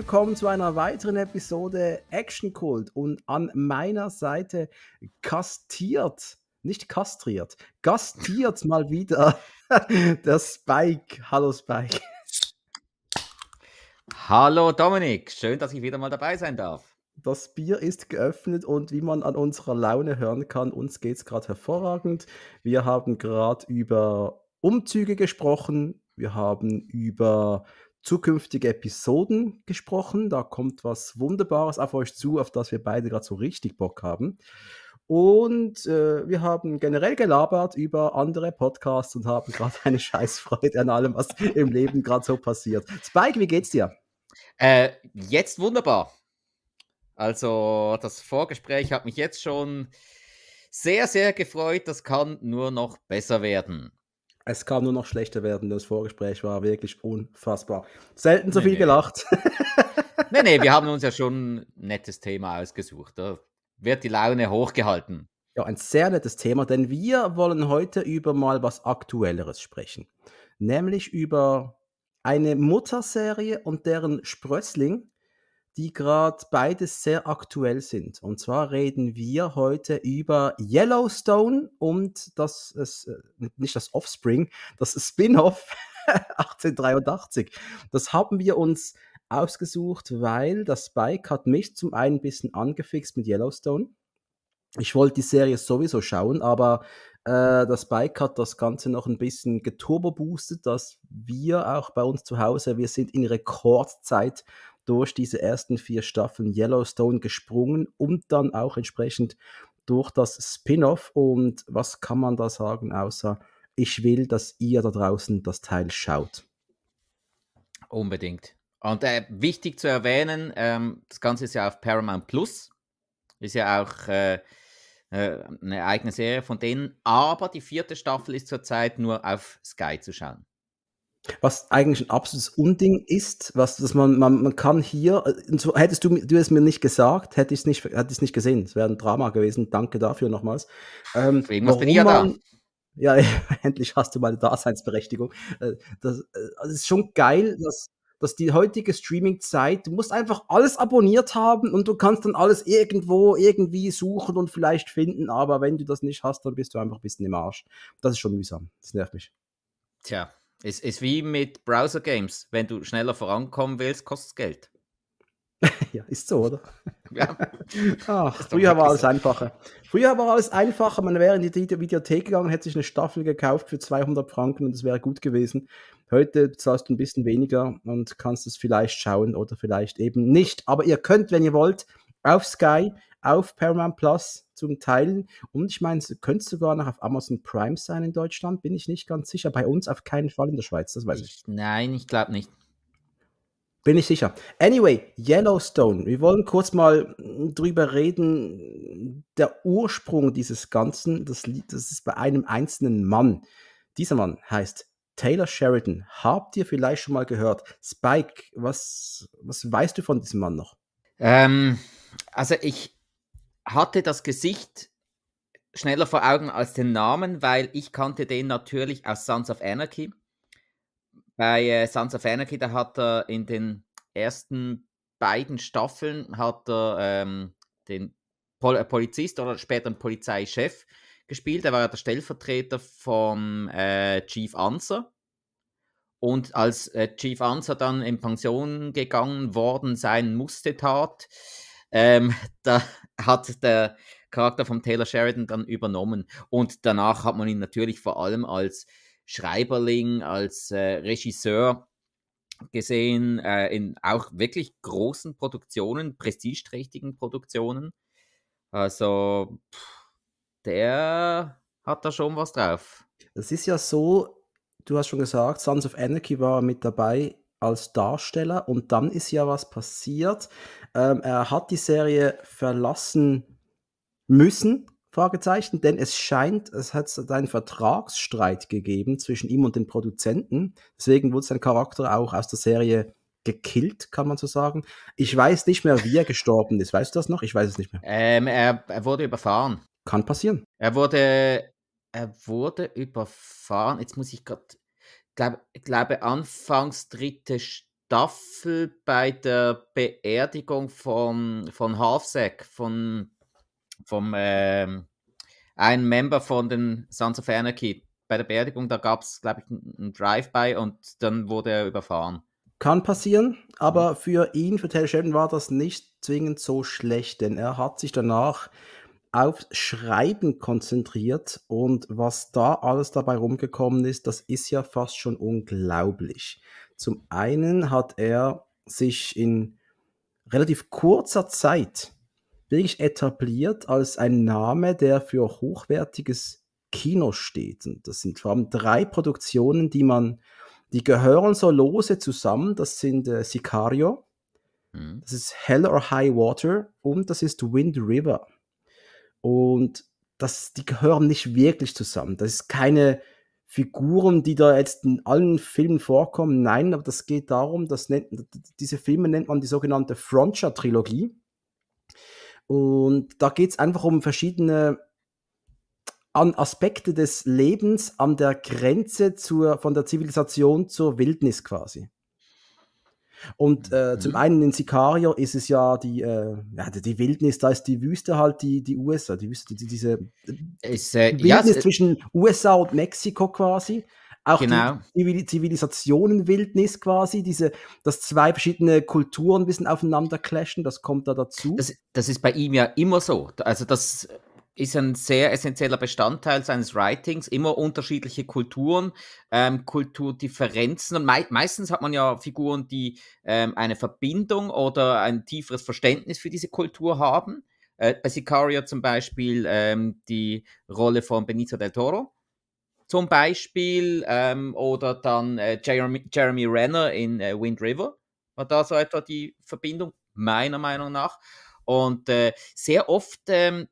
willkommen zu einer weiteren Episode Action Cult und an meiner Seite kastiert, nicht kastriert, gastiert mal wieder der Spike. Hallo Spike. Hallo Dominik, schön, dass ich wieder mal dabei sein darf. Das Bier ist geöffnet und wie man an unserer Laune hören kann, uns geht es gerade hervorragend. Wir haben gerade über Umzüge gesprochen, wir haben über zukünftige Episoden gesprochen. Da kommt was Wunderbares auf euch zu, auf das wir beide gerade so richtig Bock haben. Und äh, wir haben generell gelabert über andere Podcasts und haben gerade eine Scheißfreude an allem, was im Leben gerade so passiert. Spike, wie geht's dir? Äh, jetzt wunderbar. Also das Vorgespräch hat mich jetzt schon sehr, sehr gefreut. Das kann nur noch besser werden. Es kam nur noch schlechter werden. Das Vorgespräch war wirklich unfassbar. Selten so nee, viel nee. gelacht. nee, nee, wir haben uns ja schon ein nettes Thema ausgesucht. Da wird die Laune hochgehalten. Ja, ein sehr nettes Thema, denn wir wollen heute über mal was Aktuelleres sprechen. Nämlich über eine Mutterserie und deren Sprössling, die gerade beides sehr aktuell sind. Und zwar reden wir heute über Yellowstone und das, ist, äh, nicht das Offspring, das Spin-off 1883. Das haben wir uns ausgesucht, weil das Bike hat mich zum einen ein bisschen angefixt mit Yellowstone. Ich wollte die Serie sowieso schauen, aber äh, das Bike hat das Ganze noch ein bisschen geturbo boostet, dass wir auch bei uns zu Hause, wir sind in Rekordzeit durch diese ersten vier Staffeln Yellowstone gesprungen und dann auch entsprechend durch das Spin-off. Und was kann man da sagen, außer ich will, dass ihr da draußen das Teil schaut. Unbedingt. Und äh, wichtig zu erwähnen, ähm, das Ganze ist ja auf Paramount Plus. Ist ja auch äh, äh, eine eigene Serie von denen. Aber die vierte Staffel ist zurzeit nur auf Sky zu schauen. Was eigentlich ein absolutes Unding ist, was dass man, man, man kann hier, äh, so, hättest du, du es mir nicht gesagt, hätte ich es nicht, hätte nicht gesehen. Es wäre ein Drama gewesen. Danke dafür nochmals. Ähm, Deswegen bin ich ja da. Ja, endlich hast du meine Daseinsberechtigung. Äh, das, das äh, also ist schon geil, dass, dass die heutige Streaming-Zeit, du musst einfach alles abonniert haben und du kannst dann alles irgendwo irgendwie suchen und vielleicht finden, aber wenn du das nicht hast, dann bist du einfach ein bisschen im Arsch. Das ist schon mühsam. Das nervt mich. Tja, ist, ist wie mit Browser Games. Wenn du schneller vorankommen willst, kostet es Geld. ja, ist so, oder? Ja. Ach, früher war alles einfacher. Früher war alles einfacher. Man wäre in die Videothek gegangen, hätte sich eine Staffel gekauft für 200 Franken und es wäre gut gewesen. Heute zahlst du ein bisschen weniger und kannst es vielleicht schauen oder vielleicht eben nicht. Aber ihr könnt, wenn ihr wollt, auf Sky auf Paramount Plus zum Teilen. Und ich meine, es könnte sogar noch auf Amazon Prime sein in Deutschland, bin ich nicht ganz sicher. Bei uns auf keinen Fall in der Schweiz, das weiß ich. ich nein, ich glaube nicht. Bin ich sicher. Anyway, Yellowstone. Wir wollen kurz mal drüber reden. Der Ursprung dieses Ganzen, das, das ist bei einem einzelnen Mann. Dieser Mann heißt Taylor Sheridan. Habt ihr vielleicht schon mal gehört? Spike, was, was weißt du von diesem Mann noch? Ähm, also ich hatte das Gesicht schneller vor Augen als den Namen, weil ich kannte den natürlich aus Sons of Anarchy. Bei äh, Sons of Anarchy, da hat er in den ersten beiden Staffeln hat er ähm, den Pol äh, Polizist oder später den Polizeichef gespielt. Er war ja der Stellvertreter vom äh, Chief Answer. Und als äh, Chief Answer dann in Pension gegangen worden sein musste, tat, ähm, da hat der Charakter von Taylor Sheridan dann übernommen. Und danach hat man ihn natürlich vor allem als Schreiberling, als äh, Regisseur gesehen, äh, in auch wirklich großen Produktionen, prestigeträchtigen Produktionen. Also pff, der hat da schon was drauf. Es ist ja so, du hast schon gesagt, Sons of Anarchy war mit dabei als Darsteller und dann ist ja was passiert. Ähm, er hat die Serie verlassen müssen, Fragezeichen, denn es scheint, es hat einen Vertragsstreit gegeben zwischen ihm und den Produzenten. Deswegen wurde sein Charakter auch aus der Serie gekillt, kann man so sagen. Ich weiß nicht mehr, wie er gestorben ist. Weißt du das noch? Ich weiß es nicht mehr. Ähm, er, er wurde überfahren. Kann passieren. Er wurde, er wurde überfahren. Jetzt muss ich gerade glaub, glaube, anfangs dritte Staffel bei der Beerdigung von, von Halfsack, von, vom ähm, einem Member von den Sons of Anarchy. Bei der Beerdigung, da gab es, glaube ich, einen Drive-By und dann wurde er überfahren. Kann passieren, aber mhm. für ihn, für Terry Sheridan war das nicht zwingend so schlecht, denn er hat sich danach aufs Schreiben konzentriert und was da alles dabei rumgekommen ist, das ist ja fast schon unglaublich. Zum einen hat er sich in relativ kurzer Zeit wirklich etabliert als ein Name, der für hochwertiges Kino steht. Und das sind vor allem drei Produktionen, die man, die gehören so lose zusammen. Das sind äh, Sicario, mhm. das ist Hell or High Water und das ist Wind River. Und das, die gehören nicht wirklich zusammen. Das ist keine Figuren, die da jetzt in allen Filmen vorkommen. Nein, aber das geht darum, dass nennt, diese Filme nennt man die sogenannte Frontier-Trilogie. Und da geht es einfach um verschiedene an Aspekte des Lebens an der Grenze zur, von der Zivilisation zur Wildnis quasi. Und äh, mhm. zum einen in Sicario ist es ja die, äh, ja die Wildnis, da ist die Wüste halt die, die USA, die Wüste, die, diese äh, ist, äh, Wildnis ja, es, zwischen USA und Mexiko quasi. Auch genau. die Zivilisationenwildnis quasi, diese, dass zwei verschiedene Kulturen ein bisschen aufeinander clashen, das kommt da dazu. Das, das ist bei ihm ja immer so. Also das ist ein sehr essentieller Bestandteil seines Writings, immer unterschiedliche Kulturen, ähm, Kulturdifferenzen und mei meistens hat man ja Figuren, die ähm, eine Verbindung oder ein tieferes Verständnis für diese Kultur haben. Äh, bei Sicario zum Beispiel ähm, die Rolle von Benito del Toro zum Beispiel ähm, oder dann äh, Jeremy, Jeremy, Renner in äh, Wind River war da so etwa die Verbindung, meiner Meinung nach. Und äh, sehr oft ähm,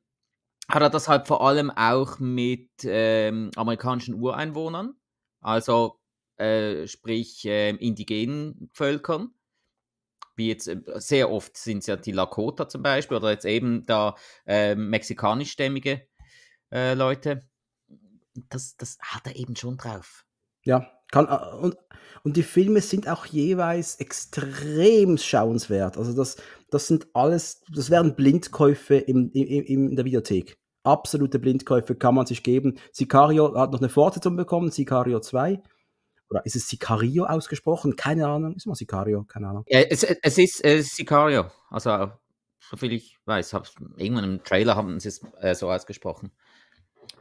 hat er das halt vor allem auch mit ähm, amerikanischen Ureinwohnern, also äh, sprich äh, indigenen Völkern. Wie jetzt äh, sehr oft sind es ja die Lakota zum Beispiel oder jetzt eben da ähm, mexikanischstämmige äh, Leute. Das, das hat er eben schon drauf. Ja, kann, äh, und, und die Filme sind auch jeweils extrem schauenswert. Also das, das sind alles, das wären Blindkäufe im, im, im, in der Videothek absolute Blindkäufe kann man sich geben. Sicario hat noch eine Fortsetzung bekommen, Sicario 2. Oder ist es Sicario ausgesprochen? Keine Ahnung. Ist mal Sicario, keine Ahnung. Ja, es, es, ist äh, Sicario. Also, soviel ich weiß, hab, irgendwann im Trailer haben sie es äh, so ausgesprochen.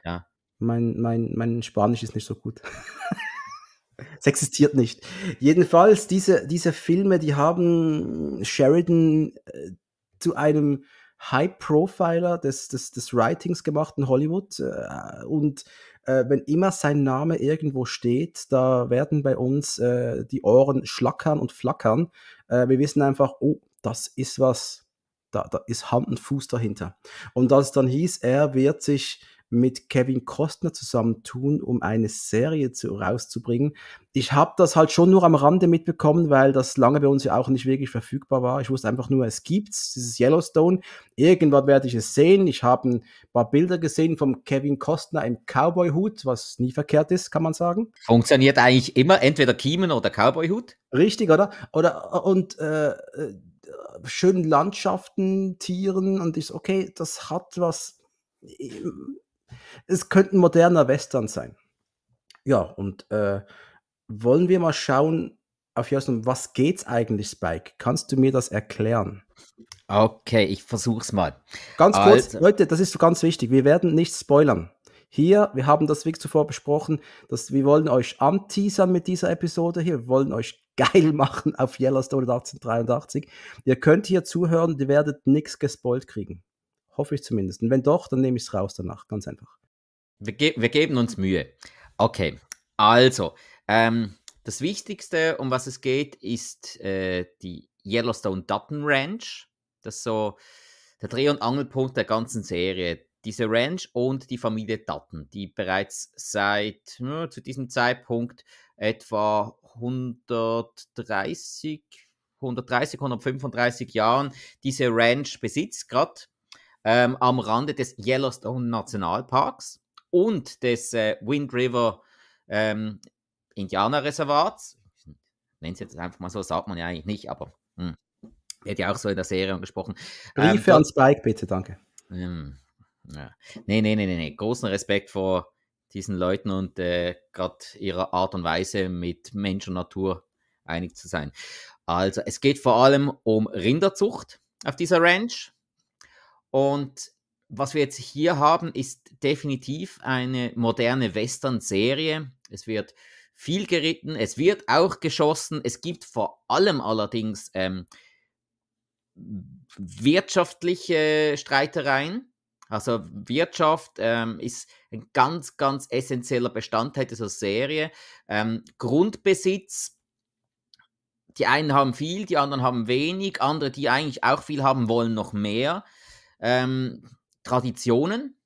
Ja. Mein, mein, mein Spanisch ist nicht so gut. es existiert nicht. Jedenfalls, diese, diese Filme, die haben Sheridan äh, zu einem High-Profiler des, des, des Writings gemacht in Hollywood. Äh, und äh, wenn immer sein Name irgendwo steht, da werden bei uns äh, die Ohren schlackern und flackern. Äh, wir wissen einfach, oh, das ist was. Da, da ist Hand und Fuß dahinter. Und als es dann hieß, er wird sich mit Kevin Costner zusammentun, um eine Serie zu, rauszubringen. Ich habe das halt schon nur am Rande mitbekommen, weil das lange bei uns ja auch nicht wirklich verfügbar war. Ich wusste einfach nur, es gibt dieses Yellowstone. Irgendwann werde ich es sehen. Ich habe ein paar Bilder gesehen vom Kevin Costner im Cowboy-Hut, was nie verkehrt ist, kann man sagen. Funktioniert eigentlich immer entweder Kiemen oder Cowboy-Hut. Richtig, oder? Oder und äh, äh schönen Landschaften, Tieren und ich okay, das hat was äh, es könnte ein moderner Western sein. Ja, und äh, wollen wir mal schauen, auf Jasmin, was geht's eigentlich, Spike? Kannst du mir das erklären? Okay, ich versuch's mal. Ganz kurz, also. Leute, das ist so ganz wichtig. Wir werden nicht spoilern. Hier, wir haben das Weg zuvor besprochen, dass wir wollen euch anteasern mit dieser Episode hier. Wir wollen euch geil machen auf Yellowstone 1883. Ihr könnt hier zuhören, ihr werdet nichts gespoilt kriegen. Hoffe ich zumindest. Und wenn doch, dann nehme ich es raus danach, ganz einfach. Wir, ge wir, geben uns Mühe. Okay, also, ähm, das Wichtigste, um was es geht, ist äh, die Yellowstone Dutton Ranch. Das ist so der Dreh- und Angelpunkt der ganzen Serie. Diese Ranch und die Familie Dutton, die bereits seit äh, zu diesem Zeitpunkt etwa 130, 130, 135 Jahren diese Ranch besitzt, gerade ähm, am Rande des Yellowstone Nationalparks und des äh, Wind River ähm, Indianerreservats. Nennen Sie jetzt einfach mal so, sagt man ja eigentlich nicht, aber mh. Hm, wird ja auch so in der Serie angesprochen. Ähm, Briefe ähm, an Spike, bitte, danke. Ähm, ja. Nee, nee, nee, nee, nee. Großen Respekt vor diesen Leuten und äh, gerade ihrer Art und Weise mit Mensch und Natur einig zu sein. Also, es geht vor allem um Rinderzucht auf dieser Ranch. Und was wir jetzt hier haben, ist definitiv eine moderne Western-Serie. Es wird viel geritten, es wird auch geschossen. Es gibt vor allem allerdings ähm, wirtschaftliche Streitereien. Also Wirtschaft ähm, ist ein ganz, ganz essentieller Bestandteil dieser Serie. Ähm, Grundbesitz. Die einen haben viel, die anderen haben wenig, andere, die eigentlich auch viel haben wollen, noch mehr. Ähm, Traditionen,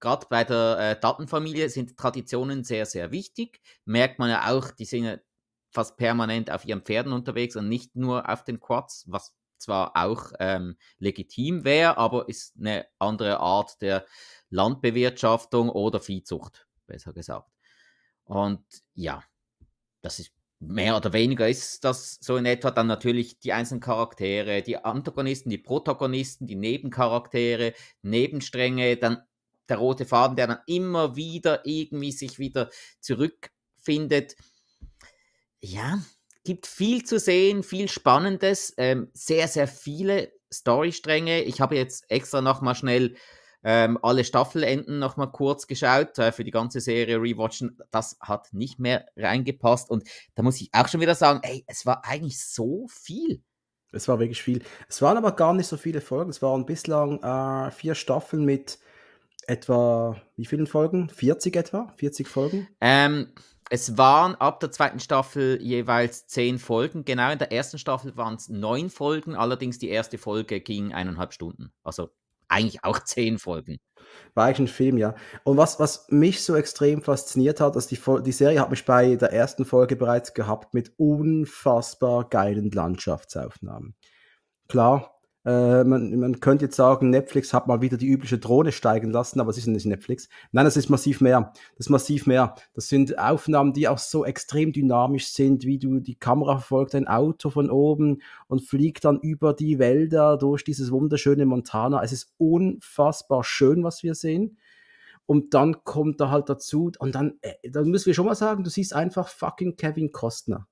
gerade bei der äh, Datenfamilie sind Traditionen sehr, sehr wichtig. Merkt man ja auch, die sind ja fast permanent auf ihren Pferden unterwegs und nicht nur auf den Quads, was zwar auch ähm, legitim wäre, aber ist eine andere Art der Landbewirtschaftung oder Viehzucht, besser gesagt. Und ja, das ist mehr oder weniger ist das so in etwa. Dann natürlich die einzelnen Charaktere, die Antagonisten, die Protagonisten, die Nebencharaktere, Nebenstränge, dann der rote Faden, der dann immer wieder irgendwie sich wieder zurückfindet. Ja, gibt viel zu sehen, viel Spannendes, ähm, sehr, sehr viele Storystränge. Ich habe jetzt extra nochmal schnell ähm, alle Staffelenden nochmal kurz geschaut, äh, für die ganze Serie rewatchen. Das hat nicht mehr reingepasst. Und da muss ich auch schon wieder sagen, ey, es war eigentlich so viel. Es war wirklich viel. Es waren aber gar nicht so viele Folgen. Es waren bislang äh, vier Staffeln mit etwa, wie vielen Folgen? 40 etwa? 40 Folgen? Ähm, es waren ab der zweiten Staffel jeweils zehn Folgen. Genau in der ersten Staffel waren es neun Folgen. Allerdings die erste Folge ging eineinhalb Stunden. Also eigentlich auch zehn Folgen. War eigentlich ein Film, ja. Und was, was mich so extrem fasziniert hat, dass die, die Serie hat mich bei der ersten Folge bereits gehabt mit unfassbar geilen Landschaftsaufnahmen. Klar, äh, man, man könnte jetzt sagen, Netflix hat mal wieder die übliche Drohne steigen lassen, aber es ist ja nicht Netflix. Nein, das ist massiv mehr. Das ist massiv mehr. Das sind Aufnahmen, die auch so extrem dynamisch sind, wie du die Kamera verfolgt ein Auto von oben und fliegt dann über die Wälder durch dieses wunderschöne Montana. Es ist unfassbar schön, was wir sehen. Und dann kommt da halt dazu, und dann, äh, dann müssen wir schon mal sagen, du siehst einfach fucking Kevin Costner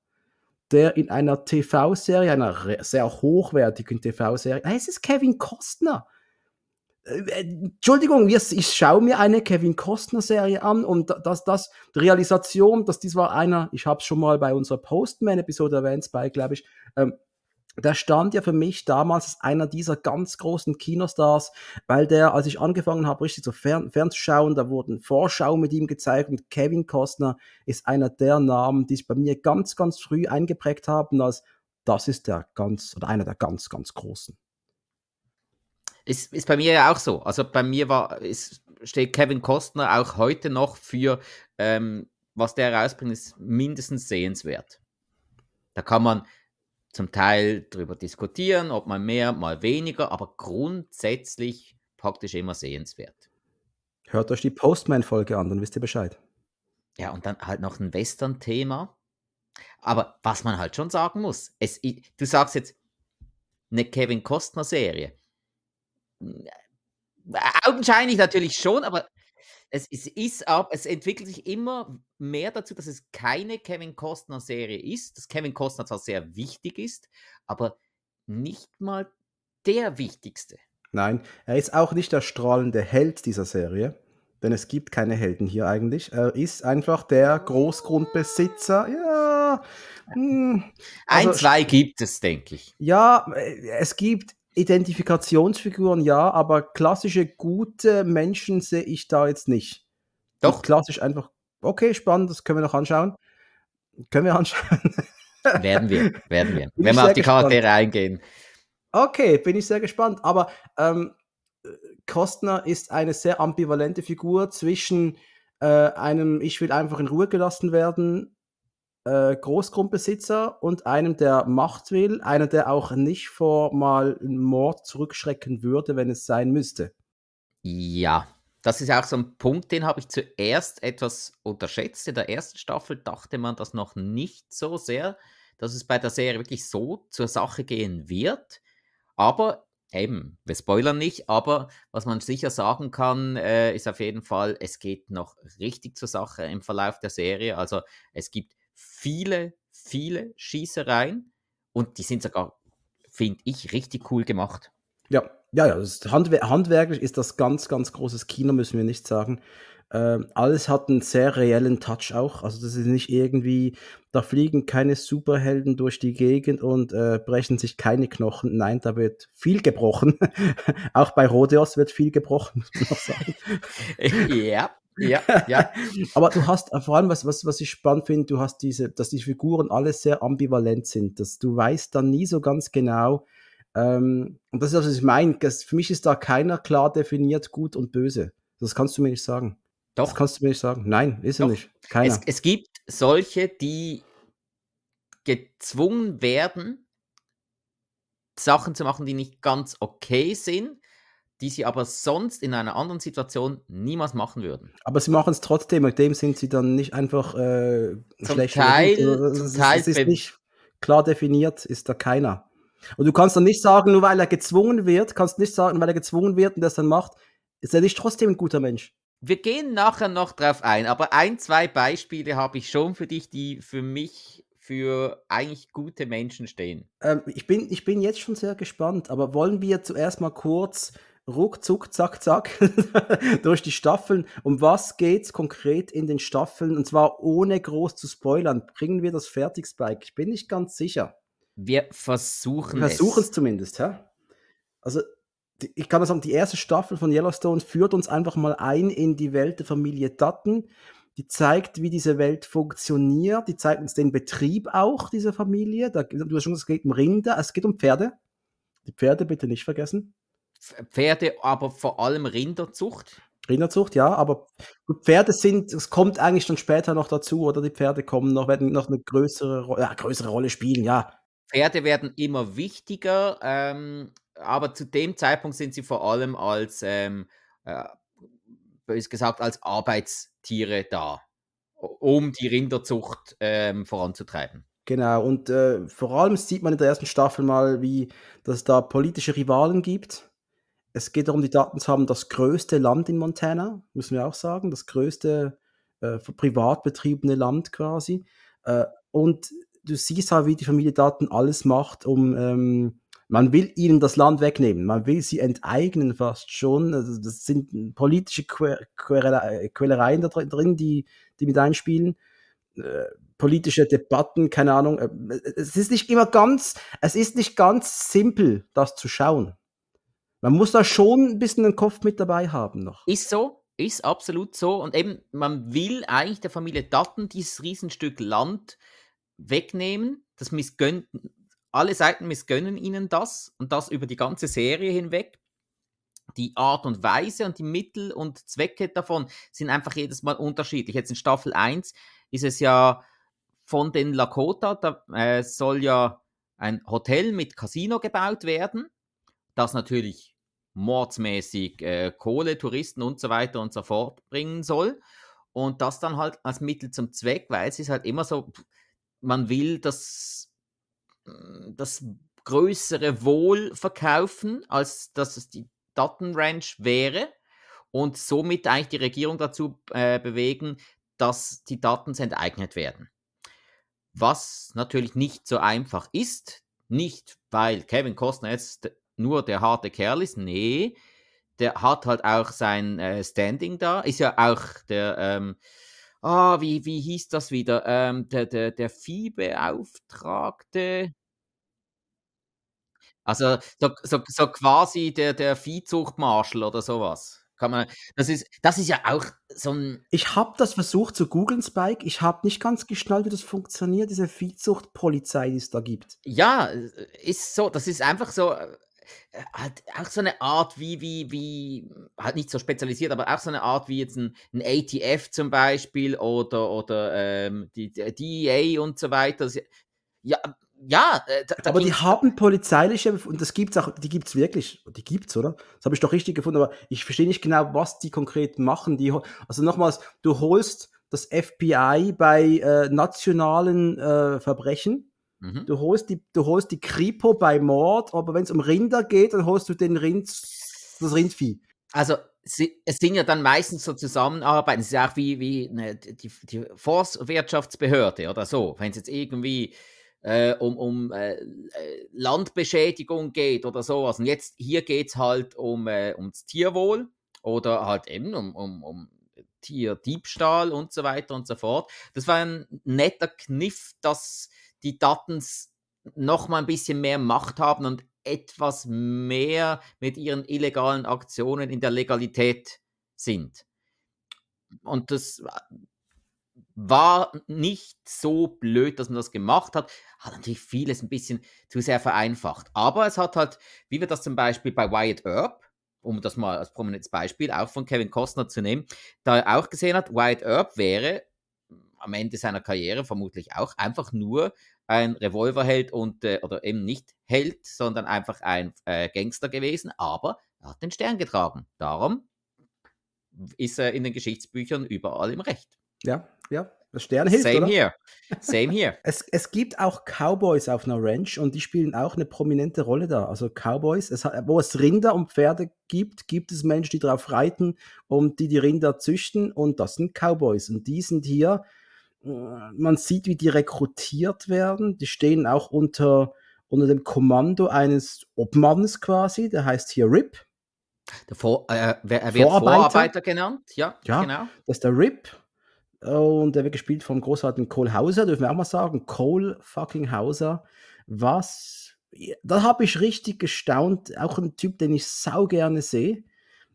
der in einer TV-Serie, einer sehr hochwertigen TV-Serie, nein, es ist Kevin Costner. Äh, äh, Entschuldigung, ich schaue mir eine Kevin Costner-Serie an und dass das, die Realisation, dass dies war einer, ich habe es schon mal bei unserer Postman-Episode erwähnt, bei, glaube ich, ähm, der stand ja für mich damals als einer dieser ganz großen Kinostars, weil der, als ich angefangen habe, richtig so fern, fernzuschauen, da wurden Vorschauen mit ihm gezeigt und Kevin Costner ist einer der Namen, die sich bei mir ganz, ganz früh eingeprägt haben, als das ist der ganz oder einer der ganz, ganz großen. Ist, ist bei mir ja auch so. Also bei mir war, ist, steht Kevin Costner auch heute noch für, ähm, was der herausbringt, ist mindestens sehenswert. Da kann man zum Teil darüber diskutieren, ob man mehr, mal weniger, aber grundsätzlich praktisch immer sehenswert. Hört euch die Postman-Folge an, dann wisst ihr Bescheid. Ja, und dann halt noch ein Western-Thema. Aber was man halt schon sagen muss, es, du sagst jetzt, eine Kevin kostner serie Augenscheinlich natürlich schon, aber es, es ist ab, es entwickelt sich immer mehr dazu, dass es keine Kevin Costner Serie ist, dass Kevin Costner zwar sehr wichtig ist, aber nicht mal der wichtigste. Nein, er ist auch nicht der strahlende Held dieser Serie, denn es gibt keine Helden hier eigentlich. Er ist einfach der Großgrundbesitzer. Ja. Hm. Also ein, also, zwei gibt es, denke ich. Ja, äh, es gibt Identifikationsfiguren ja, aber klassische gute Menschen sehe ich da jetzt nicht. Doch. Und klassisch einfach, okay, spannend, das können wir noch anschauen. Können wir anschauen. werden wir, werden wir. Bin Wenn wir auf die gespannt. Charaktere eingehen. Okay, bin ich sehr gespannt. Aber ähm, Kostner ist eine sehr ambivalente Figur zwischen äh, einem, ich will einfach in Ruhe gelassen werden, äh, Großgrundbesitzer und einem, der Macht will, einer, der auch nicht vor mal einen Mord zurückschrecken würde, wenn es sein müsste. Ja, das ist auch so ein Punkt, den habe ich zuerst etwas unterschätzt. In der ersten Staffel dachte man das noch nicht so sehr, dass es bei der Serie wirklich so zur Sache gehen wird. Aber eben, wir spoilern nicht, aber was man sicher sagen kann, äh, ist auf jeden Fall, es geht noch richtig zur Sache im Verlauf der Serie. Also es gibt viele, viele Schießereien und die sind sogar, finde ich, richtig cool gemacht. Ja, ja, ja. Ist handwer handwerklich ist das ganz, ganz großes Kino, müssen wir nicht sagen. Ähm, alles hat einen sehr reellen Touch auch. Also das ist nicht irgendwie, da fliegen keine Superhelden durch die Gegend und äh, brechen sich keine Knochen. Nein, da wird viel gebrochen. auch bei Rodeos wird viel gebrochen, muss man sagen. ja, ja, ja. Aber du hast äh, vor allem, was, was, was ich spannend finde, du hast diese, dass die Figuren alle sehr ambivalent sind, dass du weißt dann nie so ganz genau, ähm, und das ist das, also, was ich meine, für mich ist da keiner klar definiert gut und böse. Das kannst du mir nicht sagen. Doch. Das kannst du mir nicht sagen. Nein, ist er nicht. Keiner. Es, es gibt solche, die gezwungen werden, Sachen zu machen, die nicht ganz okay sind, die sie aber sonst in einer anderen Situation niemals machen würden. Aber sie machen es trotzdem, mit dem sind sie dann nicht einfach äh, zum schlecht. Teil, also, zum Teil es ist nicht klar definiert, ist da keiner. Und du kannst dann nicht sagen, nur weil er gezwungen wird, kannst nicht sagen, weil er gezwungen wird und das dann macht, ist er nicht trotzdem ein guter Mensch. Wir gehen nachher noch drauf ein, aber ein, zwei Beispiele habe ich schon für dich, die für mich für eigentlich gute Menschen stehen. Ähm, ich, bin, ich bin jetzt schon sehr gespannt, aber wollen wir zuerst mal kurz ruckzuck, zack, zack, durch die Staffeln. Um was geht's konkret in den Staffeln? Und zwar ohne groß zu spoilern. Bringen wir das fertig, Spike? Ich bin nicht ganz sicher. Wir versuchen es. Versuchen es zumindest, ja. Also, die, ich kann mal sagen, die erste Staffel von Yellowstone führt uns einfach mal ein in die Welt der Familie Dutton. Die zeigt, wie diese Welt funktioniert. Die zeigt uns den Betrieb auch dieser Familie. Da, du hast schon gesagt, es geht um Rinder, es geht um Pferde. Die Pferde bitte nicht vergessen. Pferde, aber vor allem Rinderzucht. Rinderzucht, ja, aber Pferde sind, es kommt eigentlich dann später noch dazu, oder die Pferde kommen noch, werden noch eine größere, ja, größere Rolle spielen, ja. Pferde werden immer wichtiger, ähm, aber zu dem Zeitpunkt sind sie vor allem als, ähm, äh, gesagt, als Arbeitstiere da, um die Rinderzucht ähm, voranzutreiben. Genau, und äh, vor allem sieht man in der ersten Staffel mal, wie dass da politische Rivalen gibt es geht darum, die Daten zu haben, das größte Land in Montana, müssen wir auch sagen, das größte äh, privat betriebene Land quasi. Äh, und du siehst halt, wie die Familie Daten alles macht, um, ähm, man will ihnen das Land wegnehmen, man will sie enteignen fast schon. Also das sind politische äh, Quälereien da drin, die, die mit einspielen. Äh, politische Debatten, keine Ahnung. Äh, es ist nicht immer ganz, es ist nicht ganz simpel, das zu schauen. Man muss da schon ein bisschen den Kopf mit dabei haben noch. Ist so, ist absolut so. Und eben, man will eigentlich der Familie Dutton dieses Riesenstück Land wegnehmen. Das missgönnt, alle Seiten missgönnen ihnen das und das über die ganze Serie hinweg. Die Art und Weise und die Mittel und Zwecke davon sind einfach jedes Mal unterschiedlich. Jetzt in Staffel 1 ist es ja von den Lakota, da äh, soll ja ein Hotel mit Casino gebaut werden das natürlich mordsmäßig äh, Kohle, Touristen und so weiter und so fort bringen soll. Und das dann halt als Mittel zum Zweck, weil es ist halt immer so, man will das, mm, das größere Wohl verkaufen, als dass es die Datenranch wäre. Und somit eigentlich die Regierung dazu äh, bewegen, dass die Daten enteignet werden. Was natürlich nicht so einfach ist. Nicht, weil Kevin Costner jetzt nur der harte Kerl ist. Nee, der hat halt auch sein äh, Standing da. Ist ja auch der, ähm, ah, wie, wie hieß das wieder? Ähm, der, der, der Viehbeauftragte. Also so, so, so quasi der, der Viehzuchtmarschall oder sowas. Kann man, das, ist, das ist ja auch so ein. Ich habe das versucht zu googeln, Spike. Ich habe nicht ganz geschnallt, wie das funktioniert, diese Viehzuchtpolizei, die es da gibt. Ja, äh, ist so. Das ist einfach so äh, äh, halt auch so eine Art wie, wie, wie, hm, halt nicht so spezialisiert, aber auch so eine Art wie jetzt ein, ein ATF zum Beispiel oder, oder ähm, die, die äh, DEA und so weiter. Ja, ja. Ähm, äh, da, da aber die haben polizeiliche, und das gibt's auch, die gibt's wirklich, die gibt's, oder? Das habe ich doch richtig gefunden, aber ich verstehe nicht genau, was die konkret machen. Die, also nochmals, du holst das FBI bei äh, nationalen äh, Verbrechen, Mhm. Du, holst die, du holst die Kripo bei Mord, aber wenn es um Rinder geht, dann holst du den Rind, das Rindvieh. Also Sie, es sind ja dann meistens so Zusammenarbeiten, es ist ja auch wie, wie eine, die, die Forstwirtschaftsbehörde oder so, wenn es jetzt irgendwie äh, um, um äh, äh, Landbeschädigung geht oder sowas. Und jetzt hier geht es halt um, äh, ums Tierwohl oder halt eben um, um, um Tierdiebstahl und so weiter und so fort. Das war ein netter Kniff, dass die Datens noch mal ein bisschen mehr Macht haben und etwas mehr mit ihren illegalen Aktionen in der Legalität sind. Und das äh, war nicht so blöd, dass man das gemacht hat. Hat natürlich vieles ein bisschen zu sehr vereinfacht. Aber es hat halt, wie wir das zum Beispiel bei Wyatt Earp, um das mal als prominentes Beispiel auch von Kevin Costner zu nehmen, da er auch gesehen hat, Wyatt Earp wäre am Ende seiner Karriere vermutlich auch einfach nur ein Revolver hält und, äh, oder eben nicht hält, sondern einfach ein äh, Gangster gewesen, aber er hat den Stern getragen. Darum ist er in den Geschichtsbüchern überall im Recht. Ja, ja. Der Stern hilft, Same oder? here. Same here. es, es gibt auch Cowboys auf einer Ranch und die spielen auch eine prominente Rolle da. Also Cowboys, es hat, wo es Rinder und Pferde gibt, gibt es Menschen, die drauf reiten und die die Rinder züchten und das sind Cowboys. Und die sind hier äh, man sieht, wie die rekrutiert werden. Die stehen auch unter, unter dem Kommando eines Obmanns quasi, der heißt hier Rip. Der Vor, äh, äh er wird Vorarbeiter. Vorarbeiter genannt, ja, ja, genau. Das ist der Rip. Und der wird gespielt vom großartigen Cole Hauser, dürfen wir auch mal sagen. Cole fucking Hauser. Was? Da habe ich richtig gestaunt. Auch ein Typ, den ich sau gerne sehe.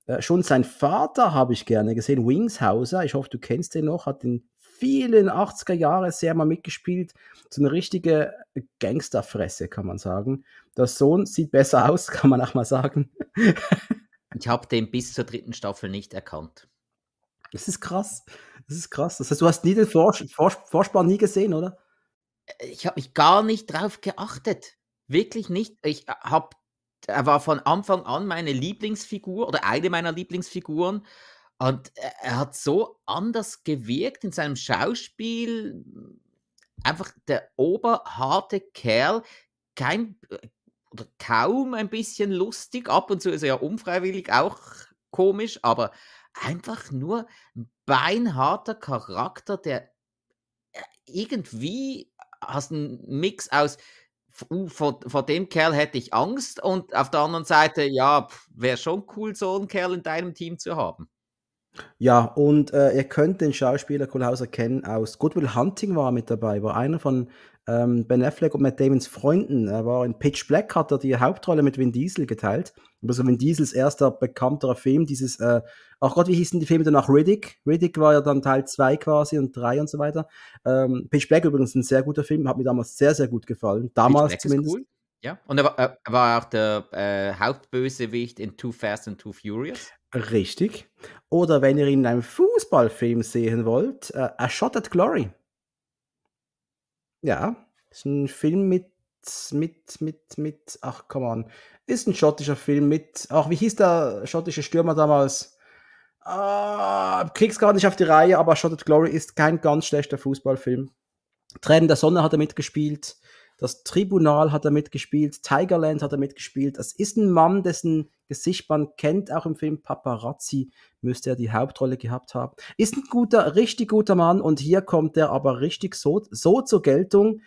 Äh, schon sein Vater habe ich gerne gesehen, Wings Hauser. Ich hoffe, du kennst den noch. Hat den vielen 80er Jahren sehr mal mitgespielt. So eine richtige Gangsterfresse, kann man sagen. Der Sohn sieht besser aus, kann man auch mal sagen. ich habe den bis zur dritten Staffel nicht erkannt. Das ist krass. Das ist krass. Das heißt, du hast nie den Vors Vors Vorspann nie gesehen, oder? Ich habe mich gar nicht drauf geachtet. Wirklich nicht. Ich habe er war von Anfang an meine Lieblingsfigur oder eine meiner Lieblingsfiguren und er hat so anders gewirkt in seinem Schauspiel. Einfach der oberharte Kerl, kein äh, oder kaum ein bisschen lustig. Ab und zu ist er ja unfreiwillig auch komisch, aber einfach nur ein beinharter Charakter, der äh, irgendwie hast einen Mix aus uh, vor, vor, dem Kerl hätte ich Angst und auf der anderen Seite, ja, wäre schon cool, so einen Kerl in deinem Team zu haben. Ja, und äh, ihr könnt den Schauspieler Kohlhauser kennen aus Goodwill Hunting war mit dabei, war einer von ähm, Ben Affleck und Matt Damons Freunden. Er war in Pitch Black, hat er die Hauptrolle mit Vin Diesel geteilt. Also Vin Diesels erster bekannterer Film, dieses, äh, ach Gott, wie hießen die Filme danach? Riddick. Riddick war ja dann Teil 2 quasi und 3 und so weiter. Ähm, Pitch Black übrigens ein sehr guter Film, hat mir damals sehr, sehr gut gefallen. Damals zumindest. Cool. Ja, und er war, äh, er war auch der äh, Hauptbösewicht in Too Fast and Too Furious. Richtig. Oder wenn ihr ihn in einem Fußballfilm sehen wollt, äh, A Shot at Glory. Ja, ist ein Film mit, mit, mit, mit, ach, come on. Ist ein schottischer Film mit, ach, wie hieß der schottische Stürmer damals? Ah, krieg's gar nicht auf die Reihe, aber A Shot at Glory ist kein ganz schlechter Fußballfilm. Tränen der Sonne hat er mitgespielt. Das Tribunal hat er mitgespielt, Tigerland hat er mitgespielt. Das ist ein Mann, dessen Gesicht man kennt, auch im Film Paparazzi müsste er die Hauptrolle gehabt haben. Ist ein guter, richtig guter Mann und hier kommt er aber richtig so, so zur Geltung,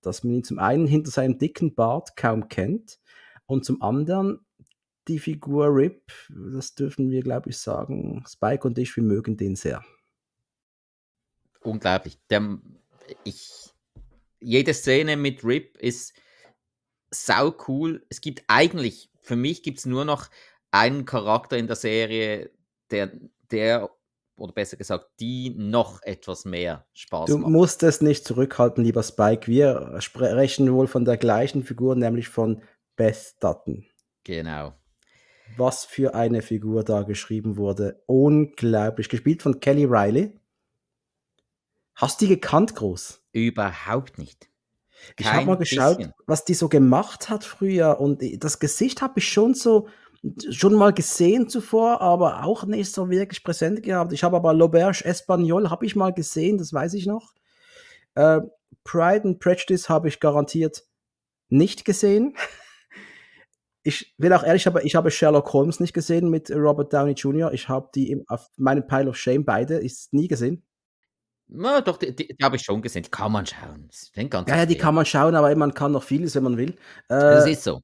dass man ihn zum einen hinter seinem dicken Bart kaum kennt und zum anderen die Figur Rip, das dürfen wir, glaube ich, sagen. Spike und ich, wir mögen den sehr. Unglaublich. Der, ich jede Szene mit Rip ist sau cool. Es gibt eigentlich, für mich gibt es nur noch einen Charakter in der Serie, der, der oder besser gesagt, die noch etwas mehr Spaß du machen. Du musst es nicht zurückhalten, lieber Spike. Wir sprechen wohl von der gleichen Figur, nämlich von Beth Dutton. Genau. Was für eine Figur da geschrieben wurde. Unglaublich. Gespielt von Kelly Riley. Hast du die gekannt, Groß? Überhaupt nicht. Kein ich habe mal geschaut, bisschen. was die so gemacht hat früher und das Gesicht habe ich schon so schon mal gesehen zuvor, aber auch nicht so wirklich präsent gehabt. Ich habe aber L'Auberge Espagnol habe ich mal gesehen, das weiß ich noch. Äh, Pride and Prejudice habe ich garantiert nicht gesehen. Ich will auch ehrlich, aber ich habe Sherlock Holmes nicht gesehen mit Robert Downey Jr. Ich habe die auf meinem Pile of Shame beide ist nie gesehen. Na, doch, die, die, die habe ich schon gesehen. Die kann man schauen. ja, ja, die kann man schauen, aber man kann noch vieles, wenn man will. Äh, das ist so.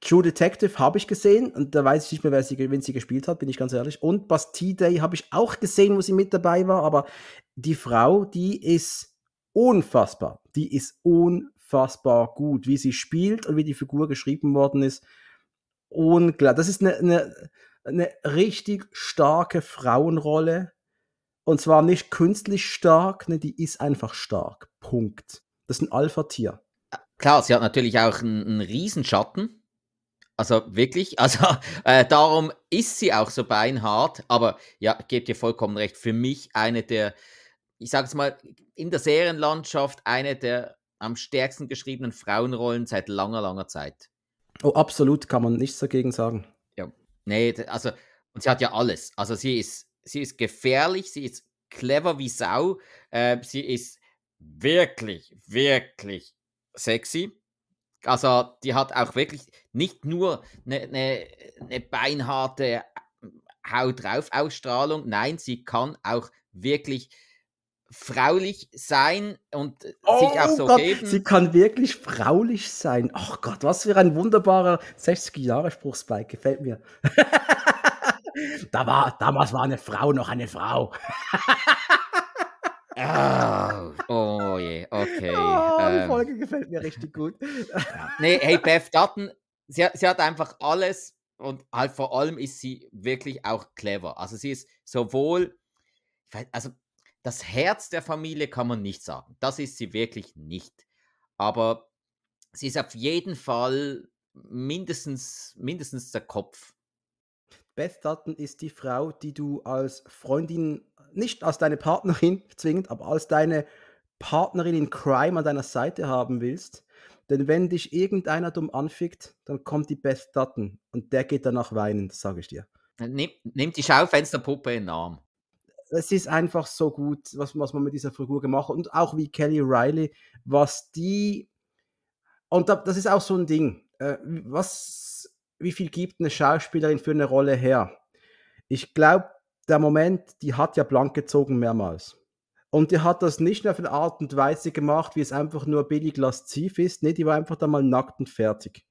True Detective habe ich gesehen und da weiß ich nicht mehr, wer sie, wen sie gespielt hat, bin ich ganz ehrlich. Und Bastille Day habe ich auch gesehen, wo sie mit dabei war, aber die Frau, die ist unfassbar. Die ist unfassbar gut, wie sie spielt und wie die Figur geschrieben worden ist. Unklar. Das ist eine, eine, eine richtig starke Frauenrolle, und zwar nicht künstlich stark, ne, die ist einfach stark. Punkt. Das ist ein Alpha-Tier. Äh, klar, sie hat natürlich auch einen, einen Riesenschatten. Also wirklich, also äh, darum ist sie auch so beinhart, aber ja, gebt ihr vollkommen recht. Für mich eine der, ich sage es mal, in der Serienlandschaft eine der am stärksten geschriebenen Frauenrollen seit langer, langer Zeit. Oh, absolut, kann man nichts dagegen sagen. Ja, nee, also, und sie hat ja alles. Also sie ist sie ist gefährlich, sie ist clever wie Sau, äh, sie ist wirklich, wirklich sexy. Also die hat auch wirklich nicht nur eine, eine, eine beinharte Haut drauf Ausstrahlung, nein, sie kann auch wirklich fraulich sein und oh sich auch oh so Gott, geben. Sie kann wirklich fraulich sein. Ach Gott, was für ein wunderbarer 60 Jahre Spruch, Spike, gefällt mir. Da war, damals war eine Frau noch eine Frau. Oh, oh je, okay. Oh, die ähm, Folge gefällt mir richtig gut. nee, hey, Beth Dutton, sie, sie hat einfach alles und halt vor allem ist sie wirklich auch clever. Also sie ist sowohl, also das Herz der Familie kann man nicht sagen. Das ist sie wirklich nicht. Aber sie ist auf jeden Fall mindestens, mindestens der Kopf Beth Dutton ist die Frau, die du als Freundin, nicht als deine Partnerin zwingend, aber als deine Partnerin in Crime an deiner Seite haben willst. Denn wenn dich irgendeiner dumm anfickt, dann kommt die Beth Dutton und der geht danach weinend, sage ich dir. Äh, Nimmt nimm die Schaufensterpuppe in den Arm. Es ist einfach so gut, was, was man mit dieser Figur gemacht hat. Und auch wie Kelly Riley, was die. Und das ist auch so ein Ding. Äh, was wie viel gibt eine Schauspielerin für eine Rolle her? Ich glaube, der Moment, die hat ja blank gezogen mehrmals. Und die hat das nicht nur auf eine Art und Weise gemacht, wie es einfach nur billig lasziv ist. Nee, die war einfach da mal nackt und fertig.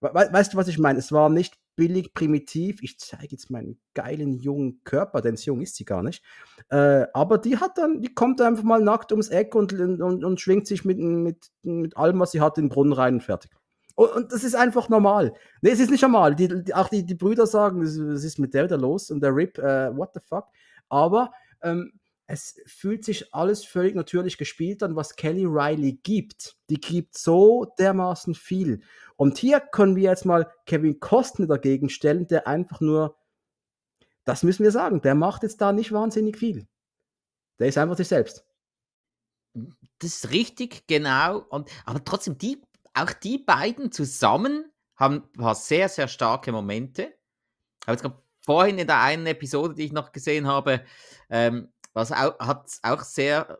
We weißt du, was ich meine? Es war nicht billig, primitiv. Ich zeige jetzt meinen geilen jungen Körper, denn so jung ist sie gar nicht. Äh, aber die hat dann, die kommt einfach mal nackt ums Eck und, und, und schwingt sich mit, mit, mit allem, was sie hat, in den Brunnen rein und fertig. Und, und, das ist einfach normal. Nee, es ist nicht normal. Die, die, auch die, die Brüder sagen, was ist mit der wieder los? Und der Rip, uh, what the fuck? Aber ähm, es fühlt sich alles völlig natürlich gespielt an, was Kelly Riley gibt. Die gibt so dermaßen viel. Und hier können wir jetzt mal Kevin Costner dagegen stellen, der einfach nur, das müssen wir sagen, der macht jetzt da nicht wahnsinnig viel. Der ist einfach sich selbst. Das ist richtig, genau. Und, aber trotzdem, die auch die beiden zusammen haben ein paar sehr, sehr starke Momente. Aber jetzt kommt vorhin in der einen Episode, die ich noch gesehen habe, ähm, was auch, hat auch sehr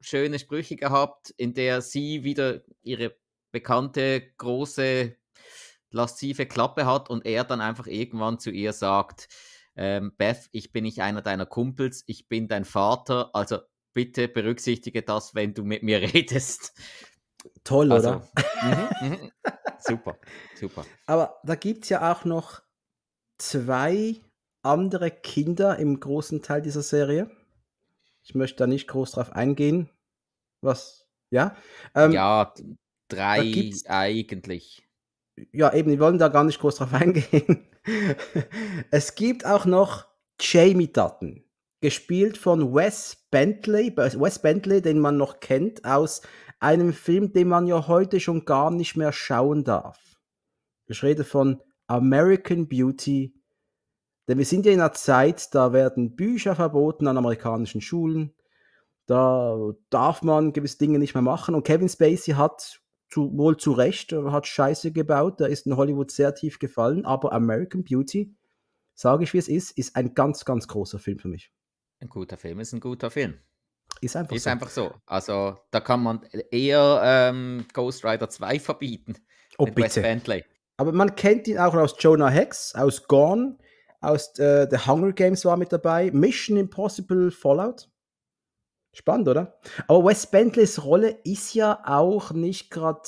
schöne Sprüche gehabt, in der sie wieder ihre bekannte große laszive Klappe hat und er dann einfach irgendwann zu ihr sagt, ähm, Beth, ich bin nicht einer deiner Kumpels, ich bin dein Vater, also bitte berücksichtige das, wenn du mit mir redest. Toll, also, oder? Mhm, mhm. super, super. Aber da gibt es ja auch noch zwei andere Kinder im großen Teil dieser Serie. Ich möchte da nicht groß drauf eingehen. Was, ja? Ähm, ja, drei eigentlich. Ja, eben, wir wollen da gar nicht groß drauf eingehen. es gibt auch noch Jamie Dutton, gespielt von Wes Bentley, Wes Bentley, den man noch kennt aus einem Film, den man ja heute schon gar nicht mehr schauen darf. Ich rede von American Beauty. Denn wir sind ja in einer Zeit, da werden Bücher verboten an amerikanischen Schulen. Da darf man gewisse Dinge nicht mehr machen. Und Kevin Spacey hat zu, wohl zu Recht, äh, hat Scheiße gebaut. Da ist in Hollywood sehr tief gefallen. Aber American Beauty, sage ich wie es ist, ist ein ganz, ganz großer Film für mich. Ein guter Film ist ein guter Film. Ist einfach ist so. einfach so. Also da kann man eher ähm, Ghost Rider 2 verbieten. Oh, bitte. Aber man kennt ihn auch aus Jonah Hex, aus Gone, aus äh, The Hunger Games war mit dabei, Mission Impossible Fallout. Spannend, oder? Aber Wes Bentleys Rolle ist ja auch nicht gerade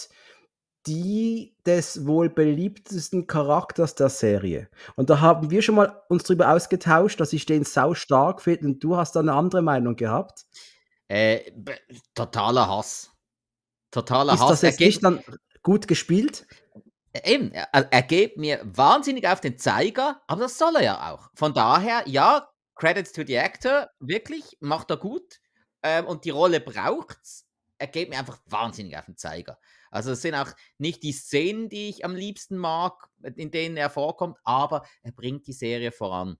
die des wohl beliebtesten Charakters der Serie. Und da haben wir schon mal uns darüber ausgetauscht, dass ich den sau stark finde und du hast da eine andere Meinung gehabt. Äh, totaler Hass. Totaler ist Hass. Ist das jetzt nicht dann gut gespielt? Äh, eben, er, also er geht mir wahnsinnig auf den Zeiger, aber das soll er ja auch. Von daher, ja, Credits to the Actor, wirklich, macht er gut. Ähm, und die Rolle braucht's. Er geht mir einfach wahnsinnig auf den Zeiger. Also es sind auch nicht die Szenen, die ich am liebsten mag, in denen er vorkommt, aber er bringt die Serie voran.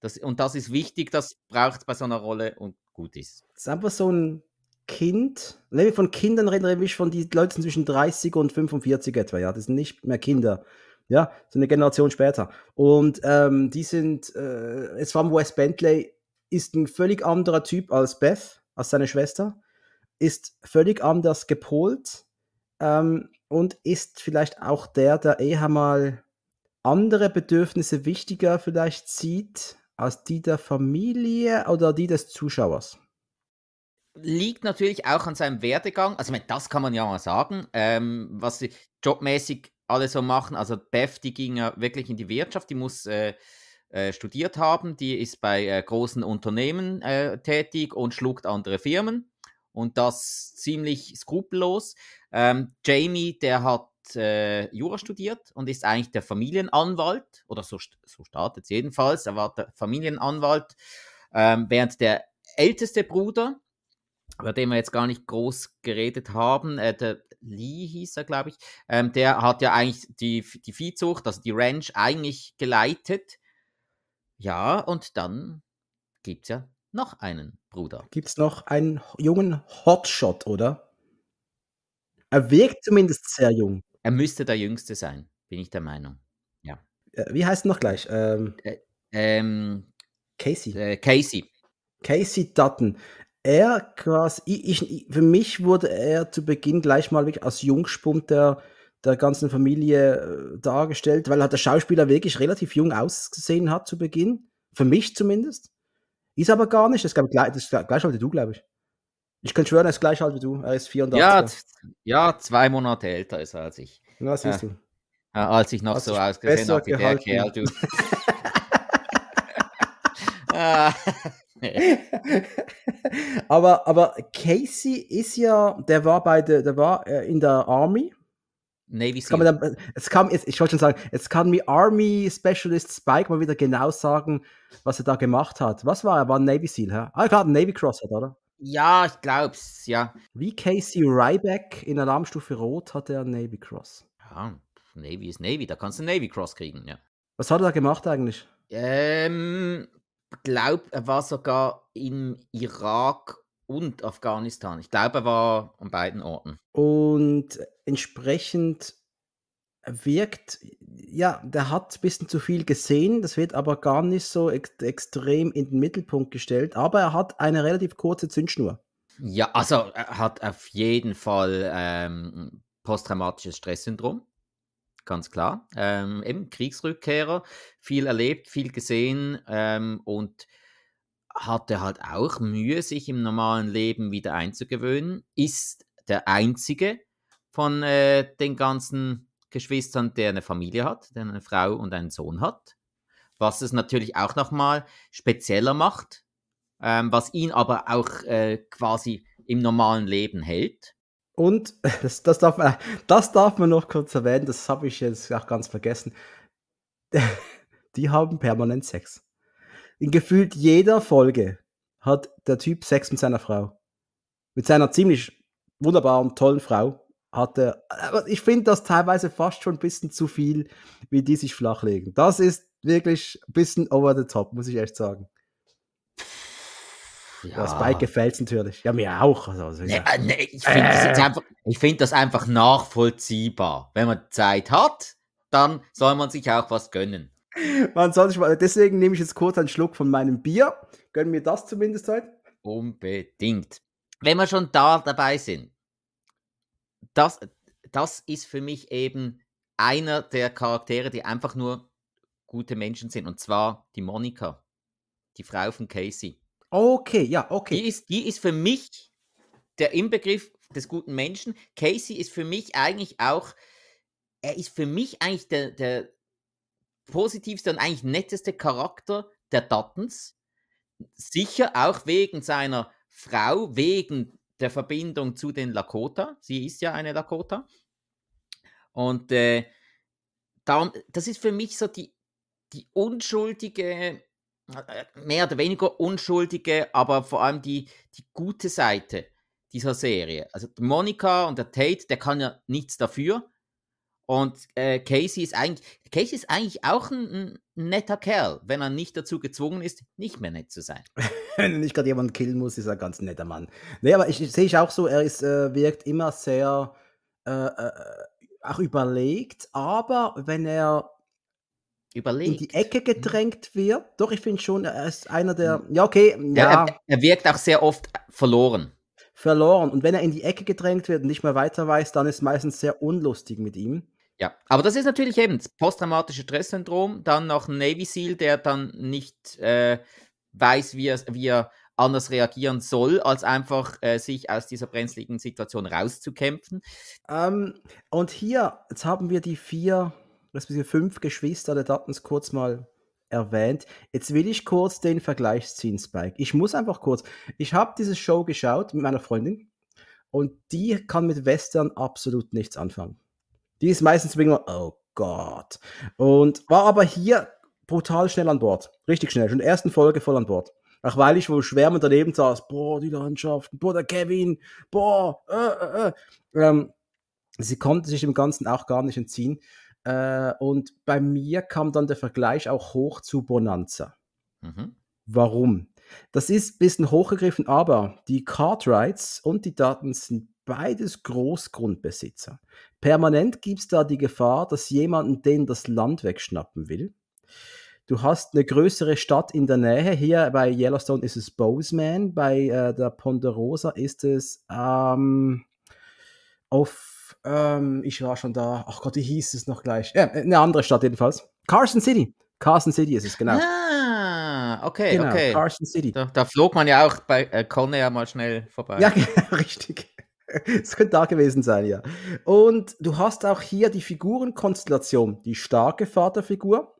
Das, und das ist wichtig, das braucht es bei so einer Rolle und gut ist. Es ist einfach so ein Kind, wenn wir von Kindern reden, reden wir von den Leuten zwischen 30 und 45 etwa, ja, das sind nicht mehr Kinder, ja, so eine Generation später. Und ähm, die sind, äh, jetzt vor Wes Bentley ist ein völlig anderer Typ als Beth, als seine Schwester, ist völlig anders gepolt ähm, und ist vielleicht auch der, der eher mal andere Bedürfnisse wichtiger vielleicht sieht als die der Familie oder die des Zuschauers? Liegt natürlich auch an seinem Werdegang. Also, meine, das kann man ja mal sagen, ähm, was sie jobmäßig alle so machen. Also, Beth, die ging ja wirklich in die Wirtschaft, die muss. Äh, äh, studiert haben, die ist bei äh, großen Unternehmen äh, tätig und schluckt andere Firmen und das ziemlich skrupellos. Ähm, Jamie, der hat äh, Jura studiert und ist eigentlich der Familienanwalt, oder so, so startet es jedenfalls, er war der Familienanwalt, ähm, während der älteste Bruder, über den wir jetzt gar nicht groß geredet haben, äh, der Lee hieß er, glaube ich, ähm, der hat ja eigentlich die, die Viehzucht, also die Ranch eigentlich geleitet. Ja, und dann gibt es ja noch einen Bruder. Gibt es noch einen jungen Hotshot, oder? Er wirkt zumindest sehr jung. Er müsste der Jüngste sein, bin ich der Meinung. Ja. Äh, wie heißt er noch gleich? Ähm, äh, ähm, Casey. Äh, Casey. Casey Dutton. Er quasi, ich, ich, für mich wurde er zu Beginn gleich mal wirklich als Jungspund der, der ganzen Familie äh, dargestellt, weil halt der Schauspieler wirklich relativ jung ausgesehen hat zu Beginn. Für mich zumindest. Ist aber gar nicht. Das ist, glaube das ist gleich alt wie du, glaube ich. Ich könnte schwören, er ist gleich alt wie du. Er ist 84. Ja, ja zwei Monate älter ist er als ich. Na, siehst du. Äh, als ich noch als so ausgesehen habe, wie der Kerl, du. Ah. aber, aber Casey ist ja, der war bei der, der war äh, in der Army Navy Seal. Kann dann, es kann, ich wollte schon sagen, jetzt kann mir Army Specialist Spike mal wieder genau sagen, was er da gemacht hat. Was war er? war ein Navy Seal, hä? Ah, klar, ein Navy Cross hat, oder? Ja, ich glaub's, ja. Wie Casey Ryback in Alarmstufe Rot hat er einen Navy Cross. Ja, Navy ist Navy, da kannst du einen Navy Cross kriegen, ja. Was hat er da gemacht eigentlich? Ähm, glaub, er war sogar im Irak und Afghanistan. Ich glaube, er war an beiden Orten. Und entsprechend wirkt, ja, der hat ein bisschen zu viel gesehen, das wird aber gar nicht so ex extrem in den Mittelpunkt gestellt, aber er hat eine relativ kurze Zündschnur. Ja, also er hat auf jeden Fall ähm, posttraumatisches Stresssyndrom, ganz klar. Ähm, eben Kriegsrückkehrer, viel erlebt, viel gesehen ähm, und hatte halt auch Mühe, sich im normalen Leben wieder einzugewöhnen, ist der Einzige, von äh, den ganzen Geschwistern, der eine Familie hat, der eine Frau und einen Sohn hat. Was es natürlich auch nochmal spezieller macht, ähm, was ihn aber auch äh, quasi im normalen Leben hält. Und das, das, darf man, äh, das darf man noch kurz erwähnen, das habe ich jetzt auch ganz vergessen. Die haben permanent Sex. In gefühlt jeder Folge hat der Typ Sex mit seiner Frau. Mit seiner ziemlich wunderbaren, tollen Frau hatte, aber ich finde das teilweise fast schon ein bisschen zu viel, wie die sich flachlegen. Das ist wirklich ein bisschen over the top, muss ich echt sagen. Ja. Das Bike gefällt es natürlich. Ja, mir auch. Also, also nee, äh, nee, ich finde äh. das, einfach, find das einfach nachvollziehbar. Wenn man Zeit hat, dann soll man sich auch was gönnen. Man soll sich mal, deswegen nehme ich jetzt kurz einen Schluck von meinem Bier. Gönnen wir das zumindest heute. Unbedingt. Wenn wir schon da dabei sind, das, das ist für mich eben einer der Charaktere, die einfach nur gute Menschen sind. Und zwar die Monika, die Frau von Casey. Okay, ja, okay. Die ist, die ist für mich der Inbegriff des guten Menschen. Casey ist für mich eigentlich auch, er ist für mich eigentlich der, der positivste und eigentlich netteste Charakter der Dattens. Sicher auch wegen seiner Frau, wegen der Verbindung zu den Lakota. Sie ist ja eine Lakota. Und äh, darum, das ist für mich so die, die unschuldige, äh, mehr oder weniger unschuldige, aber vor allem die, die gute Seite dieser Serie. Also Monika und der Tate, der kann ja nichts dafür, und äh, Casey, ist eigentlich, Casey ist eigentlich auch ein, ein, netter Kerl, wenn er nicht dazu gezwungen ist, nicht mehr nett zu sein. wenn er nicht gerade jemanden killen muss, ist er ein ganz netter Mann. Nee, aber ich, ich sehe ich auch so, er ist, äh, wirkt immer sehr äh, äh auch überlegt, aber wenn er Überlegt. in die Ecke mhm. gedrängt wird. Doch, ich finde schon, er ist einer der. Mhm. Ja, okay. Ja. Er, er, wirkt auch sehr oft verloren. Verloren. Und wenn er in die Ecke gedrängt wird und nicht mehr weiter weiß, dann ist es meistens sehr unlustig mit ihm. Ja, aber das ist natürlich eben das posttraumatische Stresssyndrom, dann noch ein Navy SEAL, der dann nicht äh, weiß, wie er, wie er anders reagieren soll, als einfach äh, sich aus dieser brenzligen Situation rauszukämpfen. Ähm, und hier, jetzt haben wir die vier, respektive fünf Geschwister der Dattens kurz mal erwähnt. Jetzt will ich kurz den Vergleich ziehen, Spike. Ich muss einfach kurz. Ich habe diese Show geschaut mit meiner Freundin und die kann mit Western absolut nichts anfangen. Die ist meistens wegen, oh Gott. Und war aber hier brutal schnell an Bord. Richtig schnell. Schon in der ersten Folge voll an Bord. Auch weil ich wohl schwärmend daneben saß. Boah, die Landschaften. Boah, der Kevin. Boah, äh, äh, äh. Ähm, sie konnte sich dem Ganzen auch gar nicht entziehen. Äh, und bei mir kam dann der Vergleich auch hoch zu Bonanza. Mhm. Warum? Das ist ein bisschen hochgegriffen, aber die Cartwrights und die Daten sind beides Großgrundbesitzer. Permanent gibt es da die Gefahr, dass jemand denen das Land wegschnappen will. Du hast eine größere Stadt in der Nähe. Hier bei Yellowstone ist es Bozeman, bei äh, der Ponderosa ist es ähm, auf, ähm, ich war schon da, ach Gott, wie hieß es noch gleich? Ja, äh, eine andere Stadt jedenfalls. Carson City. Carson City ist es, genau. Ah, okay, genau, okay. Carson City. Da, da, flog man ja auch bei äh, Conner mal schnell vorbei. Ja, genau, richtig. Es könnte da gewesen sein, ja. Und du hast auch hier die Figurenkonstellation, die starke Vaterfigur.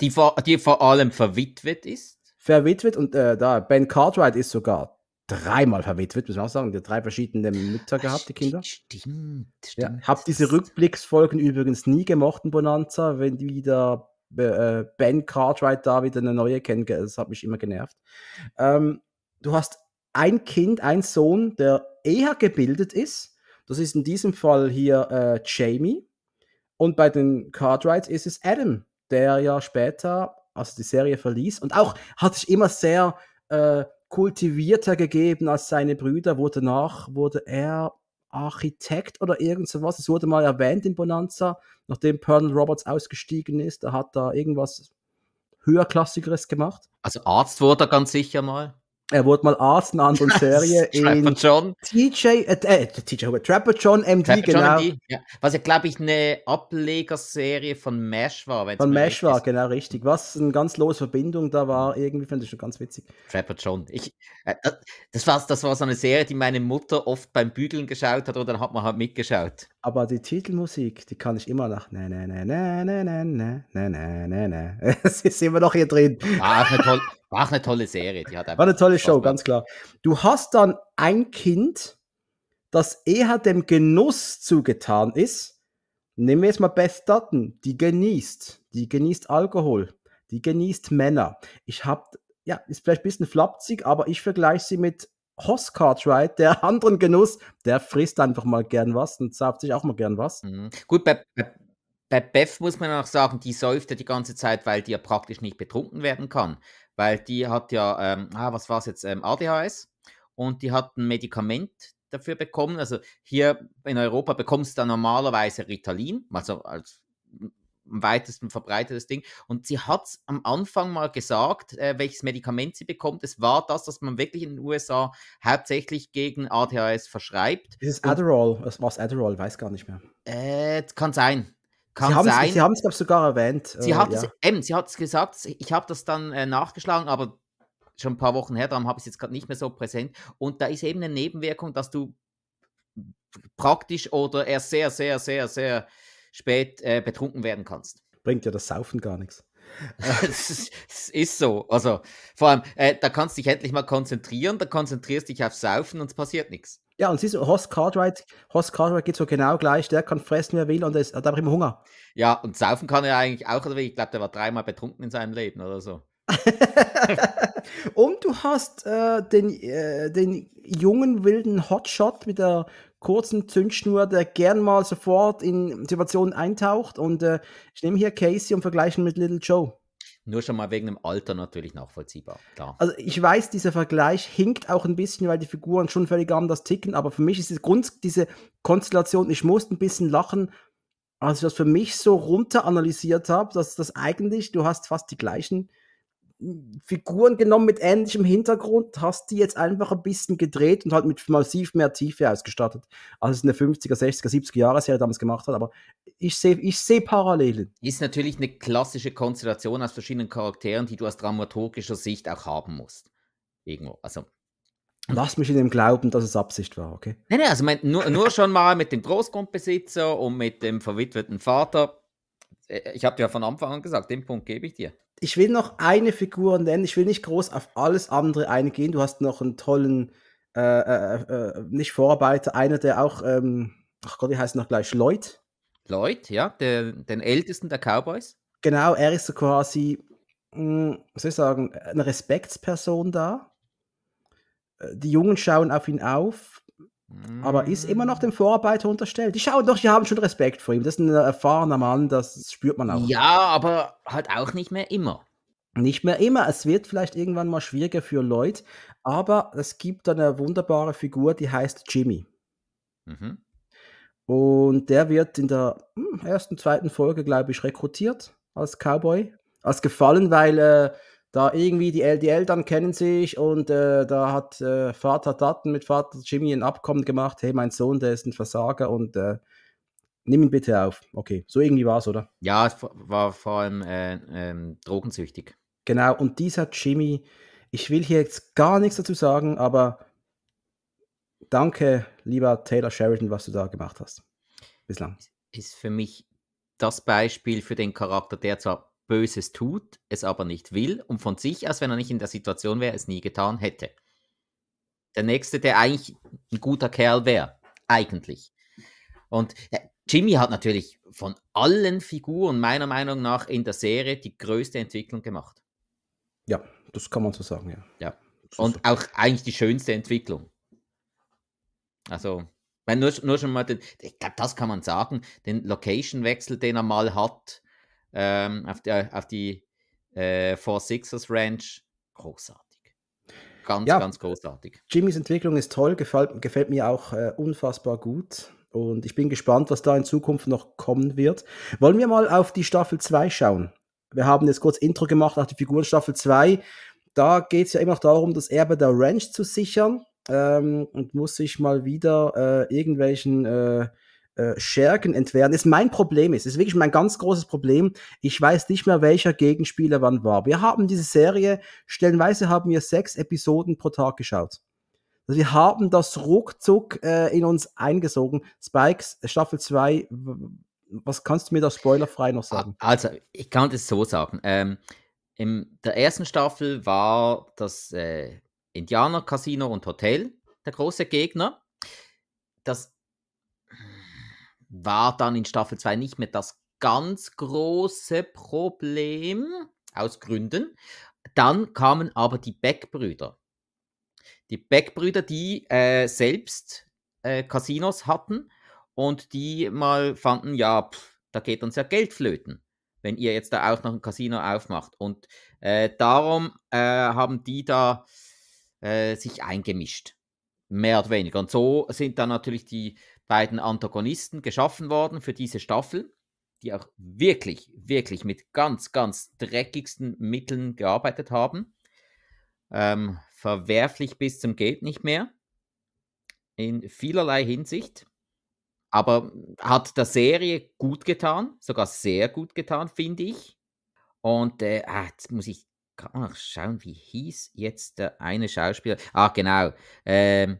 Die vor, die vor allem verwitwet ist. Verwitwet und äh, da, Ben Cartwright ist sogar dreimal verwitwet, muss man auch sagen. Die drei verschiedene Mütter ah, gehabt, die Kinder. Stimmt, stimmt. Ja, hab diese Rückblicksfolgen übrigens nie gemocht in Bonanza, wenn wieder äh, Ben Cartwright da wieder eine neue kennengelernt Das hat mich immer genervt. Ähm, du hast ein Kind, ein Sohn, der eher gebildet ist. Das ist in diesem Fall hier äh, Jamie. Und bei den Cartwrights ist es Adam, der ja später, also die Serie verließ. Und auch hat sich immer sehr äh, kultivierter gegeben als seine Brüder. Wurde nach, wurde er Architekt oder irgend sowas. Es wurde mal erwähnt in Bonanza, nachdem Pernell Roberts ausgestiegen ist. Er hat da irgendwas höherklassigeres gemacht. Also Arzt wurde er ganz sicher mal. Er wurde mal einer anderen Serie in John. TJ, äh, äh, TJ Trapper John MD, Trapper genau. John MD, ja. Was ja, glaube ich, eine Ablegerserie von Mesh war. Von Mesh war, ist. genau, richtig. Was eine ganz lose Verbindung da war, irgendwie fand ich schon ganz witzig. Trapper John. Ich, äh, das, war, das war so eine Serie, die meine Mutter oft beim Bügeln geschaut hat oder dann hat man halt mitgeschaut. Aber die Titelmusik, die kann ich immer noch. Ne, ne, ne, ne, ne, ne, ne, ne, ne, ne. Es ist immer noch hier drin. Ah, eine tolle. War auch eine tolle Serie. Die hat War eine tolle Show, ganz klar. Du hast dann ein Kind, das eher dem Genuss zugetan ist. Nehmen wir jetzt mal Beth Dutton, die genießt. Die genießt Alkohol. Die genießt Männer. Ich habe, ja, ist vielleicht ein bisschen flapsig, aber ich vergleiche sie mit Hoss Cartwright, der anderen Genuss, der frisst einfach mal gern was und sauft sich auch mal gern was. Mhm. Gut, bei, bei Beth muss man auch sagen, die säuft ja die ganze Zeit, weil die ja praktisch nicht betrunken werden kann weil die hat ja, ähm, ah, was war es jetzt, ähm, ADHS und die hat ein Medikament dafür bekommen. Also hier in Europa bekommst du normalerweise Ritalin, also als am weitesten verbreitetes Ding. Und sie hat am Anfang mal gesagt, äh, welches Medikament sie bekommt. Es war das, was man wirklich in den USA hauptsächlich gegen ADHS verschreibt. Ist es Adderall, was war Adderall? Weiß gar nicht mehr. Äh, kann sein. Kann Sie haben es, glaube ich, sogar erwähnt. Sie äh, hat es, ähm, es gesagt, ich habe das dann äh, nachgeschlagen, aber schon ein paar Wochen her, darum habe ich es jetzt gerade nicht mehr so präsent. Und da ist eben eine Nebenwirkung, dass du praktisch oder erst sehr, sehr, sehr, sehr spät äh, betrunken werden kannst. Bringt ja das Saufen gar nichts. Es ist so. Also vor allem, äh, da kannst du dich endlich mal konzentrieren, da konzentrierst dich auf Saufen und es passiert nichts. Ja, und siehst du, Horst Cartwright, Horst Cartwright geht so genau gleich, der kann fressen, wie er will, und der hat einfach immer Hunger. Ja, und saufen kann er eigentlich auch, oder ich glaube, der war dreimal betrunken in seinem Leben oder so. und du hast äh, den, äh, den jungen, wilden Hotshot mit der kurzen Zündschnur, der gern mal sofort in Situationen eintaucht. Und äh, ich nehme hier Casey und vergleiche ihn mit Little Joe. Nur schon mal wegen dem Alter natürlich nachvollziehbar. Klar. Also ich weiß, dieser Vergleich hinkt auch ein bisschen, weil die Figuren schon völlig anders ticken, aber für mich ist die Grund, diese Konstellation, ich musste ein bisschen lachen, als ich das für mich so runter analysiert habe, dass das eigentlich, du hast fast die gleichen Figuren genommen mit ähnlichem Hintergrund, hast die jetzt einfach ein bisschen gedreht und halt mit massiv mehr Tiefe ausgestattet, als es in der 50er, 60er, 70er Jahre Serie damals gemacht hat. Aber ich sehe ich seh Parallelen. Ist natürlich eine klassische Konstellation aus verschiedenen Charakteren, die du aus dramaturgischer Sicht auch haben musst. Irgendwo. Also. Lass mich in dem glauben, dass es Absicht war, okay? Nein, nein, also mein, nur, nur schon mal mit dem Großgrundbesitzer und mit dem verwitweten Vater. Äh, ich habe dir ja von Anfang an gesagt, den Punkt gebe ich dir ich will noch eine Figur nennen. Ich will nicht groß auf alles andere eingehen. Du hast noch einen tollen, äh, äh, äh, äh nicht Vorarbeiter, einer, der auch, ähm, ach Gott, wie heißt noch gleich? Lloyd. Lloyd, ja, der, den Ältesten der Cowboys. Genau, er ist so quasi, mh, hm, soll ich sagen, eine Respektsperson da. Äh, die Jungen schauen auf ihn auf aber ist immer noch dem Vorarbeiter unterstellt. Die schauen doch, die haben schon Respekt vor ihm. Das ist ein erfahrener Mann, das spürt man auch. Ja, aber halt auch nicht mehr immer. Nicht mehr immer. Es wird vielleicht irgendwann mal schwieriger für Leute. aber es gibt eine wunderbare Figur, die heißt Jimmy. Mhm. Und der wird in der hm, ersten, zweiten Folge, glaube ich, rekrutiert als Cowboy, als Gefallen, weil äh, da irgendwie die, LDL dann kennen sich und äh, da hat äh, Vater Tatten mit Vater Jimmy ein Abkommen gemacht, hey, mein Sohn, der ist ein Versager und äh, nimm ihn bitte auf. Okay, so irgendwie war es, oder? Ja, es war vor allem äh, ähm, drogensüchtig. Genau, und dieser Jimmy, ich will hier jetzt gar nichts dazu sagen, aber danke, lieber Taylor Sheridan, was du da gemacht hast. Bislang. Ist für mich das Beispiel für den Charakter, der zwar Böses tut, es aber nicht will und von sich aus, wenn er nicht in der Situation wäre, es nie getan hätte. Der nächste, der eigentlich ein guter Kerl wäre, eigentlich. Und äh, Jimmy hat natürlich von allen Figuren meiner Meinung nach in der Serie die größte Entwicklung gemacht. Ja, das kann man so sagen, ja. Ja. Und so. auch eigentlich die schönste Entwicklung. Also, wenn nur, nur schon mal, den, ich glaube, das kann man sagen, den Location-Wechsel, den er mal hat, ähm, auf, der, auf die äh, Four Sixers Ranch. Großartig. Ganz, ja, ganz großartig. Jimmys Entwicklung ist toll, gefällt, gefällt mir auch äh, unfassbar gut. Und ich bin gespannt, was da in Zukunft noch kommen wird. Wollen wir mal auf die Staffel 2 schauen? Wir haben jetzt kurz Intro gemacht nach der Staffel 2. Da geht es ja immer noch darum, das Erbe der Ranch zu sichern. Ähm, und muss sich mal wieder äh, irgendwelchen äh, äh, Schergen entwerten. Das ist mein Problem ist, ist wirklich mein ganz großes Problem. Ich weiß nicht mehr, welcher Gegenspieler wann war. Wir haben diese Serie, stellenweise haben wir sechs Episoden pro Tag geschaut. Also wir haben das ruckzuck äh, in uns eingesogen. Spikes äh, Staffel 2, was kannst du mir da spoilerfrei noch sagen? Also, ich kann das so sagen. Ähm, in der ersten Staffel war das äh, Indianer Casino und Hotel der große Gegner. Das war dann in Staffel 2 nicht mehr das ganz große Problem, aus Gründen. Dann kamen aber die Beck-Brüder. Die Beck-Brüder, die äh, selbst äh, Casinos hatten und die mal fanden, ja, pff, da geht uns ja Geld flöten, wenn ihr jetzt da auch noch ein Casino aufmacht. Und äh, darum äh, haben die da äh, sich eingemischt. Mehr oder weniger. Und so sind dann natürlich die beiden Antagonisten geschaffen worden für diese Staffel, die auch wirklich, wirklich mit ganz, ganz dreckigsten Mitteln gearbeitet haben. Ähm, verwerflich bis zum Geld nicht mehr. In vielerlei Hinsicht. Aber hat der Serie gut getan, sogar sehr gut getan, finde ich. Und äh, ah, jetzt muss ich gerade schauen, wie hieß jetzt der eine Schauspieler. Ah, genau. Ähm,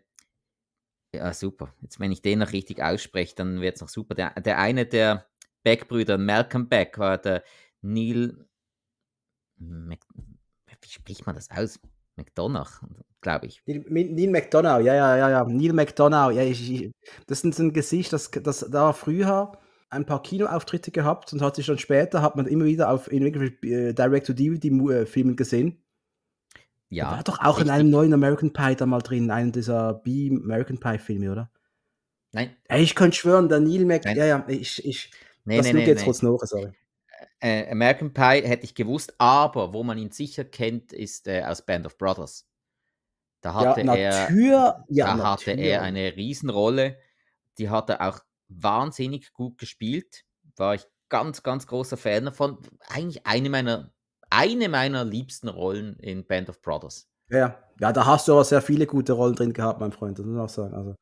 ja, super. Jetzt, wenn ich den noch richtig ausspreche, dann wird es noch super. Der, der eine der Beck-Brüder, Malcolm Beck, war der Neil. Mac Wie spricht man das aus? McDonough, glaube ich. Neil, McDonough, ja, ja, ja, ja. Neil McDonough, ja, ich, ich, das ist ein Gesicht, das, das da früher ein paar Kinoauftritte gehabt und hat sich dann später, hat man immer wieder auf irgendwelchen äh, Direct-to-DVD-Filmen äh, gesehen. Ja. Der war doch auch richtig. in einem neuen American Pie da mal drin, einem dieser B-American Pie-Filme, oder? Nein. Ich könnte schwören, der Neil Mac. Nein. Ja, ja, ich. ich nee, das nee, nee, jetzt nee. kurz noch, sorry. Äh, äh, American Pie hätte ich gewusst, aber wo man ihn sicher kennt, ist äh, aus Band of Brothers. Da hatte, ja, er, ja, da hatte er eine Riesenrolle. Die hat er auch wahnsinnig gut gespielt. War ich ganz, ganz großer Fan davon. Eigentlich eine meiner eine meiner liebsten Rollen in Band of Brothers. Ja, ja, da hast du aber sehr viele gute Rollen drin gehabt, mein Freund, das muss man auch sagen. Also.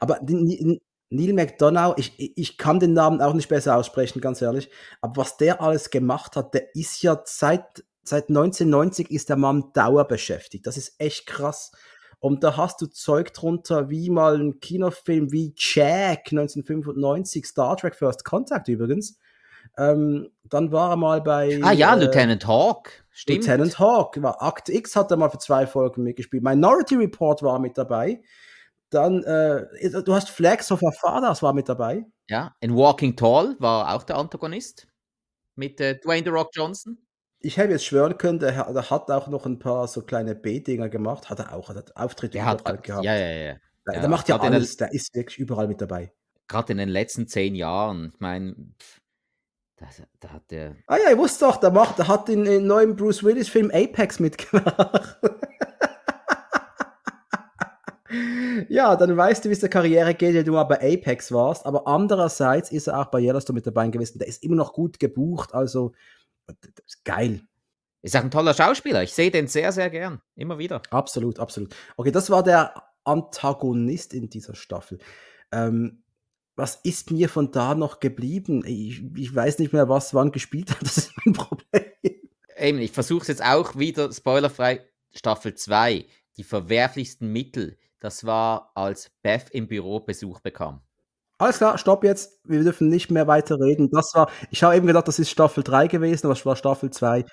Aber Neil McDonough, ich, ich kann den Namen auch nicht besser aussprechen, ganz ehrlich. Aber was der alles gemacht hat, der ist ja seit, seit 1990 ist der Mann dauerbeschäftigt. Das ist echt krass. Und da hast du Zeug drunter, wie mal ein Kinofilm wie Jack 1995, Star Trek First Contact übrigens. Ähm, dann war er mal bei. Ah ja, äh, Lieutenant Hawk. Stimmt. Lieutenant Hawk war Akt X hat er mal für zwei Folgen mitgespielt. Minority Report war mit dabei. Dann, äh, du hast Flags of Our war mit dabei. Ja, in Walking Tall war auch der Antagonist mit äh, Dwayne The Rock Johnson. Ich hätte jetzt schwören können, der, der, hat auch noch ein paar so kleine B-Dinger gemacht. Hat er auch, hat Auftritte der überall hat, gehabt. Ja, ja, ja. Der, ja, der macht ja alles, der ist wirklich überall mit dabei. Gerade in den letzten zehn Jahren. Ich meine, das, da hat der. Ah ja, ich wusste doch, der, macht, der hat den neuen Bruce Willis-Film Apex mitgemacht. ja, dann weißt du, wie es der Karriere geht, wenn du mal bei Apex warst. Aber andererseits ist er auch bei Yellowstone mit dabei gewesen. Der ist immer noch gut gebucht, also geil. Ist auch ein toller Schauspieler. Ich sehe den sehr, sehr gern. Immer wieder. Absolut, absolut. Okay, das war der Antagonist in dieser Staffel. Ähm, was ist mir von da noch geblieben? Ich, ich weiß nicht mehr, was wann gespielt hat. Das ist mein Problem. Eben, ich versuche es jetzt auch wieder spoilerfrei. Staffel 2, die verwerflichsten Mittel, das war, als Beth im Büro Besuch bekam. Alles klar, stopp jetzt. Wir dürfen nicht mehr weiter reden. Das war, ich habe eben gedacht, das ist Staffel 3 gewesen, aber es war Staffel 2.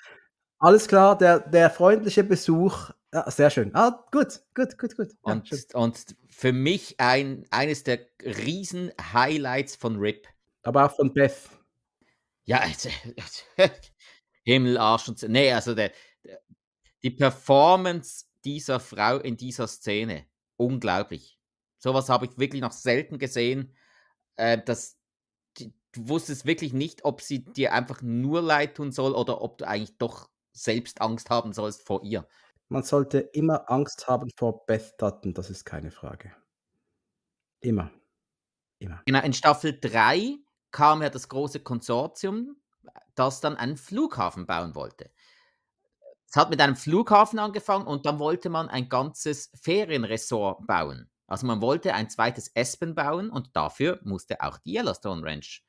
Alles klar, der, der freundliche Besuch. Ja, ah, sehr schön. Ah, gut, gut, gut, gut. Ja, und, und für mich ein, eines der riesen Highlights von Rip. Aber auch von Beth. Ja, also, Himmel, Arsch und... Nee, also der, der, die Performance dieser Frau in dieser Szene, unglaublich. Sowas habe ich wirklich noch selten gesehen. Äh, das, du wusstest wirklich nicht, ob sie dir einfach nur leid tun soll oder ob du eigentlich doch selbst Angst haben sollst vor ihr. Man sollte immer Angst haben vor Beth Dutton, das ist keine Frage. Immer. Immer. Genau, in Staffel 3 kam ja das große Konsortium, das dann einen Flughafen bauen wollte. Es hat mit einem Flughafen angefangen und dann wollte man ein ganzes Ferienresort bauen. Also man wollte ein zweites Aspen bauen und dafür musste auch die Yellowstone Ranch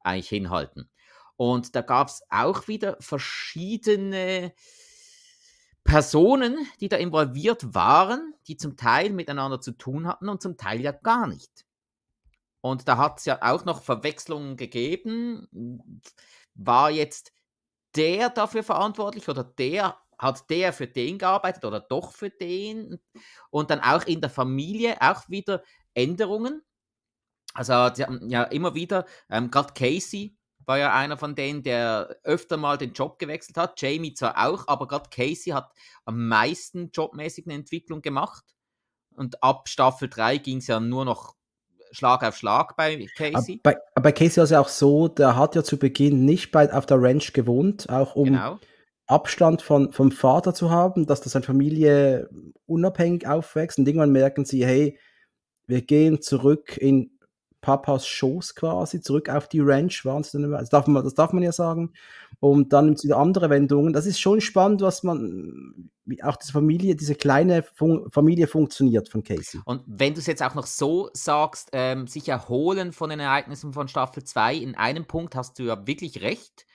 eigentlich hinhalten. Und da gab es auch wieder verschiedene Personen, die da involviert waren, die zum Teil miteinander zu tun hatten und zum Teil ja gar nicht. Und da hat es ja auch noch Verwechslungen gegeben. War jetzt der dafür verantwortlich oder der hat der für den gearbeitet oder doch für den? Und dann auch in der Familie auch wieder Änderungen. Also haben ja immer wieder, ähm, gerade Casey war ja einer von denen, der öfter mal den Job gewechselt hat. Jamie zwar auch, aber gerade Casey hat am meisten jobmäßig eine Entwicklung gemacht. Und ab Staffel 3 ging es ja nur noch Schlag auf Schlag bei Casey. Bei, bei Casey war es ja auch so, der hat ja zu Beginn nicht bei, auf der Ranch gewohnt, auch um genau. Abstand von, vom Vater zu haben, dass das seine Familie unabhängig aufwächst. Und irgendwann merken sie, hey, wir gehen zurück in Papas Schoß quasi zurück auf die Ranch waren sie dann, das darf man, das darf man ja sagen. Und dann nimmt es wieder andere Wendungen. Das ist schon spannend, was man, wie auch diese Familie, diese kleine Fun Familie funktioniert von Casey. Und wenn du es jetzt auch noch so sagst, ähm, sich erholen von den Ereignissen von Staffel 2, in einem Punkt hast du ja wirklich recht.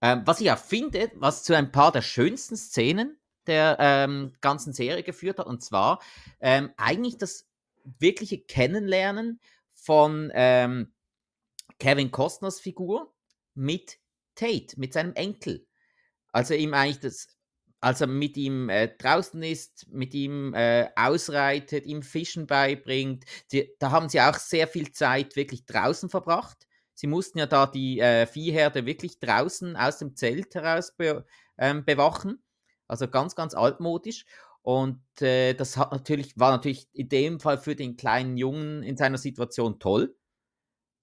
Ähm, was ich ja finde, was zu ein paar der schönsten Szenen der ähm, ganzen Serie geführt hat, und zwar ähm, eigentlich das wirkliche Kennenlernen von ähm, Kevin Costners Figur mit Tate, mit seinem Enkel. Also ihm eigentlich das, als er mit ihm äh, draußen ist, mit ihm äh, ausreitet, ihm Fischen beibringt. Die, da haben sie auch sehr viel Zeit wirklich draußen verbracht. Sie mussten ja da die äh, Viehherde wirklich draußen aus dem Zelt heraus be ähm, bewachen. Also ganz, ganz altmodisch. Und äh, das hat natürlich, war natürlich in dem Fall für den kleinen Jungen in seiner Situation toll.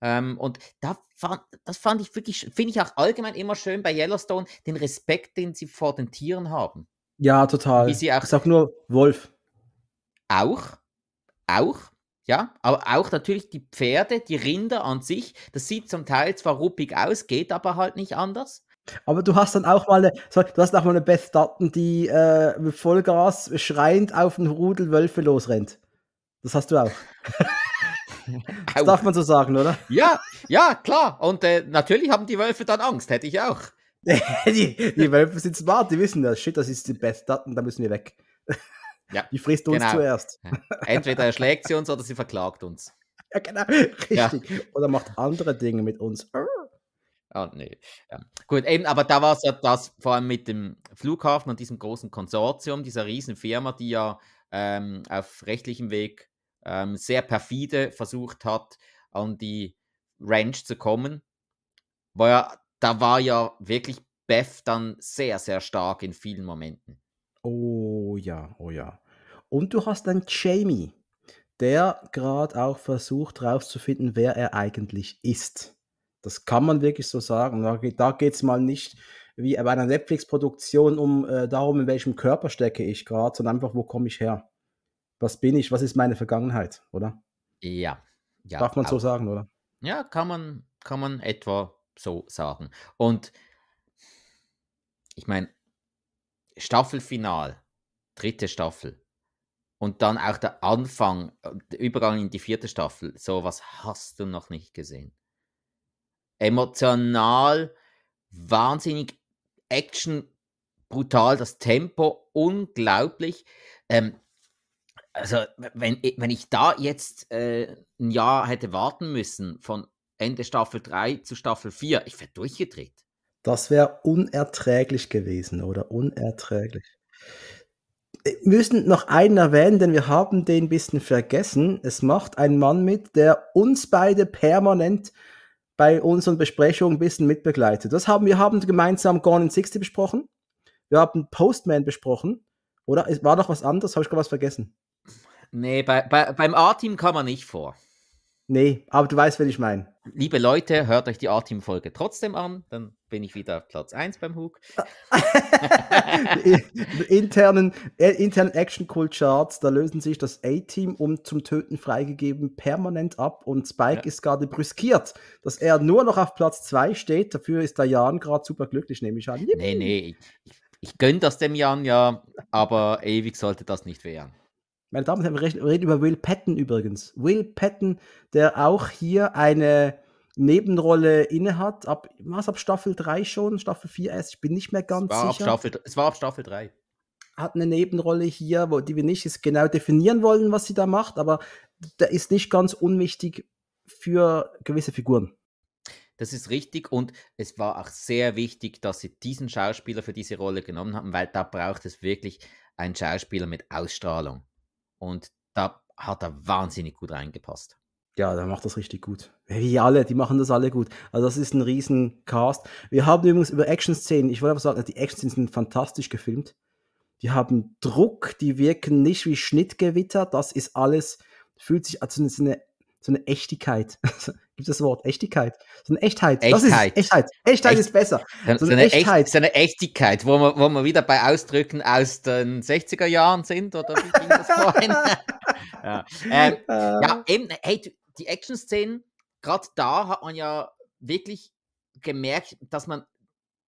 Ähm, und da fand, das fand ich wirklich, finde ich auch allgemein immer schön bei Yellowstone, den Respekt, den sie vor den Tieren haben. Ja, total. Wie sie auch, ich sag nur Wolf. Auch, auch, ja, aber auch natürlich die Pferde, die Rinder an sich, das sieht zum Teil zwar ruppig aus, geht aber halt nicht anders. Aber du hast dann auch mal eine, du hast auch mal eine Beth Dutton, die äh, mit Vollgas schreiend auf den Rudel Wölfe losrennt. Das hast du auch. das darf man so sagen, oder? Ja, ja, klar. Und äh, natürlich haben die Wölfe dann Angst, hätte ich auch. die, die, Wölfe sind smart, die wissen das. Shit, das ist die Beth Dutton, da müssen wir weg. Ja, die frisst uns genau. zuerst. Entweder erschlägt sie uns oder sie verklagt uns. Ja, genau, richtig. Ja. Oder macht andere Dinge mit uns. Ah, nee. Ja. Gut, eben, aber da war es ja das, vor allem mit dem Flughafen und diesem großen Konsortium, dieser Firma, die ja ähm, auf rechtlichem Weg ähm, sehr perfide versucht hat, an die Ranch zu kommen. War ja, da war ja wirklich Beth dann sehr, sehr stark in vielen Momenten. Oh ja, oh ja. Und du hast dann Jamie, der gerade auch versucht herauszufinden, wer er eigentlich ist. Das kann man wirklich so sagen. Da, da geht es mal nicht wie bei einer Netflix-Produktion um äh, darum, in welchem Körper stecke ich gerade, sondern einfach, wo komme ich her? Was bin ich? Was ist meine Vergangenheit, oder? Ja. ja Darf man aber, so also sagen, oder? Ja, kann man, kann man etwa so sagen. Und ich meine, Staffelfinal, dritte Staffel und dann auch der Anfang, äh, der Übergang in die vierte Staffel, sowas hast du noch nicht gesehen emotional, wahnsinnig Action, brutal, das Tempo unglaublich. Ähm, also wenn, wenn ich da jetzt äh, ein Jahr hätte warten müssen von Ende Staffel 3 zu Staffel 4, ich wäre durchgedreht. Das wäre unerträglich gewesen, oder? Unerträglich. Äh, wir müssen noch einen erwähnen, denn wir haben den ein bisschen vergessen. Es macht ein Mann mit, der uns beide permanent bei unseren Besprechungen ein bisschen mitbegleitet. Das haben wir haben gemeinsam Gone in 60 besprochen. Wir haben Postman besprochen. Oder war doch was anderes? Habe ich gerade was vergessen? Nee, bei, bei, beim A-Team kam er nicht vor. Nee, aber du weißt, wen ich meine. Liebe Leute, hört euch die A-Team-Folge trotzdem an, dann bin ich wieder auf Platz 1 beim Hook. internen, äh, internen Action Cool Charts, da lösen sich das A-Team um zum Töten freigegeben permanent ab und Spike ja. ist gerade brüskiert, dass er nur noch auf Platz 2 steht. Dafür ist der Jan gerade super glücklich, nehme ich an. Yippie. Nee, nee, ich, ich, gönne das dem Jan ja, aber ewig sollte das nicht wehren. Meine Damen und Herren, wir reden über Will Patton übrigens. Will Patton, der auch hier eine Nebenrolle innehat, ab, es ab Staffel 3 schon, Staffel 4 erst, ich bin nicht mehr ganz es sicher. Staffel, es war ab Staffel 3. Hat eine Nebenrolle hier, wo, die wir nicht genau definieren wollen, was sie da macht, aber der ist nicht ganz unwichtig für gewisse Figuren. Das ist richtig und es war auch sehr wichtig, dass sie diesen Schauspieler für diese Rolle genommen haben, weil da braucht es wirklich einen Schauspieler mit Ausstrahlung. Und da hat er wahnsinnig gut reingepasst. Ja, der macht das richtig gut. Wie alle, die machen das alle gut. Also das ist ein riesen Cast. Wir haben übrigens über Action-Szenen, ich wollte aber sagen, die Action-Szenen sind fantastisch gefilmt. Die haben Druck, die wirken nicht wie Schnittgewitter. Das ist alles, fühlt sich, also es ist eine so eine Echtigkeit. Gibt es das Wort Echtigkeit? So eine Echtheit. Echtheit. Das ist Echtheit. Echtheit Echt. ist besser. So, so eine, Echtheit. Echt, so eine Echtigkeit, wo wir, wo wir wieder bei Ausdrücken aus den 60er Jahren sind, oder wie ging das vorhin? ja. Ähm, äh. ja, eben, hey, die Action-Szenen, gerade da hat man ja wirklich gemerkt, dass man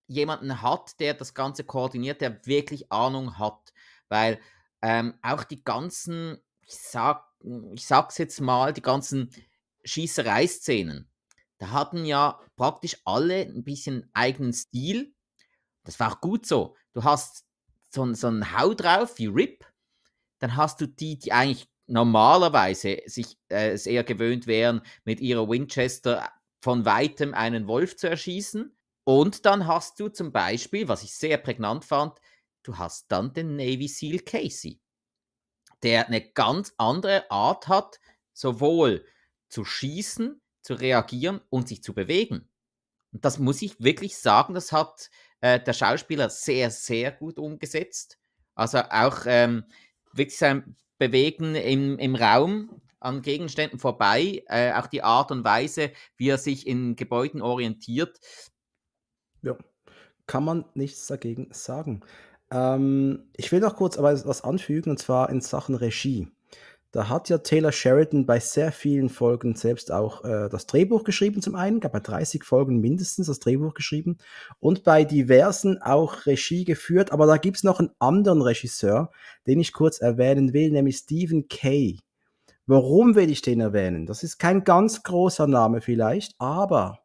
jemanden hat, der das Ganze koordiniert, der wirklich Ahnung hat. Weil ähm, auch die ganzen ich sag, ich sag's jetzt mal, die ganzen Schießerei-Szenen. Da hatten ja praktisch alle ein bisschen eigenen Stil. Das war auch gut so. Du hast so, so einen Hau drauf wie Rip, dann hast du die, die eigentlich normalerweise sich äh, es eher gewöhnt wären, mit ihrer Winchester äh, von weitem einen Wolf zu erschießen. Und dann hast du zum Beispiel, was ich sehr prägnant fand, du hast dann den Navy Seal Casey der eine ganz andere Art hat, sowohl zu schießen, zu reagieren und sich zu bewegen. Und das muss ich wirklich sagen, das hat äh, der Schauspieler sehr, sehr gut umgesetzt. Also auch ähm, wirklich sein Bewegen im, im Raum an Gegenständen vorbei, äh, auch die Art und Weise, wie er sich in Gebäuden orientiert. Ja, kann man nichts dagegen sagen. Ähm, ich will noch kurz aber was anfügen, und zwar in Sachen Regie. Da hat ja Taylor Sheridan bei sehr vielen Folgen selbst auch äh, das Drehbuch geschrieben, zum einen, gab bei 30 Folgen mindestens das Drehbuch geschrieben und bei diversen auch Regie geführt. Aber da gibt es noch einen anderen Regisseur, den ich kurz erwähnen will, nämlich Stephen Kay. Warum will ich den erwähnen? Das ist kein ganz großer Name vielleicht, aber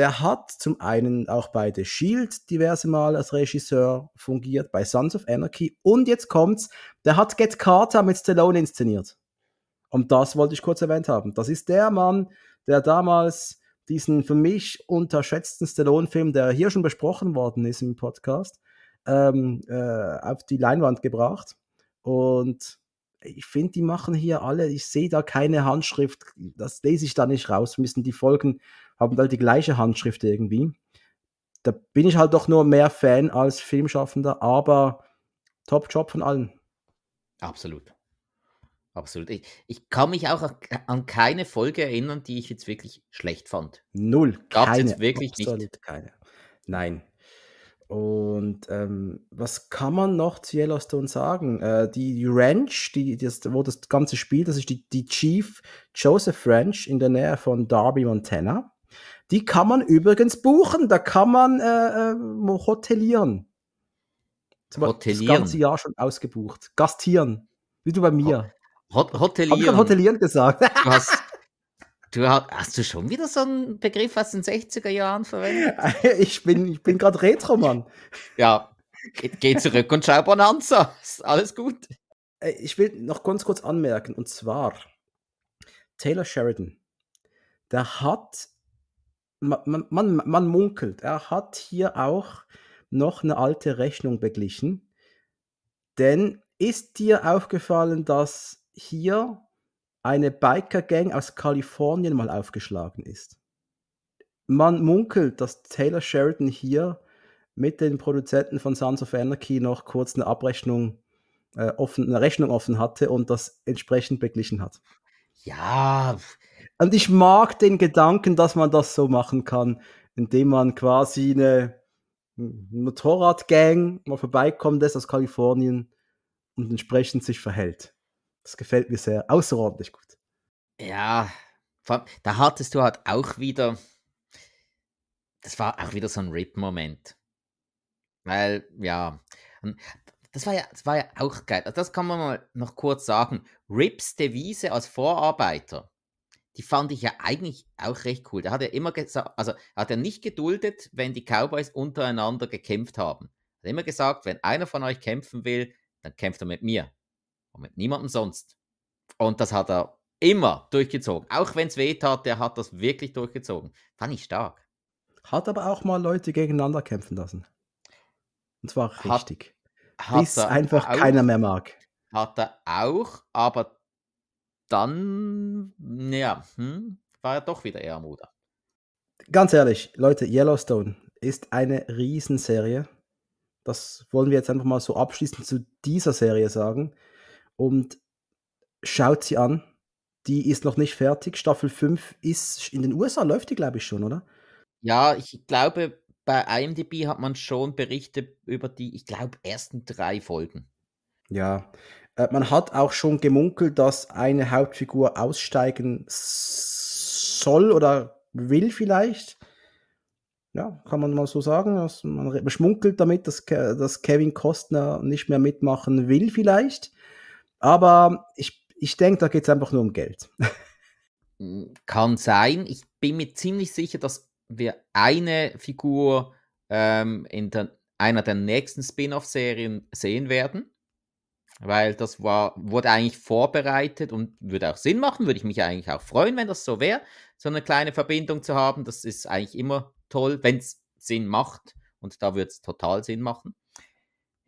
der hat zum einen auch bei The Shield diverse Mal als Regisseur fungiert, bei Sons of Anarchy und jetzt kommt's, der hat Get Carter mit Stallone inszeniert. Und das wollte ich kurz erwähnt haben. Das ist der Mann, der damals diesen für mich unterschätzten Stallone-Film, der hier schon besprochen worden ist im Podcast, ähm, äh, auf die Leinwand gebracht. Und ich finde, die machen hier alle, ich sehe da keine Handschrift, das lese ich da nicht raus, müssen die Folgen haben alle halt die gleiche Handschrift irgendwie. Da bin ich halt doch nur mehr Fan als Filmschaffender, aber Top-Job von allen. Absolut. Absolut. Ich, ich, kann mich auch an keine Folge erinnern, die ich jetzt wirklich schlecht fand. Null. Gab es jetzt wirklich absolut nicht. keine. Nein. Und ähm, was kann man noch zu Yellowstone sagen? Äh, die Ranch, die, das, wo das Ganze spielt, das ist die, die Chief Joseph Ranch in der Nähe von Darby, Montana. Die kann man übrigens buchen, da kann man äh, äh, hotelieren. Zum hotelieren. Das ganze Jahr schon ausgebucht. Gastieren, wie du bei mir. Hot hotelieren. Hab ich hotelieren gesagt. Du hast, du hast, hast, du schon wieder so einen Begriff aus den 60er Jahren verwendet? ich bin, ich bin gerade Retro, Mann. Ja, geh, geh zurück und schau Bonanza. alles gut. Äh, ich will noch ganz kurz anmerken, und zwar Taylor Sheridan, der hat man, man, man munkelt, er hat hier auch noch eine alte Rechnung beglichen. Denn ist dir aufgefallen, dass hier eine Biker-Gang aus Kalifornien mal aufgeschlagen ist? Man munkelt, dass Taylor Sheridan hier mit den Produzenten von Sons of Anarchy noch kurz eine Abrechnung äh, offen, eine Rechnung offen hatte und das entsprechend beglichen hat. Ja, und ich mag den Gedanken, dass man das so machen kann, indem man quasi eine Motorradgang mal vorbeikommt, lässt aus Kalifornien und entsprechend sich verhält. Das gefällt mir sehr außerordentlich gut. Ja, da hattest du halt auch wieder, das war auch wieder so ein Rip-Moment. Weil, ja, das war ja, das war ja auch geil. Also das kann man mal noch kurz sagen. Rips Devise als Vorarbeiter die fand ich ja eigentlich auch recht cool. Da hat er immer gesagt, also hat er nicht geduldet, wenn die Cowboys untereinander gekämpft haben. Hat immer gesagt, wenn einer von euch kämpfen will, dann kämpft er mit mir und mit niemandem sonst. Und das hat er immer durchgezogen. Auch wenn es weh tat, der hat das wirklich durchgezogen. Fand ich stark. Hat aber auch mal Leute gegeneinander kämpfen lassen. Und zwar richtig. Hat, hat Bis einfach keiner mehr mag. Hat er auch, aber dann, naja, hm, war ja doch wieder eher Moda. Ganz ehrlich, Leute, Yellowstone ist eine Riesenserie. Das wollen wir jetzt einfach mal so abschließend zu dieser Serie sagen. Und schaut sie an. Die ist noch nicht fertig. Staffel 5 ist in den USA, läuft die, glaube ich, schon, oder? Ja, ich glaube, bei IMDb hat man schon Berichte über die, ich glaube, ersten drei Folgen. Ja, äh, man hat auch schon gemunkelt, dass eine Hauptfigur aussteigen soll oder will vielleicht. Ja, kann man mal so sagen. Also man schmunkelt damit, dass, dass Kevin Costner nicht mehr mitmachen will vielleicht. Aber ich, ich denke, da geht es einfach nur um Geld. Hm, kann sein. Ich bin mir ziemlich sicher, dass wir eine Figur ähm, in der, einer der nächsten Spin-off-Serien sehen werden weil das war, wurde eigentlich vorbereitet und würde auch Sinn machen, würde ich mich eigentlich auch freuen, wenn das so wäre, so eine kleine Verbindung zu haben. Das ist eigentlich immer toll, wenn es Sinn macht und da würde es total Sinn machen.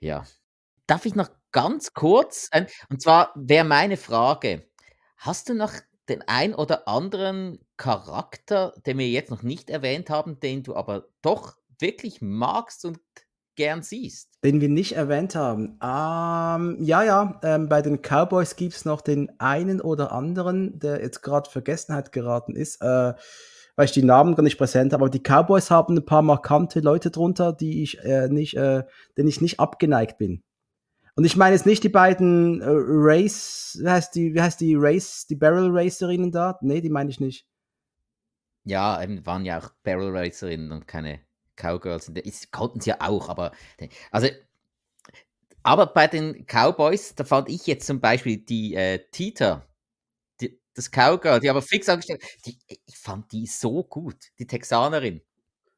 Ja. Darf ich noch ganz kurz, und zwar wäre meine Frage, hast du noch den ein oder anderen Charakter, den wir jetzt noch nicht erwähnt haben, den du aber doch wirklich magst und gern siehst. Den wir nicht erwähnt haben. Ähm, ja, ja, ähm, bei den Cowboys gibt es noch den einen oder anderen, der jetzt gerade Vergessenheit geraten ist, äh, weil ich die Namen gar nicht präsent habe. Aber die Cowboys haben ein paar markante Leute drunter, die ich äh, nicht, äh, denen ich nicht abgeneigt bin. Und ich meine jetzt nicht die beiden äh, Race, wie heißt die, wie heißt die Race, die Barrel Racerinnen da? Nee, die meine ich nicht. Ja, waren ja auch Barrel Racerinnen und keine Cowgirls, ist, konnten sie ja auch, aber also aber bei den Cowboys, da fand ich jetzt zum Beispiel die äh, Tita, die, das Cowgirl, die aber fix angestellt, die, ich fand die so gut, die Texanerin.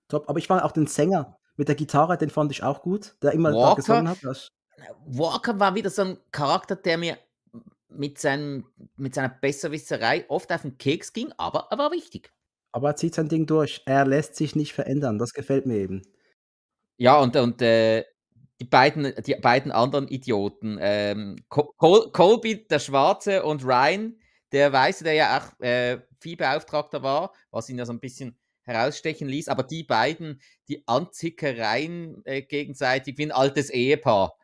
Top, aber ich fand auch den Sänger mit der Gitarre, den fand ich auch gut, der immer Walker, gesungen hat. Das. Walker war wieder so ein Charakter, der mir mit, seinem, mit seiner Besserwisserei oft auf den Keks ging, aber er war wichtig. Aber er zieht sein Ding durch. Er lässt sich nicht verändern. Das gefällt mir eben. Ja, und, und äh, die, beiden, die beiden anderen Idioten, ähm, Col Colby, der Schwarze, und Ryan, der Weiße, der ja auch äh, Viehbeauftragter war, was ihn ja so ein bisschen herausstechen ließ, aber die beiden, die Anzickereien äh, gegenseitig wie ein altes Ehepaar.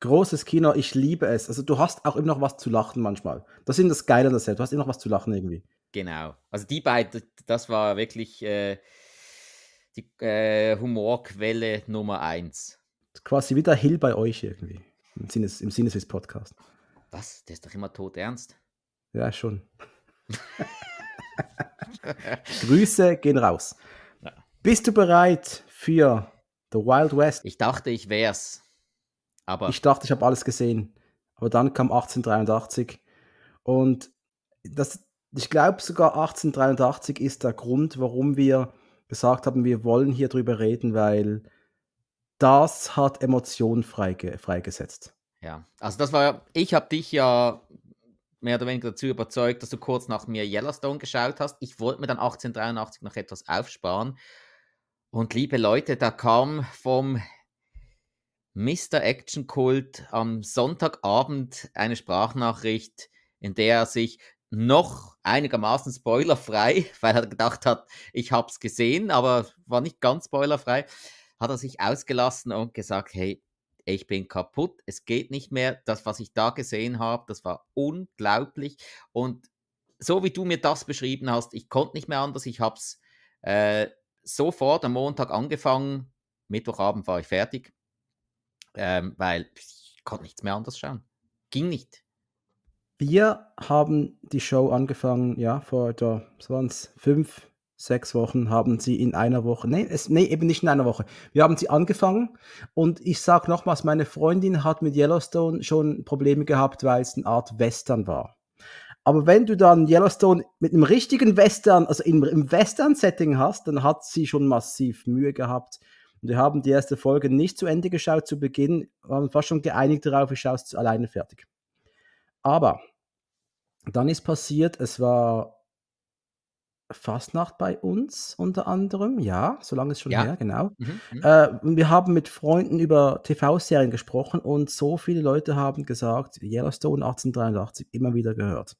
Großes Kino, ich liebe es. Also du hast auch immer noch was zu lachen manchmal. Das ist das Geile an der Serie. Du hast immer noch was zu lachen irgendwie. Genau. Also die beiden, das war wirklich äh, die äh, Humorquelle Nummer eins. Quasi wieder Hill bei euch irgendwie. Im Sinne, im Sinne des Podcasts. Was? Der ist doch immer tot ernst. Ja, schon. Grüße gehen raus. Ja. Bist du bereit für The Wild West? Ich dachte, ich wär's. Aber ich dachte, ich habe alles gesehen. Aber dann kam 1883 und das, ich glaube sogar 1883 ist der Grund, warum wir gesagt haben, wir wollen hier drüber reden, weil das hat Emotionen freige, freigesetzt. Ja, also das war, ich habe dich ja mehr oder weniger dazu überzeugt, dass du kurz nach mir Yellowstone geschaut hast. Ich wollte mir dann 1883 noch etwas aufsparen. Und liebe Leute, da kam vom Mr. Action Cult am Sonntagabend eine Sprachnachricht, in der er sich noch einigermaßen spoilerfrei, weil er gedacht hat, ich habe es gesehen, aber war nicht ganz spoilerfrei, hat er sich ausgelassen und gesagt, hey, ich bin kaputt, es geht nicht mehr. Das, was ich da gesehen habe, das war unglaublich. Und so wie du mir das beschrieben hast, ich konnte nicht mehr anders. Ich habe es äh, sofort am Montag angefangen. Mittwochabend war ich fertig, ähm, weil ich konnte nichts mehr anders schauen. Ging nicht. Wir haben die Show angefangen, ja, vor etwa, was fünf, sechs Wochen haben sie in einer Woche, nee, es, nee, eben nicht in einer Woche. Wir haben sie angefangen und ich sage nochmals, meine Freundin hat mit Yellowstone schon Probleme gehabt, weil es eine Art Western war. Aber wenn du dann Yellowstone mit einem richtigen Western, also im, im Western-Setting hast, dann hat sie schon massiv Mühe gehabt. Und wir haben die erste Folge nicht zu Ende geschaut zu Beginn, waren fast schon geeinigt darauf, ich schaue es alleine fertig. Aber dann ist passiert, es war Fastnacht bei uns unter anderem, ja, so lange ist schon ja. her, genau. Mhm, mhm. äh, wir haben mit Freunden über TV-Serien gesprochen und so viele Leute haben gesagt, Yellowstone 1883 immer wieder gehört.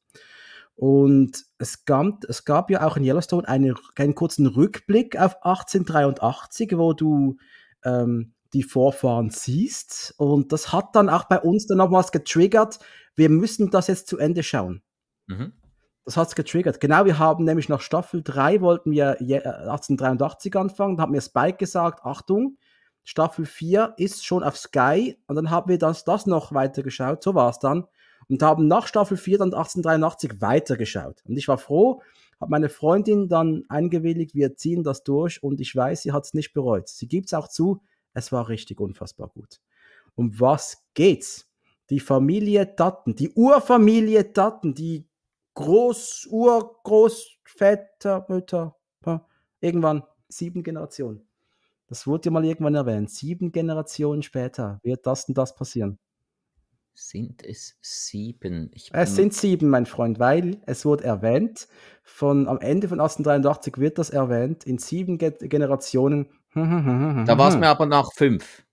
Und es gab, es gab ja auch in Yellowstone eine, einen kurzen Rückblick auf 1883, wo du ähm, die Vorfahren siehst. Und das hat dann auch bei uns dann nochmals getriggert, wir müssen das jetzt zu Ende schauen. Mhm. Das hat es getriggert. Genau, wir haben nämlich nach Staffel 3 wollten wir 1883 äh, anfangen, da hat mir Spike gesagt, Achtung, Staffel 4 ist schon auf Sky und dann haben wir das, das noch weitergeschaut, so war es dann. Und haben nach Staffel 4 dann 1883 weitergeschaut. Und ich war froh, habe meine Freundin dann eingewilligt, wir ziehen das durch und ich weiß, sie hat es nicht bereut. Sie gibt es auch zu, es war richtig unfassbar gut. Um was geht's? Die Familie Datten, die Urfamilie Datten, die Groß, Ur, Großväter, Mütter, irgendwann sieben Generationen. Das wurde ja mal irgendwann erwähnt. Sieben Generationen später wird das und das passieren. Sind es sieben? es sind sieben, mein Freund, weil es wurde erwähnt, von, am Ende von 1883 wird das erwähnt, in sieben Ge Generationen da war es mhm. mir aber nach fünf.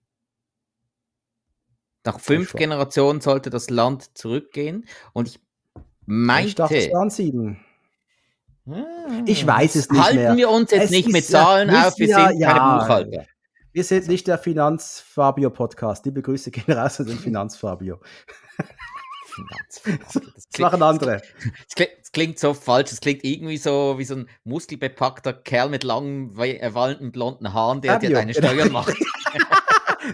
Nach fünf Generationen sollte das Land zurückgehen und ich meinte. Ich dachte, es waren sieben. Ah. Ich weiß es nicht Halten mehr. wir uns jetzt es nicht mit Zahlen ja, auf, wir ja, sind keine ja, Buchhalter. Wir sind nicht der Finanzfabio-Podcast. Die Begrüße gehen raus an den Finanzfabio. Finanzfrage. Das, klingt, machen andere. Das klingt, klingt so falsch. Es klingt irgendwie so wie so ein muskelbepackter Kerl mit langen, äh, wallenden blonden Haaren, der Fabio. dir deine Steuern macht.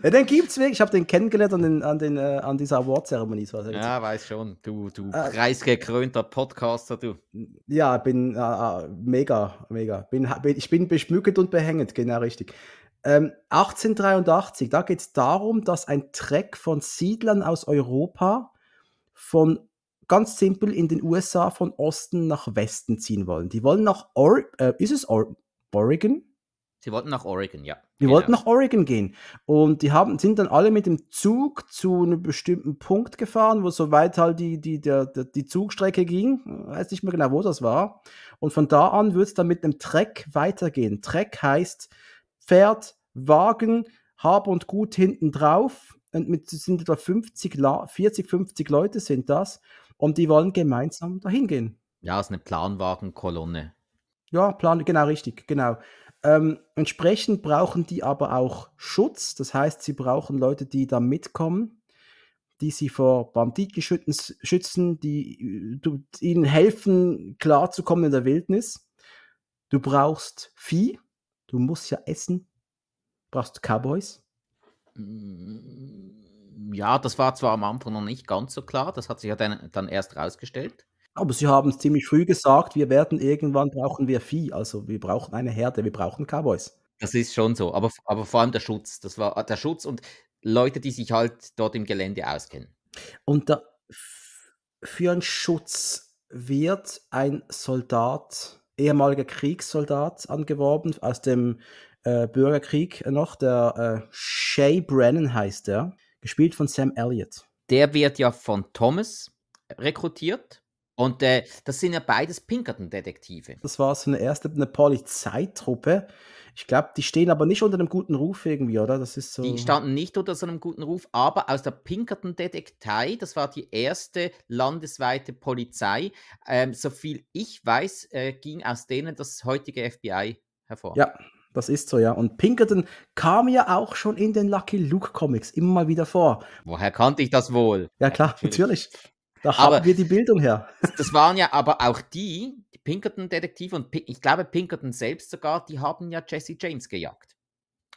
ja, den gibt's wirklich. Ich habe den kennengelernt an, den, an, den, äh, an dieser Award-Zeremonie. Ja, weiß schon. Du, du äh, preisgekrönter Podcaster, du. Ja, bin äh, äh mega, mega. Bin, bin, ich bin beschmückt und behängend, genau richtig. Ähm, 1883, da geht es darum, dass ein Treck von Siedlern aus Europa von ganz simpel in den USA von Osten nach Westen ziehen wollen. Die wollen nach Or äh, ist es Or Oregon? Sie wollten nach Oregon, ja. Die genau. wollten nach Oregon gehen. Und die haben, sind dann alle mit dem Zug zu einem bestimmten Punkt gefahren, wo so weit halt die, die, der, der, die Zugstrecke ging. Ich weiß nicht mehr genau, wo das war. Und von da an wird es dann mit einem Trek weitergehen. Trek heißt Pferd, Wagen, Hab und Gut hinten drauf und mit, sind etwa 50, 40, 50 Leute sind das und die wollen gemeinsam dahin gehen. Ja, es ist eine Planwagenkolonne. Ja, Plan, genau, richtig, genau. Ähm, entsprechend brauchen die aber auch Schutz, das heißt, sie brauchen Leute, die da mitkommen, die sie vor Banditen schützen, die, die ihnen helfen, klarzukommen in der Wildnis. Du brauchst Vieh, du musst ja essen, du brauchst Cowboys, Mm, ja, das war zwar am Anfang noch nicht ganz so klar, das hat sich ja dann, dann erst rausgestellt. Aber sie haben es ziemlich früh gesagt, wir werden irgendwann brauchen wir Vieh, also wir brauchen eine Herde, wir brauchen Cowboys. Das ist schon so, aber, aber vor allem der Schutz, das war der Schutz und Leute, die sich halt dort im Gelände auskennen. Und da, für einen Schutz wird ein Soldat, ehemaliger Kriegssoldat angeworben aus dem äh, Bürgerkrieg noch. Der äh, Shay Brennan heißt der, gespielt von Sam Elliott. Der wird ja von Thomas rekrutiert. Und äh, das sind ja beides Pinkerton-Detektive. Das war so eine erste eine Polizeitruppe. Ich glaube, die stehen aber nicht unter einem guten Ruf irgendwie, oder? Das ist so. Die standen nicht unter so einem guten Ruf, aber aus der Pinkerton-Detektei, das war die erste landesweite Polizei, ähm, so viel ich weiß, äh, ging aus denen das heutige FBI hervor. Ja, das ist so, ja. Und Pinkerton kam ja auch schon in den Lucky Luke Comics immer mal wieder vor. Woher kannte ich das wohl? Ja, klar, natürlich. Da aber haben wir die Bildung her. Das waren ja aber auch die, die Pinkerton-Detektive und ich glaube Pinkerton selbst sogar, die haben ja Jesse James gejagt.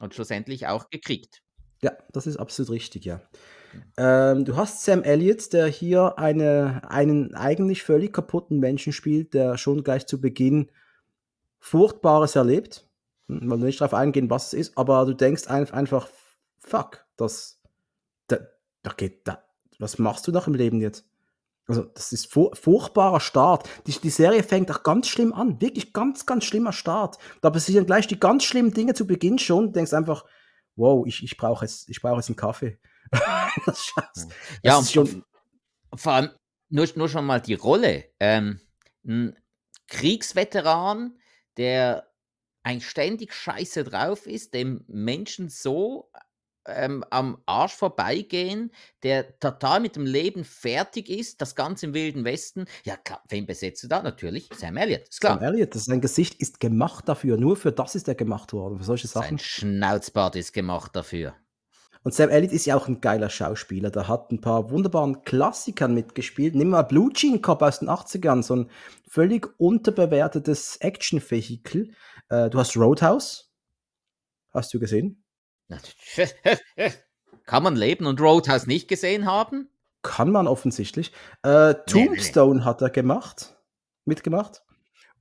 Und schlussendlich auch gekriegt. Ja, das ist absolut richtig, ja. Ähm, du hast Sam Elliott, der hier eine, einen eigentlich völlig kaputten Menschen spielt, der schon gleich zu Beginn Furchtbares erlebt man will nicht darauf eingehen, was es ist, aber du denkst einfach, fuck, das, da, da geht, da, was machst du noch im Leben jetzt? Also, das ist fu furchtbarer Start. Die, die, Serie fängt auch ganz schlimm an. Wirklich ganz, ganz schlimmer Start. Da passieren gleich die ganz schlimmen Dinge zu Beginn schon. Du denkst einfach, wow, ich, ich brauche jetzt, brauch jetzt einen Kaffee. das Scheiß. ja, ist schon. Vor allem nur, nur schon mal die Rolle. Ähm, ein Kriegsveteran, der ein ständig Scheiße drauf ist, dem Menschen so ähm, am Arsch vorbeigehen, der total mit dem Leben fertig ist, das Ganze im Wilden Westen. Ja, klar, wen besetzt du da? Natürlich Sam Elliott, ist klar. Sam Elliott, sein Gesicht ist gemacht dafür, nur für das ist er gemacht worden, für solche Sachen. Sein Schnauzbart ist gemacht dafür. Und Sam Elliott ist ja auch ein geiler Schauspieler. Der hat ein paar wunderbaren Klassikern mitgespielt. Nimm mal Blue Jean Cop aus den 80ern, so ein völlig unterbewertetes Action-Vehikel. Äh, du hast Roadhouse. Hast du gesehen? Kann man leben und Roadhouse nicht gesehen haben? Kann man offensichtlich. Äh, Tombstone nee, nee. hat er gemacht, mitgemacht.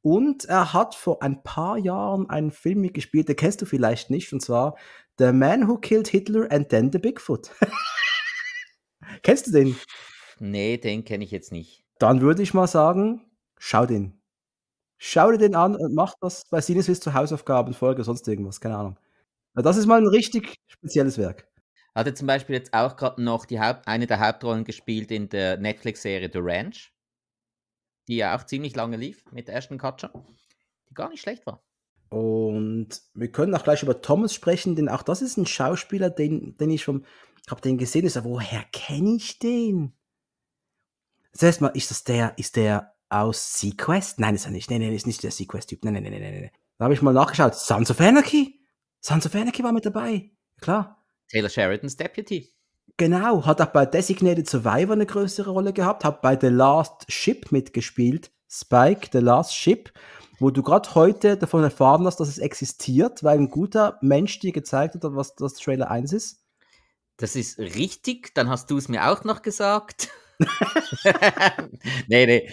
Und er hat vor ein paar Jahren einen Film mitgespielt, den kennst du vielleicht nicht, und zwar The Man Who Killed Hitler and Then the Bigfoot. Kennst du den? Nee, den kenne ich jetzt nicht. Dann würde ich mal sagen, schau den. Schau dir den an und mach das bei Sinneswiss zur Hausaufgabenfolge, sonst irgendwas, keine Ahnung. Das ist mal ein richtig spezielles Werk. Hat er zum Beispiel jetzt auch gerade noch die Haupt, eine der Hauptrollen gespielt in der Netflix-Serie The Ranch, die ja auch ziemlich lange lief mit Ashton Kutcher, die gar nicht schlecht war. Und wir können auch gleich über Thomas sprechen, denn auch das ist ein Schauspieler, den, den ich vom, ich habe den gesehen, ich also sage, woher kenne ich den? Zuerst mal, ist das der, ist der aus Sequest? Nein, ist er nicht. Nein, nein, ist nicht der Sequest-Typ. Nein, nein, nein, nein, nein. Da habe ich mal nachgeschaut. Sons of Anarchy? Sons of Anarchy war mit dabei. Klar. Taylor Sheridans Deputy. Genau, hat auch bei Designated Survivor eine größere Rolle gehabt, hat bei The Last Ship mitgespielt. Spike, The Last Ship wo du gerade heute davon erfahren hast, dass es existiert, weil ein guter Mensch dir gezeigt hat, was das Trailer 1 ist? Das ist richtig, dann hast du es mir auch noch gesagt. nee, nee.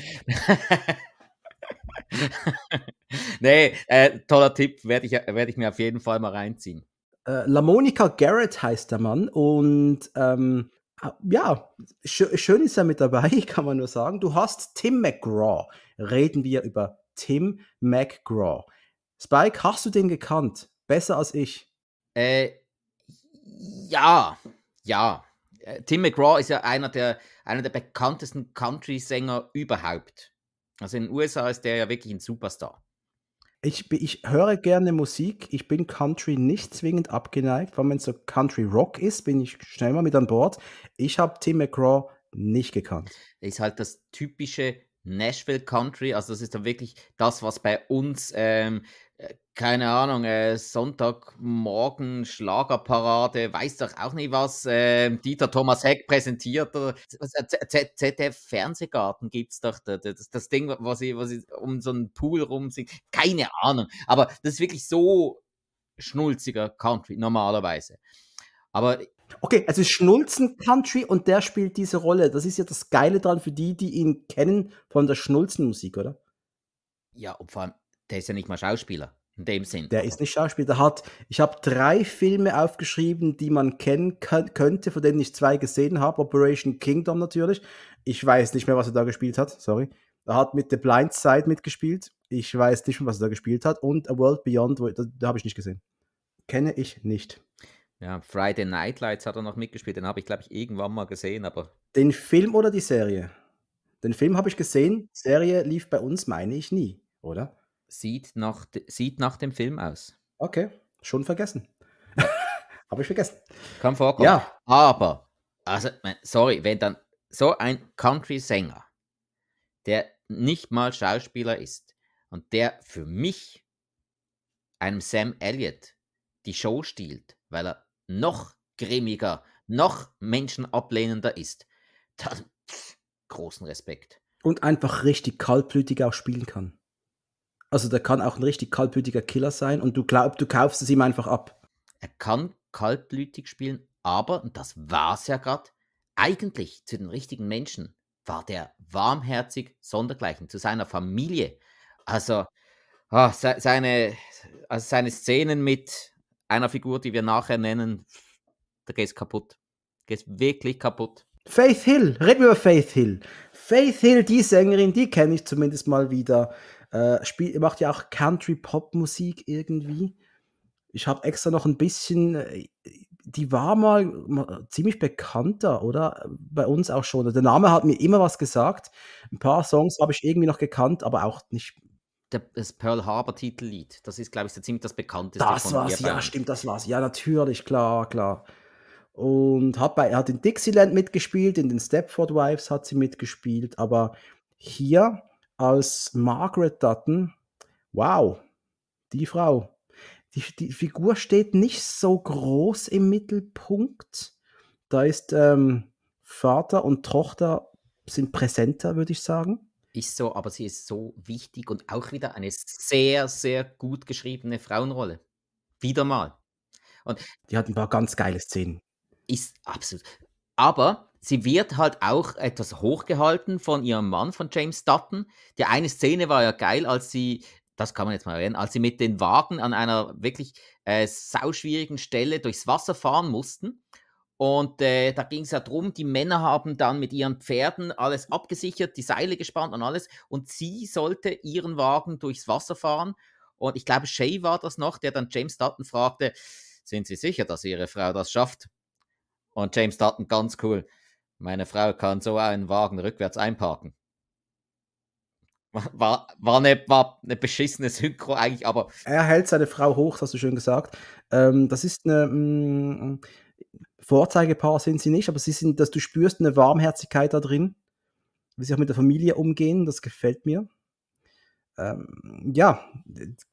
nee, äh, toller Tipp, werde ich, werd ich mir auf jeden Fall mal reinziehen. Äh, Monica Garrett heißt der Mann und ähm, äh, ja, schön ist er mit dabei, kann man nur sagen. Du hast Tim McGraw. Reden wir über Tim McGraw. Spike, hast du den gekannt? Besser als ich? Äh, ja, ja. Äh, Tim McGraw ist ja einer der, einer der bekanntesten Country-Sänger überhaupt. Also in den USA ist der ja wirklich ein Superstar. Ich, ich höre gerne Musik. Ich bin Country nicht zwingend abgeneigt. Vor allem, Wenn es so Country Rock ist, bin ich schnell mal mit an Bord. Ich habe Tim McGraw nicht gekannt. ist halt das typische Nashville Country. Also das ist dann wirklich das, was bei uns, ähm, äh, keine Ahnung, äh, Sonntagmorgen Schlagerparade, weiß doch auch nicht was, äh, Dieter Thomas Heck präsentiert. ZDF äh, Fernsehgarten gibt es doch, das, das Ding, was ich, was sie um so einen Pool rumsingt. Keine Ahnung, aber das ist wirklich so schnulziger Country normalerweise. Aber Okay, also Schnulzen Country und der spielt diese Rolle. Das ist ja das Geile dran für die, die ihn kennen von der Schnulzen-Musik, oder? Ja, und vor allem, der ist ja nicht mal Schauspieler in dem Sinn. Der ist nicht Schauspieler. hat, ich habe drei Filme aufgeschrieben, die man kennen könnte, von denen ich zwei gesehen habe. Operation Kingdom natürlich. Ich weiß nicht mehr, was er da gespielt hat. Sorry. Er hat mit The Blind Side mitgespielt. Ich weiß nicht mehr, was er da gespielt hat. Und A World Beyond, wo, da, da habe ich nicht gesehen. Kenne ich nicht. Ja, Friday Night Lights hat er noch mitgespielt, den habe ich, glaube ich, irgendwann mal gesehen, aber. Den Film oder die Serie? Den Film habe ich gesehen, Serie lief bei uns, meine ich, nie, oder? Sieht nach, sieht nach dem Film aus. Okay, schon vergessen. habe ich vergessen. Kann vorkommen. Ja. Aber, also, sorry, wenn dann so ein Country-Sänger, der nicht mal Schauspieler ist und der für mich einem Sam Elliott die Show stiehlt, weil er noch grimmiger, noch menschenablehnender ist, dann pff, großen Respekt. Und einfach richtig kaltblütig auch spielen kann. Also der kann auch ein richtig kaltblütiger Killer sein und du glaubst, du kaufst es ihm einfach ab. Er kann kaltblütig spielen, aber, und das war es ja gerade, eigentlich zu den richtigen Menschen war der warmherzig sondergleichen, zu seiner Familie. Also, oh, seine, also seine Szenen mit einer Figur, die wir nachher nennen, da geht's kaputt. Geht's wirklich kaputt. Faith Hill, reden wir über Faith Hill. Faith Hill, die Sängerin, die kenne ich zumindest mal wieder. Äh, spiel, macht ja auch Country-Pop-Musik irgendwie. Ich habe extra noch ein bisschen. Äh, die war mal, mal ziemlich bekannter, oder? Bei uns auch schon. Der Name hat mir immer was gesagt. Ein paar Songs habe ich irgendwie noch gekannt, aber auch nicht das Pearl Harbor Titellied. Das ist, glaube ich, so ziemlich das bekannteste. Das war war's, ja, stimmt, das war's. Ja, natürlich, klar, klar. Und hat bei, er hat in Dixieland mitgespielt, in den Stepford Wives hat sie mitgespielt, aber hier als Margaret Dutton, wow, die Frau. Die, die Figur steht nicht so groß im Mittelpunkt. Da ist ähm, Vater und Tochter sind präsenter, würde ich sagen ist so, aber sie ist so wichtig und auch wieder eine sehr, sehr gut geschriebene Frauenrolle. Wieder mal. Und die hat ein paar ganz geile Szenen. Ist absolut. Aber sie wird halt auch etwas hochgehalten von ihrem Mann, von James Dutton. Die eine Szene war ja geil, als sie, das kann man jetzt mal erwähnen, als sie mit den Wagen an einer wirklich äh, sauschwierigen Stelle durchs Wasser fahren mussten und äh, da ging es ja drum, die Männer haben dann mit ihren Pferden alles abgesichert, die Seile gespannt und alles. Und sie sollte ihren Wagen durchs Wasser fahren. Und ich glaube, Shay war das noch, der dann James Dutton fragte, sind Sie sicher, dass Ihre Frau das schafft? Und James Dutton ganz cool, meine Frau kann so einen Wagen rückwärts einparken. War, war, eine, war eine beschissene Synchro eigentlich, aber... Er hält seine Frau hoch, hast du schön gesagt. Ähm, das ist eine... Mh, mm, Vorzeigepaar sind sie nicht, aber sie sind, dass du spürst eine Warmherzigkeit da drin, wie sie auch mit der Familie umgehen, das gefällt mir. Ähm, ja,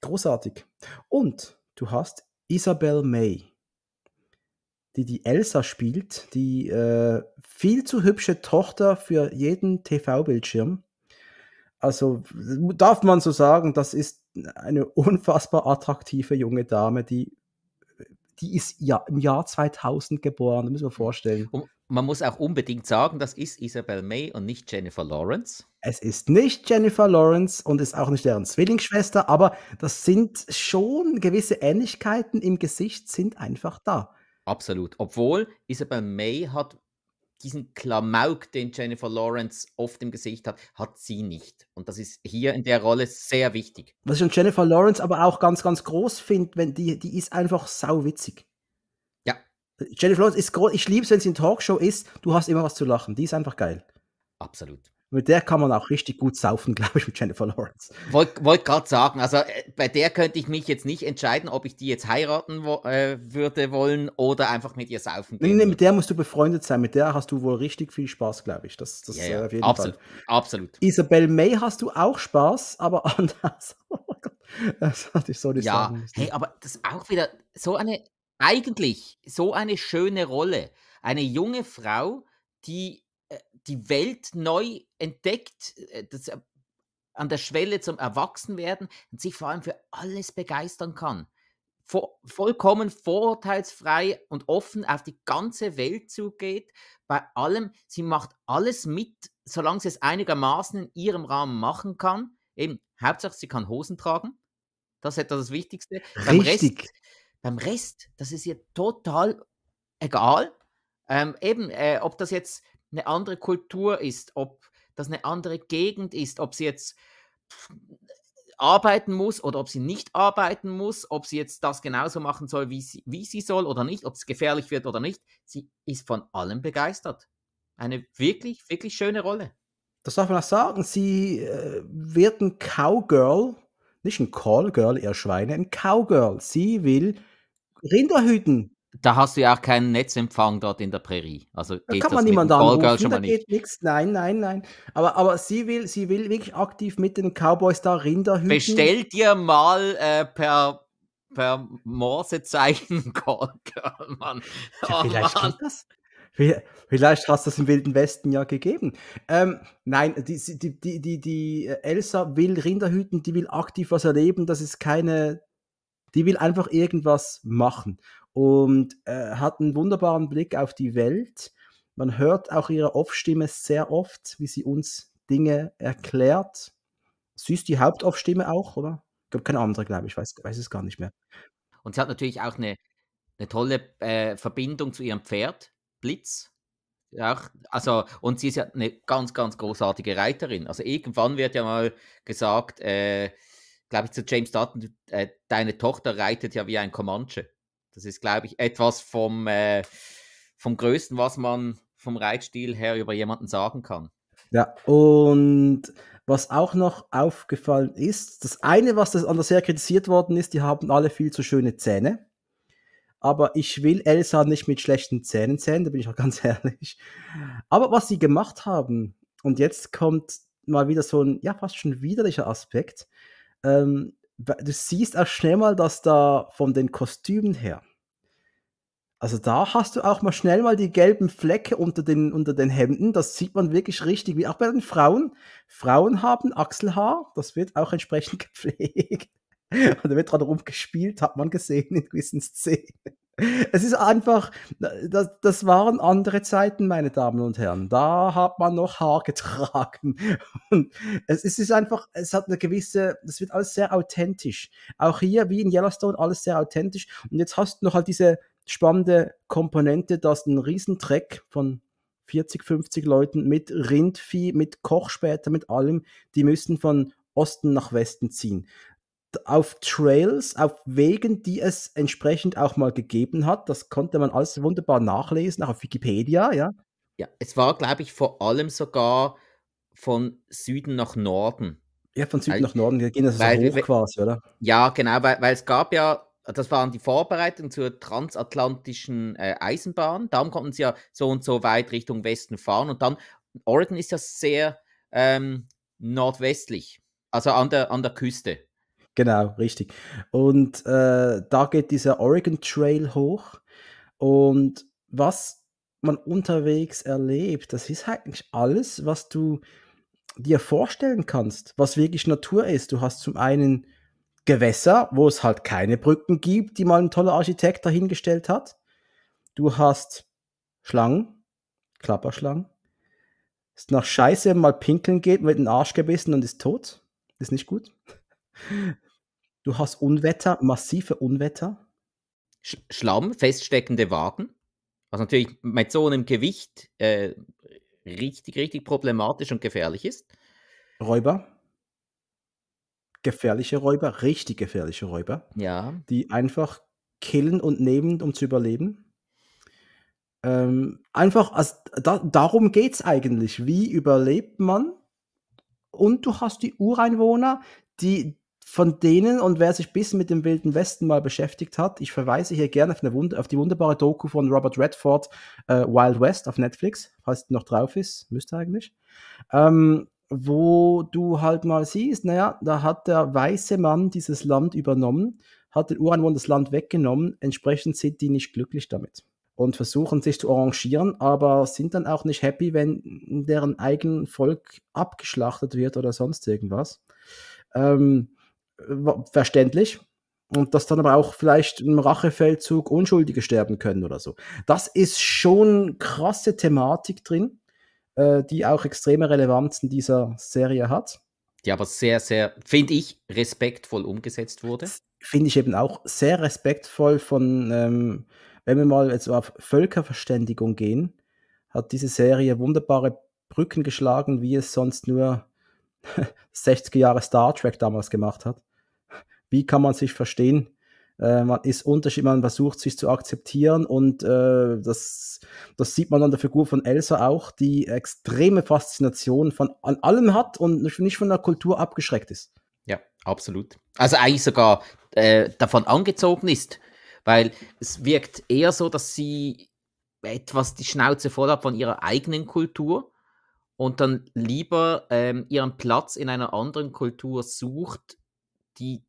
großartig. Und du hast Isabel May, die die Elsa spielt, die äh, viel zu hübsche Tochter für jeden TV-Bildschirm. Also darf man so sagen, das ist eine unfassbar attraktive junge Dame, die die ist ja im Jahr 2000 geboren, da müssen wir mhm. vorstellen. Und man muss auch unbedingt sagen, das ist Isabel May und nicht Jennifer Lawrence. Es ist nicht Jennifer Lawrence und ist auch nicht deren Zwillingsschwester, aber das sind schon gewisse Ähnlichkeiten im Gesicht sind einfach da. Absolut. Obwohl Isabel May hat diesen Klamauk, den Jennifer Lawrence oft im Gesicht hat, hat sie nicht. Und das ist hier in der Rolle sehr wichtig. Was ich an Jennifer Lawrence aber auch ganz, ganz groß finde, wenn die, die ist einfach sauwitzig. Ja. Jennifer Lawrence ist groß. Ich liebe es, wenn sie in Talkshow ist. Du hast immer was zu lachen. Die ist einfach geil. Absolut. Mit der kann man auch richtig gut saufen, glaube ich, mit Jennifer Lawrence. Wollte wollt gerade sagen, also äh, bei der könnte ich mich jetzt nicht entscheiden, ob ich die jetzt heiraten wo, äh, würde wollen oder einfach mit ihr saufen. Nee, nee, mit der musst du befreundet sein. Mit der hast du wohl richtig viel Spaß, glaube ich. Das, das ja, ja. Äh, auf jeden absolut, Fall. Absolut. Isabel May hast du auch Spaß, aber anders. Oh das hatte ich so nicht ja. sagen müssen. Hey, aber das ist auch wieder so eine, eigentlich so eine schöne Rolle. Eine junge Frau, die die Welt neu entdeckt, äh, das, äh, an der Schwelle zum Erwachsenwerden und sich vor allem für alles begeistern kann. Vo vollkommen vorurteilsfrei und offen auf die ganze Welt zugeht. Bei allem, sie macht alles mit, solange sie es einigermaßen in ihrem Rahmen machen kann. Eben, Hauptsache, sie kann Hosen tragen. Das ist etwa das Wichtigste. Beim Rest, beim Rest, das ist ihr total egal. Ähm, eben, äh, ob das jetzt eine andere Kultur ist, ob das eine andere Gegend ist, ob sie jetzt arbeiten muss oder ob sie nicht arbeiten muss, ob sie jetzt das genauso machen soll, wie sie, wie sie soll oder nicht, ob es gefährlich wird oder nicht. Sie ist von allem begeistert. Eine wirklich, wirklich schöne Rolle. Das darf man auch sagen. Sie äh, wird ein Cowgirl, nicht ein Callgirl, ihr Schweine, ein Cowgirl. Sie will Rinder hüten da hast du ja auch keinen Netzempfang dort in der Prärie. Also da kann man niemanden anrufen, da geht nichts. Nein, nein, nein. Aber, aber sie, will, sie will wirklich aktiv mit den Cowboys da Rinder hüten. Bestell dir mal äh, per, per Morsezeichen Callgirl, Mann. Ja, oh, vielleicht Mann. das. Vielleicht hast du das im Wilden Westen ja gegeben. Ähm, nein, die, die, die, die, die äh, Elsa will Rinder hüten, die will aktiv was erleben, das ist keine, die will einfach irgendwas machen und äh, hat einen wunderbaren Blick auf die Welt. Man hört auch ihre Off-Stimme sehr oft, wie sie uns Dinge erklärt. Sie ist die Hauptoff-Stimme auch, oder? Ich glaube, keine andere, glaube ich, weiß, weiß es gar nicht mehr. Und sie hat natürlich auch eine, eine tolle äh, Verbindung zu ihrem Pferd, Blitz. Auch, also, und sie ist ja eine ganz, ganz großartige Reiterin. Also, irgendwann wird ja mal gesagt, äh, glaube ich, zu James Dutton, äh, deine Tochter reitet ja wie ein Comanche. Das ist, glaube ich, etwas vom, äh, vom Größten, was man vom Reitstil her über jemanden sagen kann. Ja, und was auch noch aufgefallen ist, das eine, was das anders sehr kritisiert worden ist, die haben alle viel zu schöne Zähne. Aber ich will Elsa nicht mit schlechten Zähnen zählen, da bin ich auch ganz ehrlich. Aber was sie gemacht haben, und jetzt kommt mal wieder so ein, ja, fast schon widerlicher Aspekt. Ähm, du siehst auch schnell mal, dass da von den Kostümen her, also da hast du auch mal schnell mal die gelben Flecke unter den, unter den Hemden. Das sieht man wirklich richtig, wie auch bei den Frauen. Frauen haben Achselhaar, das wird auch entsprechend gepflegt. Und da wird dran rumgespielt, hat man gesehen in gewissen Szenen. Es ist einfach, das, das waren andere Zeiten, meine Damen und Herren. Da hat man noch Haar getragen. Und es, es ist einfach, es hat eine gewisse, das wird alles sehr authentisch. Auch hier, wie in Yellowstone, alles sehr authentisch. Und jetzt hast du noch halt diese spannende Komponente, dass ein Riesentreck von 40, 50 Leuten mit Rindvieh, mit Koch später, mit allem, die müssen von Osten nach Westen ziehen auf Trails, auf Wegen, die es entsprechend auch mal gegeben hat. Das konnte man alles wunderbar nachlesen, auch auf Wikipedia, ja. Ja, es war, glaube ich, vor allem sogar von Süden nach Norden. Ja, von Süden weil, nach Norden, wir gehen also weil, so hoch weil, quasi, oder? Ja, genau, weil, weil es gab ja, das waren die Vorbereitungen zur transatlantischen äh, Eisenbahn. Darum konnten sie ja so und so weit Richtung Westen fahren. Und dann, Oregon ist ja sehr ähm, nordwestlich, also an der, an der Küste. Genau, richtig. Und äh, da geht dieser Oregon Trail hoch. Und was man unterwegs erlebt, das ist eigentlich alles, was du dir vorstellen kannst, was wirklich Natur ist. Du hast zum einen Gewässer, wo es halt keine Brücken gibt, die mal ein toller Architekt dahingestellt hat. Du hast Schlangen, Klapperschlangen. Ist nach Scheiße mal pinkeln geht, wird in den Arsch gebissen und ist tot. Ist nicht gut. Du hast Unwetter, massive Unwetter. Sch Schlamm, feststeckende Wagen. Was natürlich mit so einem Gewicht äh, richtig, richtig problematisch und gefährlich ist. Räuber. Gefährliche Räuber, richtig gefährliche Räuber. Ja. Die einfach killen und nehmen, um zu überleben. Ähm, einfach, also, da, darum geht es eigentlich. Wie überlebt man? Und du hast die Ureinwohner, die von denen und wer sich bis mit dem Wilden Westen mal beschäftigt hat, ich verweise hier gerne auf, Wund auf die wunderbare Doku von Robert Redford, äh, Wild West auf Netflix, falls die noch drauf ist, müsste eigentlich, ähm, wo du halt mal siehst, naja, da hat der weiße Mann dieses Land übernommen, hat den Uranwohn das Land weggenommen, entsprechend sind die nicht glücklich damit und versuchen sich zu arrangieren, aber sind dann auch nicht happy, wenn deren eigenes Volk abgeschlachtet wird oder sonst irgendwas. Ähm, verständlich. Und dass dann aber auch vielleicht im Rachefeldzug Unschuldige sterben können oder so. Das ist schon krasse Thematik drin, äh, die auch extreme Relevanz in dieser Serie hat. Die aber sehr, sehr, finde ich, respektvoll umgesetzt wurde. Finde ich eben auch sehr respektvoll von, ähm, wenn wir mal jetzt auf Völkerverständigung gehen, hat diese Serie wunderbare Brücken geschlagen, wie es sonst nur 60er Jahre Star Trek damals gemacht hat wie kann man sich verstehen? Äh, man ist unterschiedlich, man versucht sich zu akzeptieren und äh, das, das sieht man an der Figur von Elsa auch, die extreme Faszination von an allem hat und nicht von der Kultur abgeschreckt ist. Ja, absolut. Also eigentlich sogar äh, davon angezogen ist, weil es wirkt eher so, dass sie etwas die Schnauze voll hat von ihrer eigenen Kultur und dann lieber ähm, ihren Platz in einer anderen Kultur sucht, die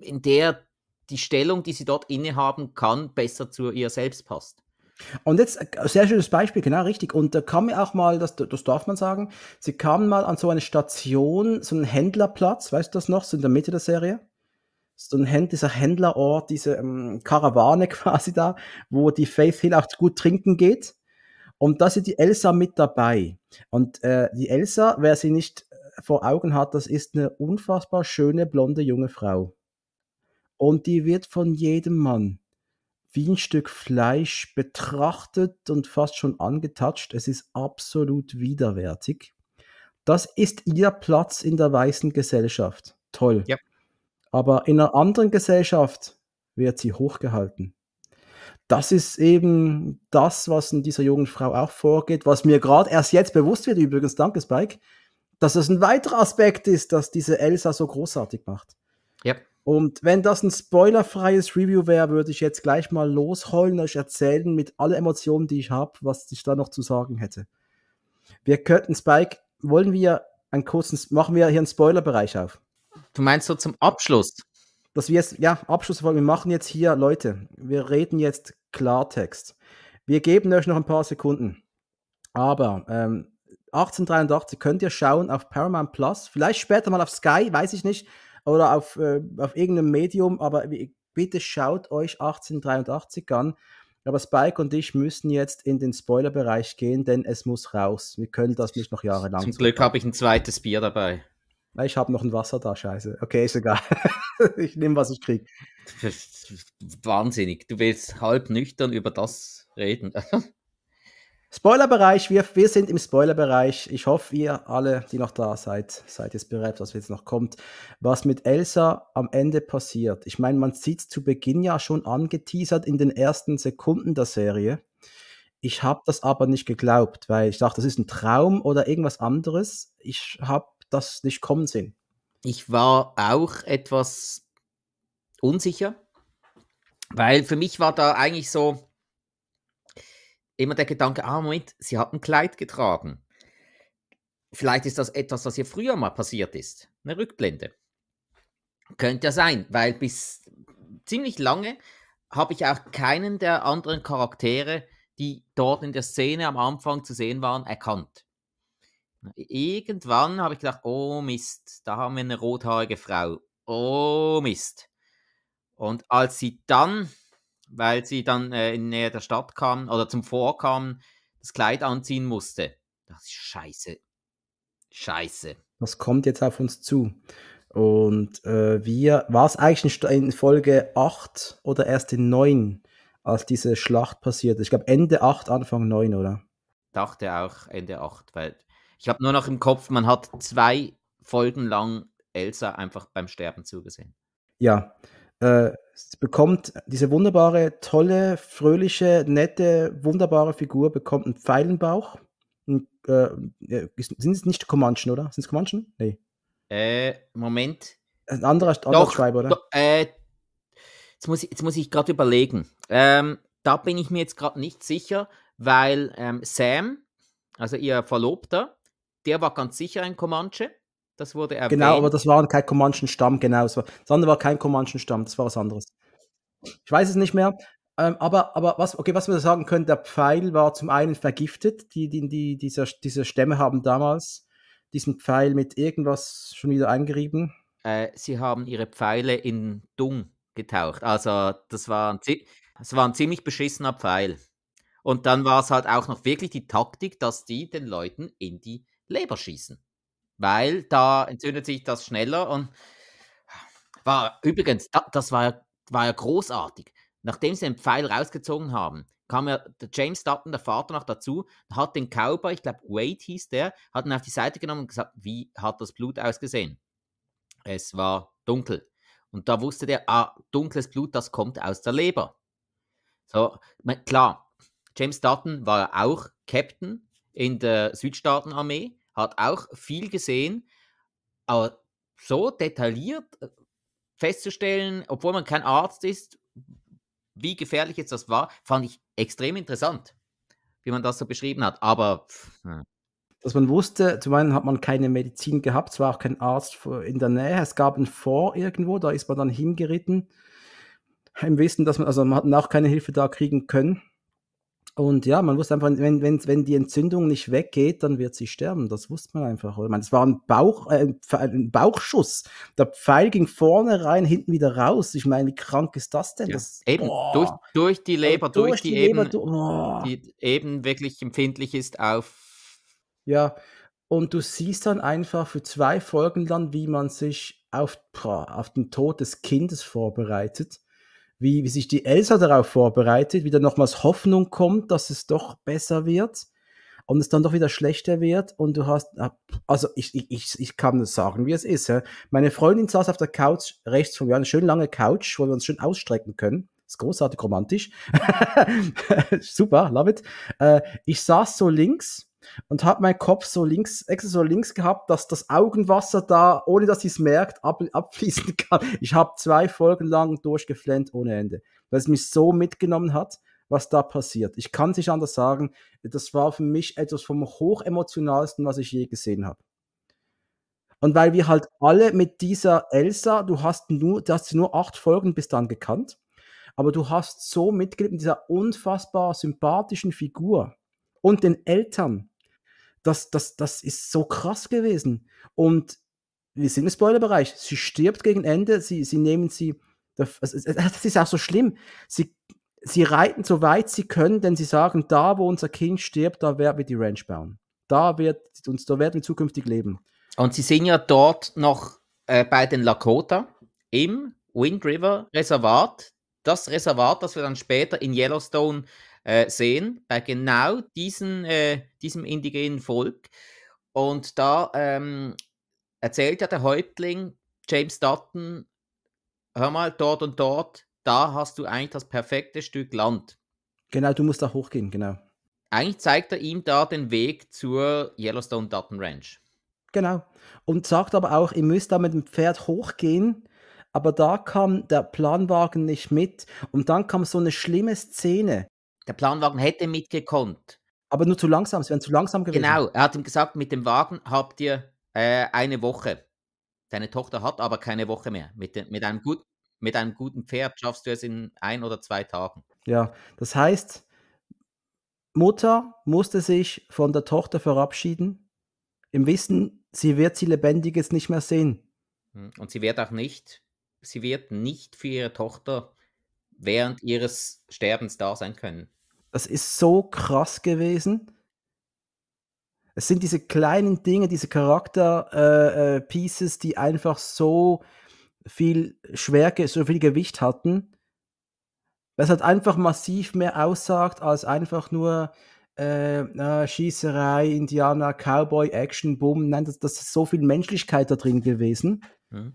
in der die Stellung, die sie dort innehaben kann, besser zu ihr selbst passt. Und jetzt äh, sehr schönes Beispiel, genau richtig. Und da kam mir auch mal, das, das darf man sagen, sie kamen mal an so eine Station, so einen Händlerplatz, weißt du das noch, so in der Mitte der Serie? So ein Händ, dieser Händlerort, diese ähm, Karawane quasi da, wo die Faith Hill auch gut trinken geht. Und da sind die Elsa mit dabei. Und äh, die Elsa, wer sie nicht vor Augen hat, das ist eine unfassbar schöne blonde junge Frau. Und die wird von jedem Mann wie ein Stück Fleisch betrachtet und fast schon angetatscht. Es ist absolut widerwärtig. Das ist ihr Platz in der weißen Gesellschaft. Toll. Ja. Aber in einer anderen Gesellschaft wird sie hochgehalten. Das ist eben das, was in dieser jungen Frau auch vorgeht, was mir gerade erst jetzt bewusst wird, übrigens, danke Spike, dass es ein weiterer Aspekt ist, dass diese Elsa so großartig macht. Ja. Und wenn das ein spoilerfreies Review wäre, würde ich jetzt gleich mal losheulen euch erzählen mit allen Emotionen, die ich habe, was ich da noch zu sagen hätte. Wir könnten Spike, wollen wir einen kurzen, machen wir hier einen Spoilerbereich auf. Du meinst so zum Abschluss? Dass wir jetzt, ja, Abschluss, wir machen jetzt hier, Leute, wir reden jetzt Klartext. Wir geben euch noch ein paar Sekunden. Aber ähm, 1883 könnt ihr schauen auf Paramount Plus. Vielleicht später mal auf Sky, weiß ich nicht. Oder auf, äh, auf irgendeinem Medium. Aber bitte schaut euch 1883 an. Aber Spike und ich müssen jetzt in den Spoilerbereich gehen, denn es muss raus. Wir können das nicht noch jahrelang. Zum Glück habe ich ein zweites Bier dabei. Ich habe noch ein Wasser da, scheiße. Okay, ist egal. ich nehme, was ich kriege. Wahnsinnig. Du willst halb nüchtern über das reden. Spoilerbereich, wir, wir sind im Spoilerbereich. Ich hoffe, ihr alle, die noch da seid, seid jetzt bereit, was jetzt noch kommt. Was mit Elsa am Ende passiert. Ich meine, man sieht es zu Beginn ja schon angeteasert in den ersten Sekunden der Serie. Ich habe das aber nicht geglaubt, weil ich dachte, das ist ein Traum oder irgendwas anderes. Ich habe das nicht kommen sehen. Ich war auch etwas unsicher, weil für mich war da eigentlich so, immer der Gedanke, ah, Moment, sie hat ein Kleid getragen. Vielleicht ist das etwas, was ihr früher mal passiert ist. Eine Rückblende. Könnte ja sein, weil bis ziemlich lange habe ich auch keinen der anderen Charaktere, die dort in der Szene am Anfang zu sehen waren, erkannt. Irgendwann habe ich gedacht, oh Mist, da haben wir eine rothaarige Frau. Oh Mist. Und als sie dann weil sie dann äh, in Nähe der Stadt kam oder zum Vorkamen das Kleid anziehen musste. Das ist scheiße. Scheiße. Das kommt jetzt auf uns zu. Und äh, wir, war es eigentlich in Folge 8 oder erst in 9, als diese Schlacht passiert Ich glaube Ende 8, Anfang 9, oder? Dachte auch Ende 8, weil ich habe nur noch im Kopf, man hat zwei Folgen lang Elsa einfach beim Sterben zugesehen. Ja, äh, bekommt diese wunderbare, tolle, fröhliche, nette, wunderbare Figur, bekommt einen Pfeilenbauch. äh, äh sind es nicht Comanchen, oder? Sind es Comanchen? Nee. Äh, Moment. Ein anderer, anderer doch, Schreiber, oder? Doch, äh, jetzt muss ich, ich gerade überlegen. Ähm, da bin ich mir jetzt gerade nicht sicher, weil ähm, Sam, also ihr Verlobter, der war ganz sicher ein Comanche. Das wurde erwähnt. Genau, aber das war kein Comanchen-Stamm, genau. Das, war, das andere war kein Comanchen-Stamm, das war was anderes. Ich weiß es nicht mehr. Ähm, aber aber was, okay, was wir sagen können, der Pfeil war zum einen vergiftet, die, die, die, dieser, diese Stämme haben damals diesen Pfeil mit irgendwas schon wieder eingerieben. Äh, sie haben ihre Pfeile in Dung getaucht. Also das war ein, das war ein ziemlich beschissener Pfeil. Und dann war es halt auch noch wirklich die Taktik, dass die den Leuten in die Leber schießen weil da entzündet sich das schneller und war übrigens, das war, war ja großartig. Nachdem sie den Pfeil rausgezogen haben, kam ja der James Dutton, der Vater, noch dazu, hat den Cowboy, ich glaube Wade hieß der, hat ihn auf die Seite genommen und gesagt, wie hat das Blut ausgesehen? Es war dunkel. Und da wusste der, ah, dunkles Blut, das kommt aus der Leber. So, klar, James Dutton war auch Captain in der Südstaatenarmee hat auch viel gesehen, aber so detailliert äh, festzustellen, obwohl man kein Arzt ist, wie gefährlich jetzt das war, fand ich extrem interessant, wie man das so beschrieben hat. Aber pff, dass man wusste, zum einen hat man keine Medizin gehabt, zwar auch kein Arzt in der Nähe, es gab einen Fort irgendwo, da ist man dann hingeritten, im Wissen, dass man, also man hat auch keine Hilfe da kriegen können. Und ja, man wusste einfach, wenn, wenn, wenn die Entzündung nicht weggeht, dann wird sie sterben. Das wusste man einfach. Oder? Man, das war ein, Bauch, äh, ein Bauchschuss. Der Pfeil ging vorne rein, hinten wieder raus. Ich meine, wie krank ist das denn? Ja, das, eben, durch, durch die also Leber, durch, durch die, die, Leber, eben, du, die eben wirklich empfindlich ist auf. Ja, und du siehst dann einfach für zwei Folgen dann, wie man sich auf, auf den Tod des Kindes vorbereitet wie, wie sich die Elsa darauf vorbereitet, wie wieder nochmals Hoffnung kommt, dass es doch besser wird und es dann doch wieder schlechter wird und du hast, ah, also ich, ich, ich kann das sagen, wie es ist. Meine Freundin saß auf der Couch rechts von mir, eine schön lange Couch, wo wir uns schön ausstrecken können ist großartig romantisch. Super, love it. Äh, ich saß so links und habe meinen Kopf so links, extra so links gehabt, dass das Augenwasser da, ohne dass ich es merkt, ab, abfließen kann. Ich habe zwei Folgen lang durchgeflennt ohne Ende, weil es mich so mitgenommen hat, was da passiert. Ich kann es nicht anders sagen, das war für mich etwas vom hochemotionalsten, was ich je gesehen habe. Und weil wir halt alle mit dieser Elsa, du hast nur, du hast nur acht Folgen bis dann gekannt aber du hast so mitgelebt mit dieser unfassbar sympathischen Figur und den Eltern. Das, das, das ist so krass gewesen. Und wir sind im Spoilerbereich. Sie stirbt gegen Ende, sie, sie nehmen sie. Das ist auch so schlimm. Sie, sie reiten so weit sie können, denn sie sagen, da wo unser Kind stirbt, da werden wir die Ranch bauen. Da, wird uns, da werden wir zukünftig leben. Und sie sind ja dort noch äh, bei den Lakota im Wind River Reservat das Reservat, das wir dann später in Yellowstone äh, sehen, bei genau diesen, äh, diesem indigenen Volk. Und da ähm, erzählt ja der Häuptling James Dutton, hör mal, dort und dort, da hast du eigentlich das perfekte Stück Land. Genau, du musst da hochgehen, genau. Eigentlich zeigt er ihm da den Weg zur Yellowstone Dutton Ranch. Genau. Und sagt aber auch, ihr müsst da mit dem Pferd hochgehen, aber da kam der Planwagen nicht mit und dann kam so eine schlimme Szene. Der Planwagen hätte mitgekonnt. Aber nur zu langsam, es wären zu langsam gewesen. Genau, er hat ihm gesagt, mit dem Wagen habt ihr äh, eine Woche. Deine Tochter hat aber keine Woche mehr. Mit, de, mit, einem gut, mit einem guten Pferd schaffst du es in ein oder zwei Tagen. Ja, das heißt, Mutter musste sich von der Tochter verabschieden, im Wissen, sie wird sie lebendiges nicht mehr sehen. Hm, und sie wird auch nicht sie wird nicht für ihre Tochter während ihres Sterbens da sein können. Das ist so krass gewesen. Es sind diese kleinen Dinge, diese Charakter-Pieces, äh, äh die einfach so viel Schwerke, so viel Gewicht hatten. Es hat einfach massiv mehr aussagt, als einfach nur äh, na, Schießerei, Indianer, Cowboy, Action, Bumm. Nein, das, das ist so viel Menschlichkeit da drin gewesen. Hm.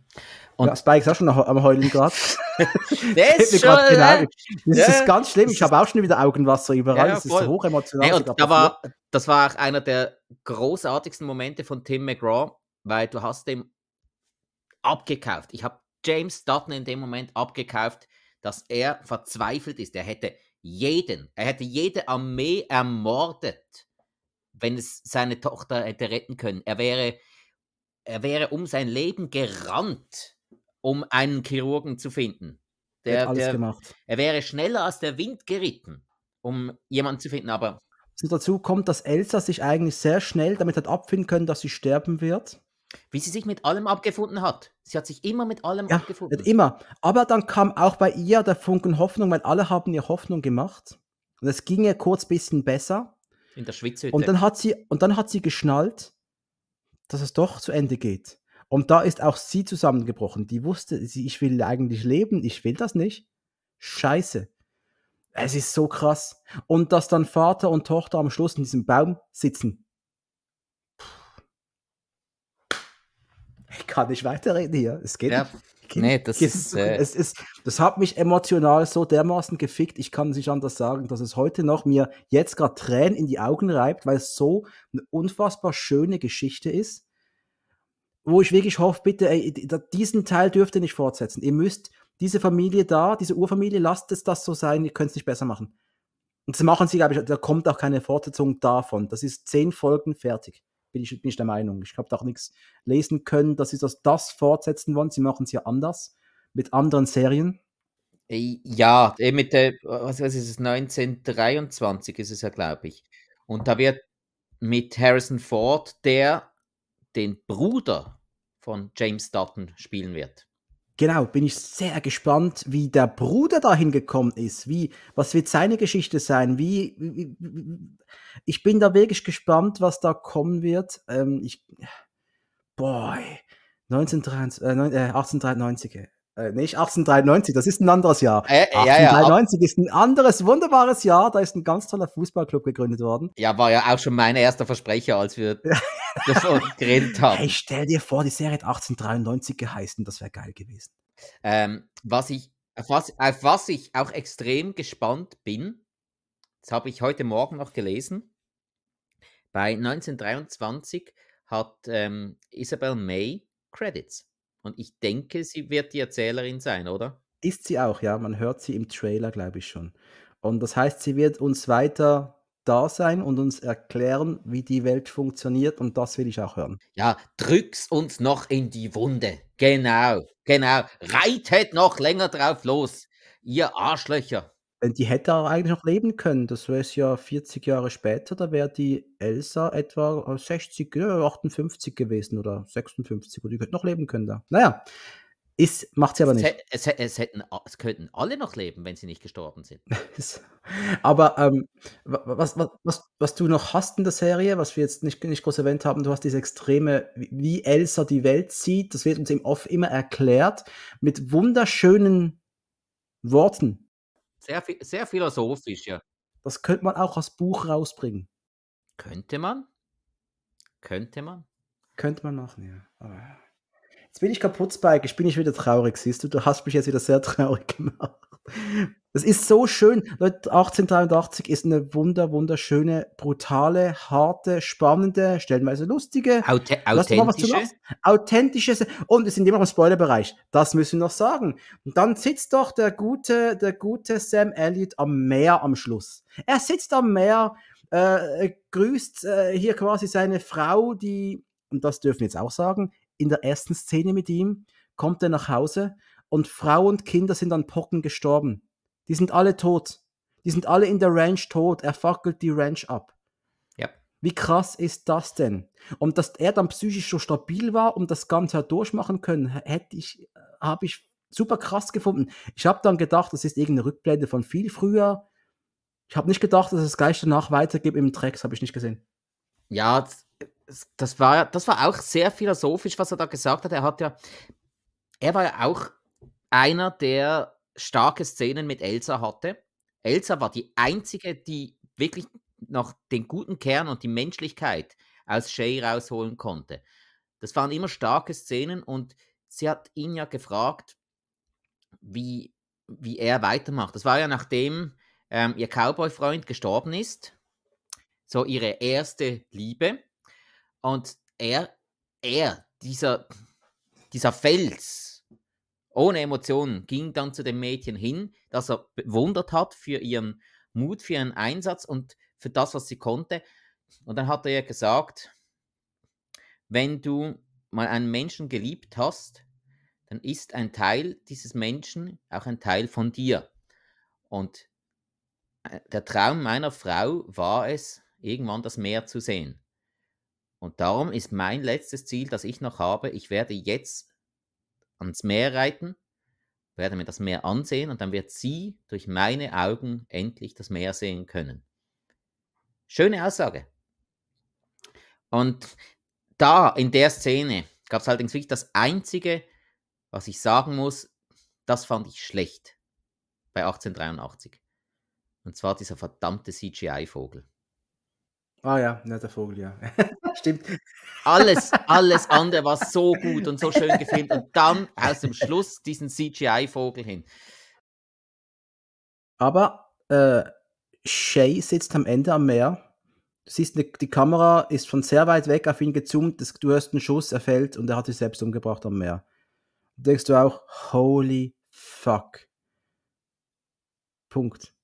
Und ja, Spike ist auch schon am Heulen gerade. das ist, schon, ne? das ja. ist ganz schlimm. Ich habe auch schon wieder Augenwasser überall. Ja, das ist so hochemotional. Nee, da war, das war auch einer der großartigsten Momente von Tim McGraw, weil du hast dem abgekauft. Ich habe James Dutton in dem Moment abgekauft, dass er verzweifelt ist. Er hätte jeden, er hätte jede Armee ermordet, wenn es seine Tochter hätte retten können. Er wäre er wäre um sein Leben gerannt, um einen Chirurgen zu finden. Der, alles der, gemacht. Er wäre schneller als der Wind geritten, um jemanden zu finden. Aber und dazu kommt, dass Elsa sich eigentlich sehr schnell damit hat abfinden können, dass sie sterben wird. Wie sie sich mit allem abgefunden hat. Sie hat sich immer mit allem ja, abgefunden. Immer. Aber dann kam auch bei ihr der Funken Hoffnung, weil alle haben ihr Hoffnung gemacht. Und es ging ihr kurz ein bisschen besser. In der Schwitze. Und dann hat sie, und dann hat sie geschnallt, dass es doch zu Ende geht. Und da ist auch sie zusammengebrochen. Die wusste, sie, ich will eigentlich leben, ich will das nicht. Scheiße. Es ist so krass. Und dass dann Vater und Tochter am Schluss in diesem Baum sitzen. Ich kann nicht weiterreden hier. Es geht ja, nicht. Nee, das ist, äh es ist, das hat mich emotional so dermaßen gefickt. Ich kann es nicht anders sagen, dass es heute noch mir jetzt gerade Tränen in die Augen reibt, weil es so eine unfassbar schöne Geschichte ist, wo ich wirklich hoffe, bitte, ey, diesen Teil dürft ihr nicht fortsetzen. Ihr müsst diese Familie da, diese Urfamilie, lasst es das so sein, ihr könnt es nicht besser machen. Und das machen sie, glaube ich, da kommt auch keine Fortsetzung davon. Das ist zehn Folgen fertig bin ich, bin ich der Meinung. Ich habe da auch nichts lesen können, dass sie das, das fortsetzen wollen. Sie machen es ja anders, mit anderen Serien. Ja, mit der, was, was ist es, 1923 ist es ja, glaube ich. Und da wird mit Harrison Ford, der den Bruder von James Dutton spielen wird. Genau, bin ich sehr gespannt, wie der Bruder dahin gekommen ist. Wie, was wird seine Geschichte sein? Wie, wie, wie ich bin da wirklich gespannt, was da kommen wird. Ähm, ich, boy, 1993, äh, 1893, äh, nicht 1893, das ist ein anderes Jahr. Äh, 1893 ja, ja, ist ein anderes, wunderbares Jahr. Da ist ein ganz toller Fußballclub gegründet worden. Ja, war ja auch schon mein erster Versprecher, als wir das geredet haben. Hey, stell dir vor, die Serie hat 1893 geheißen. Das wäre geil gewesen. Ähm, was ich, auf was, auf was ich auch extrem gespannt bin, das habe ich heute Morgen noch gelesen. Bei 1923 hat ähm, Isabel May Credits. Und ich denke, sie wird die Erzählerin sein, oder? Ist sie auch, ja. Man hört sie im Trailer, glaube ich schon. Und das heißt, sie wird uns weiter da sein und uns erklären, wie die Welt funktioniert. Und das will ich auch hören. Ja, drück's uns noch in die Wunde. Genau, genau. Reitet noch länger drauf los, ihr Arschlöcher. Die hätte auch eigentlich noch leben können. Das wäre es ja 40 Jahre später, da wäre die Elsa etwa 60, äh, 58 gewesen oder 56 oder die könnte noch leben können da. Naja, ist, macht sie aber nicht. Es, es, es, hätten, es könnten alle noch leben, wenn sie nicht gestorben sind. aber ähm, was, was, was, was du noch hast in der Serie, was wir jetzt nicht, nicht groß erwähnt haben, du hast diese extreme, wie Elsa die Welt sieht, das wird uns im Off immer erklärt, mit wunderschönen Worten. Sehr, sehr philosophisch, ja. Das könnte man auch als Buch rausbringen. Könnte man? Könnte man? Könnte man machen, ja. jetzt bin ich kaputt, Spike. Ich bin nicht wieder traurig, siehst du? Du hast mich jetzt wieder sehr traurig gemacht. Das ist so schön. 1883 ist eine wunder, wunderschöne, brutale, harte, spannende, stellenweise lustige, Auth authentische. authentische. Und es sind immer noch im Spoilerbereich. Das müssen wir noch sagen. Und dann sitzt doch der gute, der gute Sam Elliott am Meer am Schluss. Er sitzt am Meer, äh, grüßt äh, hier quasi seine Frau, die, und das dürfen wir jetzt auch sagen, in der ersten Szene mit ihm kommt er nach Hause und Frau und Kinder sind an Pocken gestorben. Die sind alle tot. Die sind alle in der Ranch tot. Er fackelt die Ranch ab. Ja. Wie krass ist das denn? Und dass er dann psychisch so stabil war, um das Ganze halt durchmachen können, hätte ich, habe ich super krass gefunden. Ich habe dann gedacht, das ist irgendeine Rückblende von viel früher. Ich habe nicht gedacht, dass es gleich danach weitergeht im Tracks, habe ich nicht gesehen. Ja, das war, das war auch sehr philosophisch, was er da gesagt hat. Er hat ja, er war ja auch einer, der starke Szenen mit Elsa hatte. Elsa war die einzige, die wirklich noch den guten Kern und die Menschlichkeit aus Shay rausholen konnte. Das waren immer starke Szenen und sie hat ihn ja gefragt, wie, wie er weitermacht. Das war ja nachdem ähm, ihr Cowboy-Freund gestorben ist, so ihre erste Liebe. Und er, er, dieser, dieser Fels, ohne Emotionen, ging dann zu dem Mädchen hin, das er bewundert hat für ihren Mut, für ihren Einsatz und für das, was sie konnte. Und dann hat er ihr gesagt, wenn du mal einen Menschen geliebt hast, dann ist ein Teil dieses Menschen auch ein Teil von dir. Und äh, der Traum meiner Frau war es, irgendwann das Meer zu sehen. Und darum ist mein letztes Ziel, das ich noch habe, ich werde jetzt ans Meer reiten, werde mir das Meer ansehen und dann wird sie durch meine Augen endlich das Meer sehen können. Schöne Aussage. Und da in der Szene gab es allerdings wirklich das Einzige, was ich sagen muss, das fand ich schlecht bei 1883. Und zwar dieser verdammte CGI-Vogel. Ah ja, ja, der Vogel, ja. Stimmt. Alles, alles andere war so gut und so schön gefilmt. Und dann aus dem Schluss diesen CGI-Vogel hin. Aber äh, Shay sitzt am Ende am Meer. Du siehst, die, die Kamera ist von sehr weit weg auf ihn gezoomt. Das, du hörst einen Schuss, er fällt und er hat sich selbst umgebracht am Meer. Und denkst du auch, holy fuck. Punkt.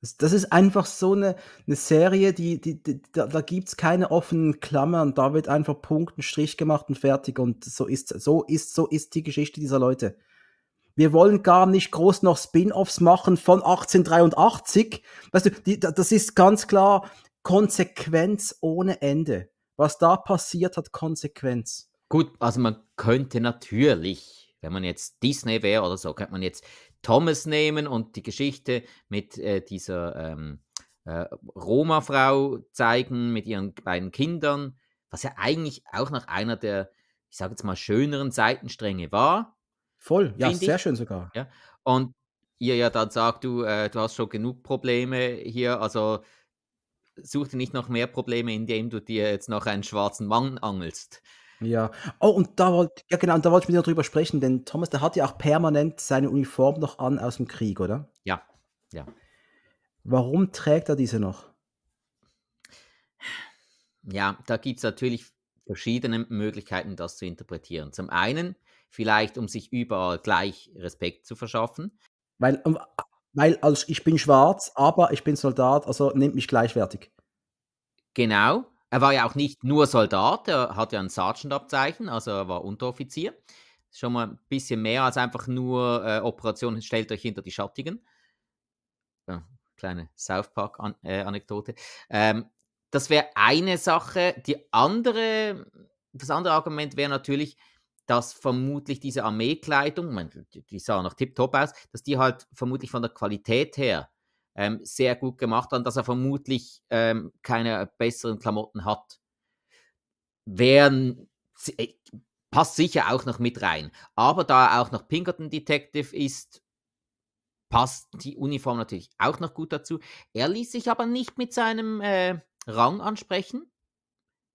Das, das ist einfach so eine, eine Serie, die, die, die da, da gibt es keine offenen Klammern, da wird einfach Punkt, ein Strich gemacht und fertig. Und so ist, so ist, so ist die Geschichte dieser Leute. Wir wollen gar nicht groß noch Spin-offs machen von 1883. Weißt du, die, das ist ganz klar Konsequenz ohne Ende. Was da passiert hat, Konsequenz. Gut, also man könnte natürlich, wenn man jetzt Disney wäre oder so, könnte man jetzt Thomas nehmen und die Geschichte mit äh, dieser ähm, äh, Roma-Frau zeigen, mit ihren beiden Kindern, was ja eigentlich auch noch einer der, ich sage jetzt mal, schöneren Seitenstränge war. Voll, ja, sehr schön sogar. Ja. Und ihr ja dann sagt, du, äh, du hast schon genug Probleme hier, also such dir nicht noch mehr Probleme, indem du dir jetzt noch einen schwarzen Mann angelst. Ja. Oh, und da wollte ja genau, und da wollte ich mit dir drüber sprechen, denn Thomas, der hat ja auch permanent seine Uniform noch an aus dem Krieg, oder? Ja, ja. Warum trägt er diese noch? Ja, da gibt es natürlich verschiedene Möglichkeiten, das zu interpretieren. Zum einen vielleicht, um sich überall gleich Respekt zu verschaffen. Weil, weil also ich bin schwarz, aber ich bin Soldat, also nimmt mich gleichwertig. Genau, er war ja auch nicht nur Soldat, er hatte ja ein Sergeant-Abzeichen, also er war Unteroffizier. Schon mal ein bisschen mehr als einfach nur äh, Operation stellt euch hinter die Schattigen. Ja, kleine South Park-Anekdote. Äh, ähm, das wäre eine Sache. Die andere, das andere Argument wäre natürlich, dass vermutlich diese Armeekleidung, die sah noch tiptop aus, dass die halt vermutlich von der Qualität her ähm, sehr gut gemacht haben, dass er vermutlich ähm, keine besseren Klamotten hat. Wären, äh, passt sicher auch noch mit rein. Aber da er auch noch Pinkerton Detective ist, passt die Uniform natürlich auch noch gut dazu. Er ließ sich aber nicht mit seinem äh, Rang ansprechen.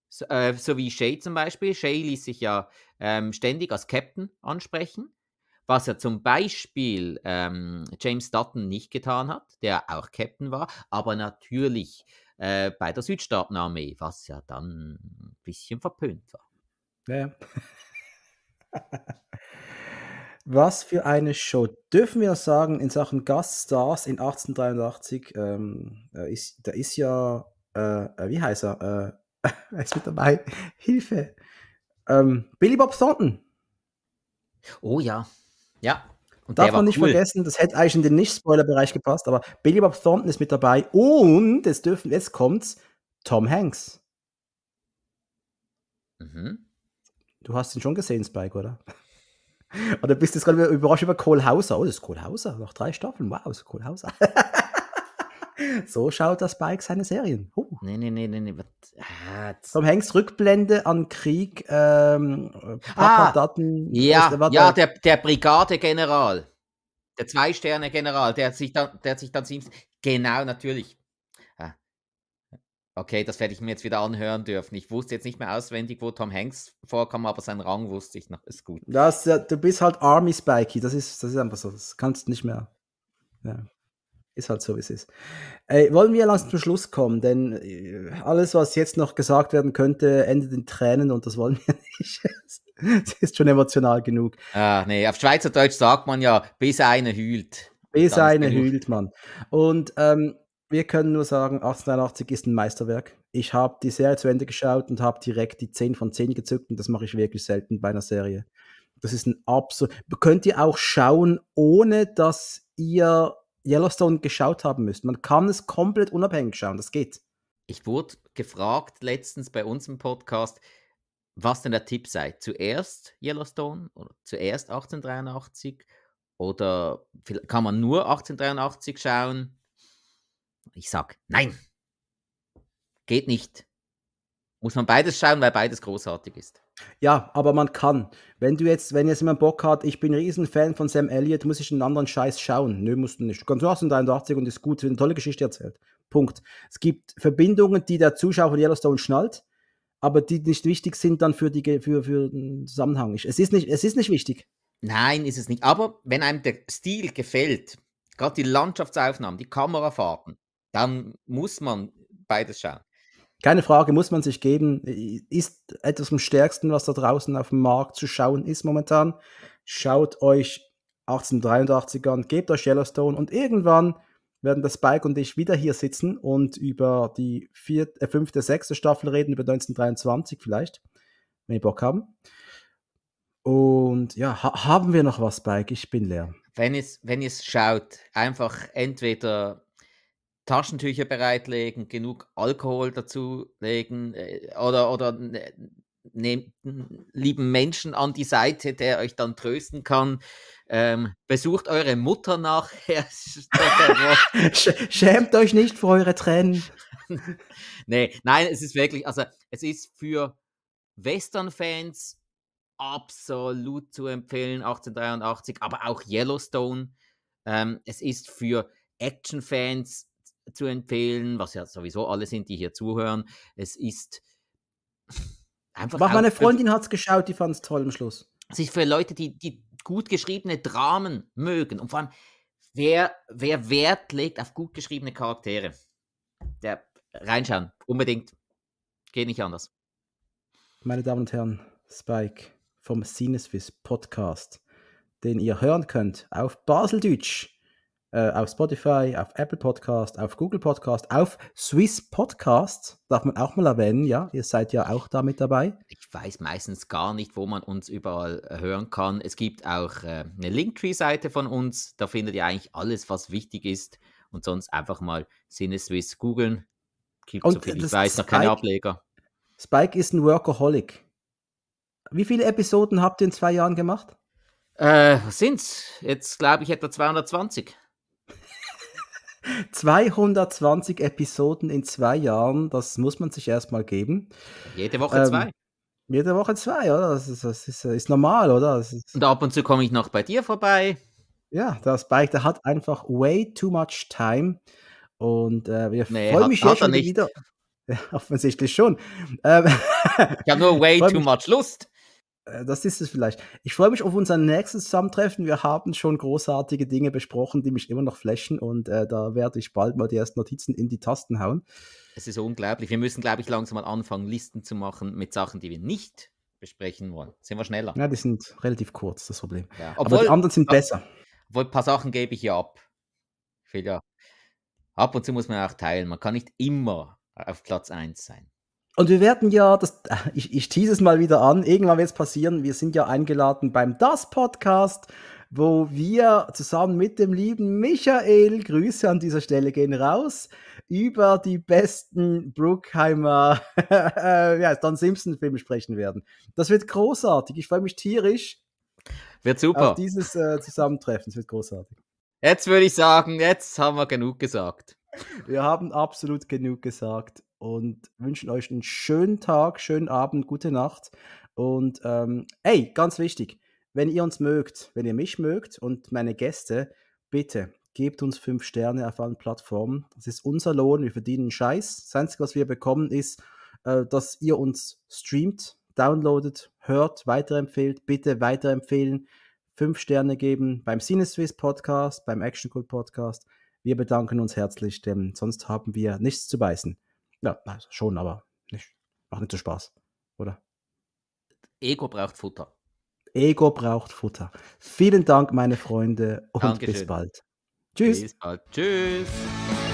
So, äh, so, wie Shay zum Beispiel. Shay ließ sich ja ähm, ständig als Captain ansprechen was er zum Beispiel ähm, James Dutton nicht getan hat, der auch Captain war, aber natürlich äh, bei der Südstaatenarmee, was ja dann ein bisschen verpönt war. Ja. Was für eine Show. Dürfen wir sagen, in Sachen Gaststars in 1883, ähm, ist, da ist ja, äh, äh wie heißt er? Äh, er ist mit dabei. Hilfe. Ähm, Billy Bob Thornton. Oh ja. Ja. Und darf man nicht cool. vergessen, das hätte eigentlich in den Nicht-Spoiler-Bereich gepasst, aber Billy Bob Thornton ist mit dabei und es dürfen, jetzt kommt's, Tom Hanks. Mhm. Du hast ihn schon gesehen, Spike, oder? Oder bist du jetzt gerade überrascht über Cole Hauser? Oh, das ist Cole Hauser, noch drei Staffeln, wow, das ist Cole Hauser. so schaut das Bike seine Serien. Huh. Nee, nee, nee, nee, ah, Tom Hanks Rückblende an Krieg, ähm, ah! Papa ah, Daten, Ja, der, ja der, der Brigadegeneral. Der Zwei-Sterne-General, der sich dann, der hat sich dann Genau, natürlich. Ah. Okay, das werde ich mir jetzt wieder anhören dürfen. Ich wusste jetzt nicht mehr auswendig, wo Tom Hanks vorkam, aber seinen Rang wusste ich noch. Ist gut. Das, du bist halt Army Spikey. Das ist, das ist einfach so. Das kannst du nicht mehr. Ja ist halt so, wie es ist. Äh, wollen wir langsam zum Schluss kommen, denn äh, alles, was jetzt noch gesagt werden könnte, endet in Tränen und das wollen wir nicht. Es ist schon emotional genug. Ah, nee, auf Schweizerdeutsch sagt man ja, bis einer hühlt. Bis Ganz einer genug. hühlt man. Und ähm, wir können nur sagen, 1883 ist ein Meisterwerk. Ich habe die Serie zu Ende geschaut und habe direkt die 10 von 10 gezückt und das mache ich wirklich selten bei einer Serie. Das ist ein absolut. Könnt ihr auch schauen, ohne dass ihr Yellowstone geschaut haben müsst. Man kann es komplett unabhängig schauen, das geht. Ich wurde gefragt letztens bei uns im Podcast, was denn der Tipp sei. Zuerst Yellowstone oder zuerst 1883 oder kann man nur 1883 schauen? Ich sage, nein, geht nicht muss man beides schauen, weil beides großartig ist. Ja, aber man kann. Wenn du jetzt, wenn jetzt jemand Bock hat, ich bin ein Riesenfan von Sam Elliott, muss ich einen anderen Scheiß schauen. Nö, musst du nicht. Du kannst nur 83 und ist gut, wird eine tolle Geschichte erzählt. Punkt. Es gibt Verbindungen, die der Zuschauer von Yellowstone schnallt, aber die nicht wichtig sind dann für, die, für, für den Zusammenhang. Es ist, nicht, es ist nicht wichtig. Nein, ist es nicht. Aber wenn einem der Stil gefällt, gerade die Landschaftsaufnahmen, die Kamerafahrten, dann muss man beides schauen keine Frage, muss man sich geben, ist etwas am stärksten, was da draußen auf dem Markt zu schauen ist momentan. Schaut euch 1883 an, gebt euch Yellowstone und irgendwann werden das Spike und ich wieder hier sitzen und über die vierte, äh, fünfte, sechste Staffel reden, über 1923 vielleicht, wenn wir Bock haben. Und ja, ha haben wir noch was, Spike? Ich bin leer. Wenn ihr es wenn schaut, einfach entweder Taschentücher bereitlegen, genug Alkohol dazulegen äh, oder, oder äh, nehmt lieben Menschen an die Seite, der euch dann trösten kann. Ähm, besucht eure Mutter nachher. Schämt euch nicht vor eure Tränen. nee, nein, es ist wirklich, also es ist für Western-Fans absolut zu empfehlen, 1883, aber auch Yellowstone. Ähm, es ist für Action-Fans zu empfehlen, was ja sowieso alle sind, die hier zuhören. Es ist einfach. Auch meine also Freundin hat es geschaut, die fand es toll am Schluss. Es ist für Leute, die, die gut geschriebene Dramen mögen und vor allem, wer, wer Wert legt auf gut geschriebene Charaktere, der reinschauen, unbedingt. Geht nicht anders. Meine Damen und Herren, Spike vom Sinneswiss Podcast, den ihr hören könnt auf Baseldeutsch äh, auf Spotify, auf Apple Podcast, auf Google Podcast, auf Swiss Podcasts, darf man auch mal erwähnen, ja, ihr seid ja auch da mit dabei. Ich weiß meistens gar nicht, wo man uns überall äh, hören kann. Es gibt auch äh, eine Linktree-Seite von uns, da findet ihr eigentlich alles, was wichtig ist und sonst einfach mal Sinneswiss googeln. Gibt und so viel, ich weiß, noch Spike, keine Ableger. Spike ist ein Workaholic. Wie viele Episoden habt ihr in zwei Jahren gemacht? Äh, sind's jetzt, glaube ich, etwa 220. 220 Episoden in zwei Jahren, das muss man sich erstmal geben. Jede Woche ähm, zwei. Jede Woche zwei, oder? Das ist, das ist, ist normal, oder? Ist, und ab und zu komme ich noch bei dir vorbei. Ja, das Bike, der hat einfach way too much time. Und äh, wir nee, freuen mich jetzt schon wieder. Ja, offensichtlich schon. Ähm, ich habe nur way too much Lust. Äh, das ist es vielleicht. Ich freue mich auf unser nächstes Zusammentreffen. Wir haben schon großartige Dinge besprochen, die mich immer noch flashen und äh, da werde ich bald mal die ersten Notizen in die Tasten hauen. Es ist unglaublich. Wir müssen, glaube ich, langsam mal anfangen, Listen zu machen mit Sachen, die wir nicht besprechen wollen. Sind wir schneller? Ja, die sind relativ kurz, das Problem. Ja. Obwohl, Aber die anderen sind ah. besser. Obwohl, ein paar Sachen gebe ich ja ab. Ab und zu muss man auch teilen. Man kann nicht immer auf Platz 1 sein. Und wir werden ja, das, äh, ich, ich tease es mal wieder an, irgendwann wird es passieren, wir sind ja eingeladen beim Das Podcast, wo wir zusammen mit dem lieben Michael, Grüße an dieser Stelle gehen raus, über die besten Brookheimer, ja, Don Simpson-Filme sprechen werden. Das wird großartig, ich freue mich tierisch. Wird super. Auf dieses äh, Zusammentreffen, es wird großartig. Jetzt würde ich sagen, jetzt haben wir genug gesagt. Wir haben absolut genug gesagt und wünschen euch einen schönen Tag, schönen Abend, gute Nacht. Und ähm, ey, ganz wichtig, wenn ihr uns mögt, wenn ihr mich mögt und meine Gäste, bitte gebt uns fünf Sterne auf allen Plattformen. Das ist unser Lohn, wir verdienen Scheiß. Das Einzige, was wir bekommen, ist, äh, dass ihr uns streamt, downloadet, hört, weiterempfehlt. Bitte weiterempfehlen, fünf Sterne geben beim Cineswiss Podcast, beim Action Cool Podcast. Wir bedanken uns herzlich, denn sonst haben wir nichts zu beißen. Ja, also schon, aber nicht, macht nicht so Spaß, oder? Ego braucht Futter. Ego braucht Futter. Vielen Dank, meine Freunde, und Dankeschön. bis bald. Tschüss. Bis bald. Tschüss.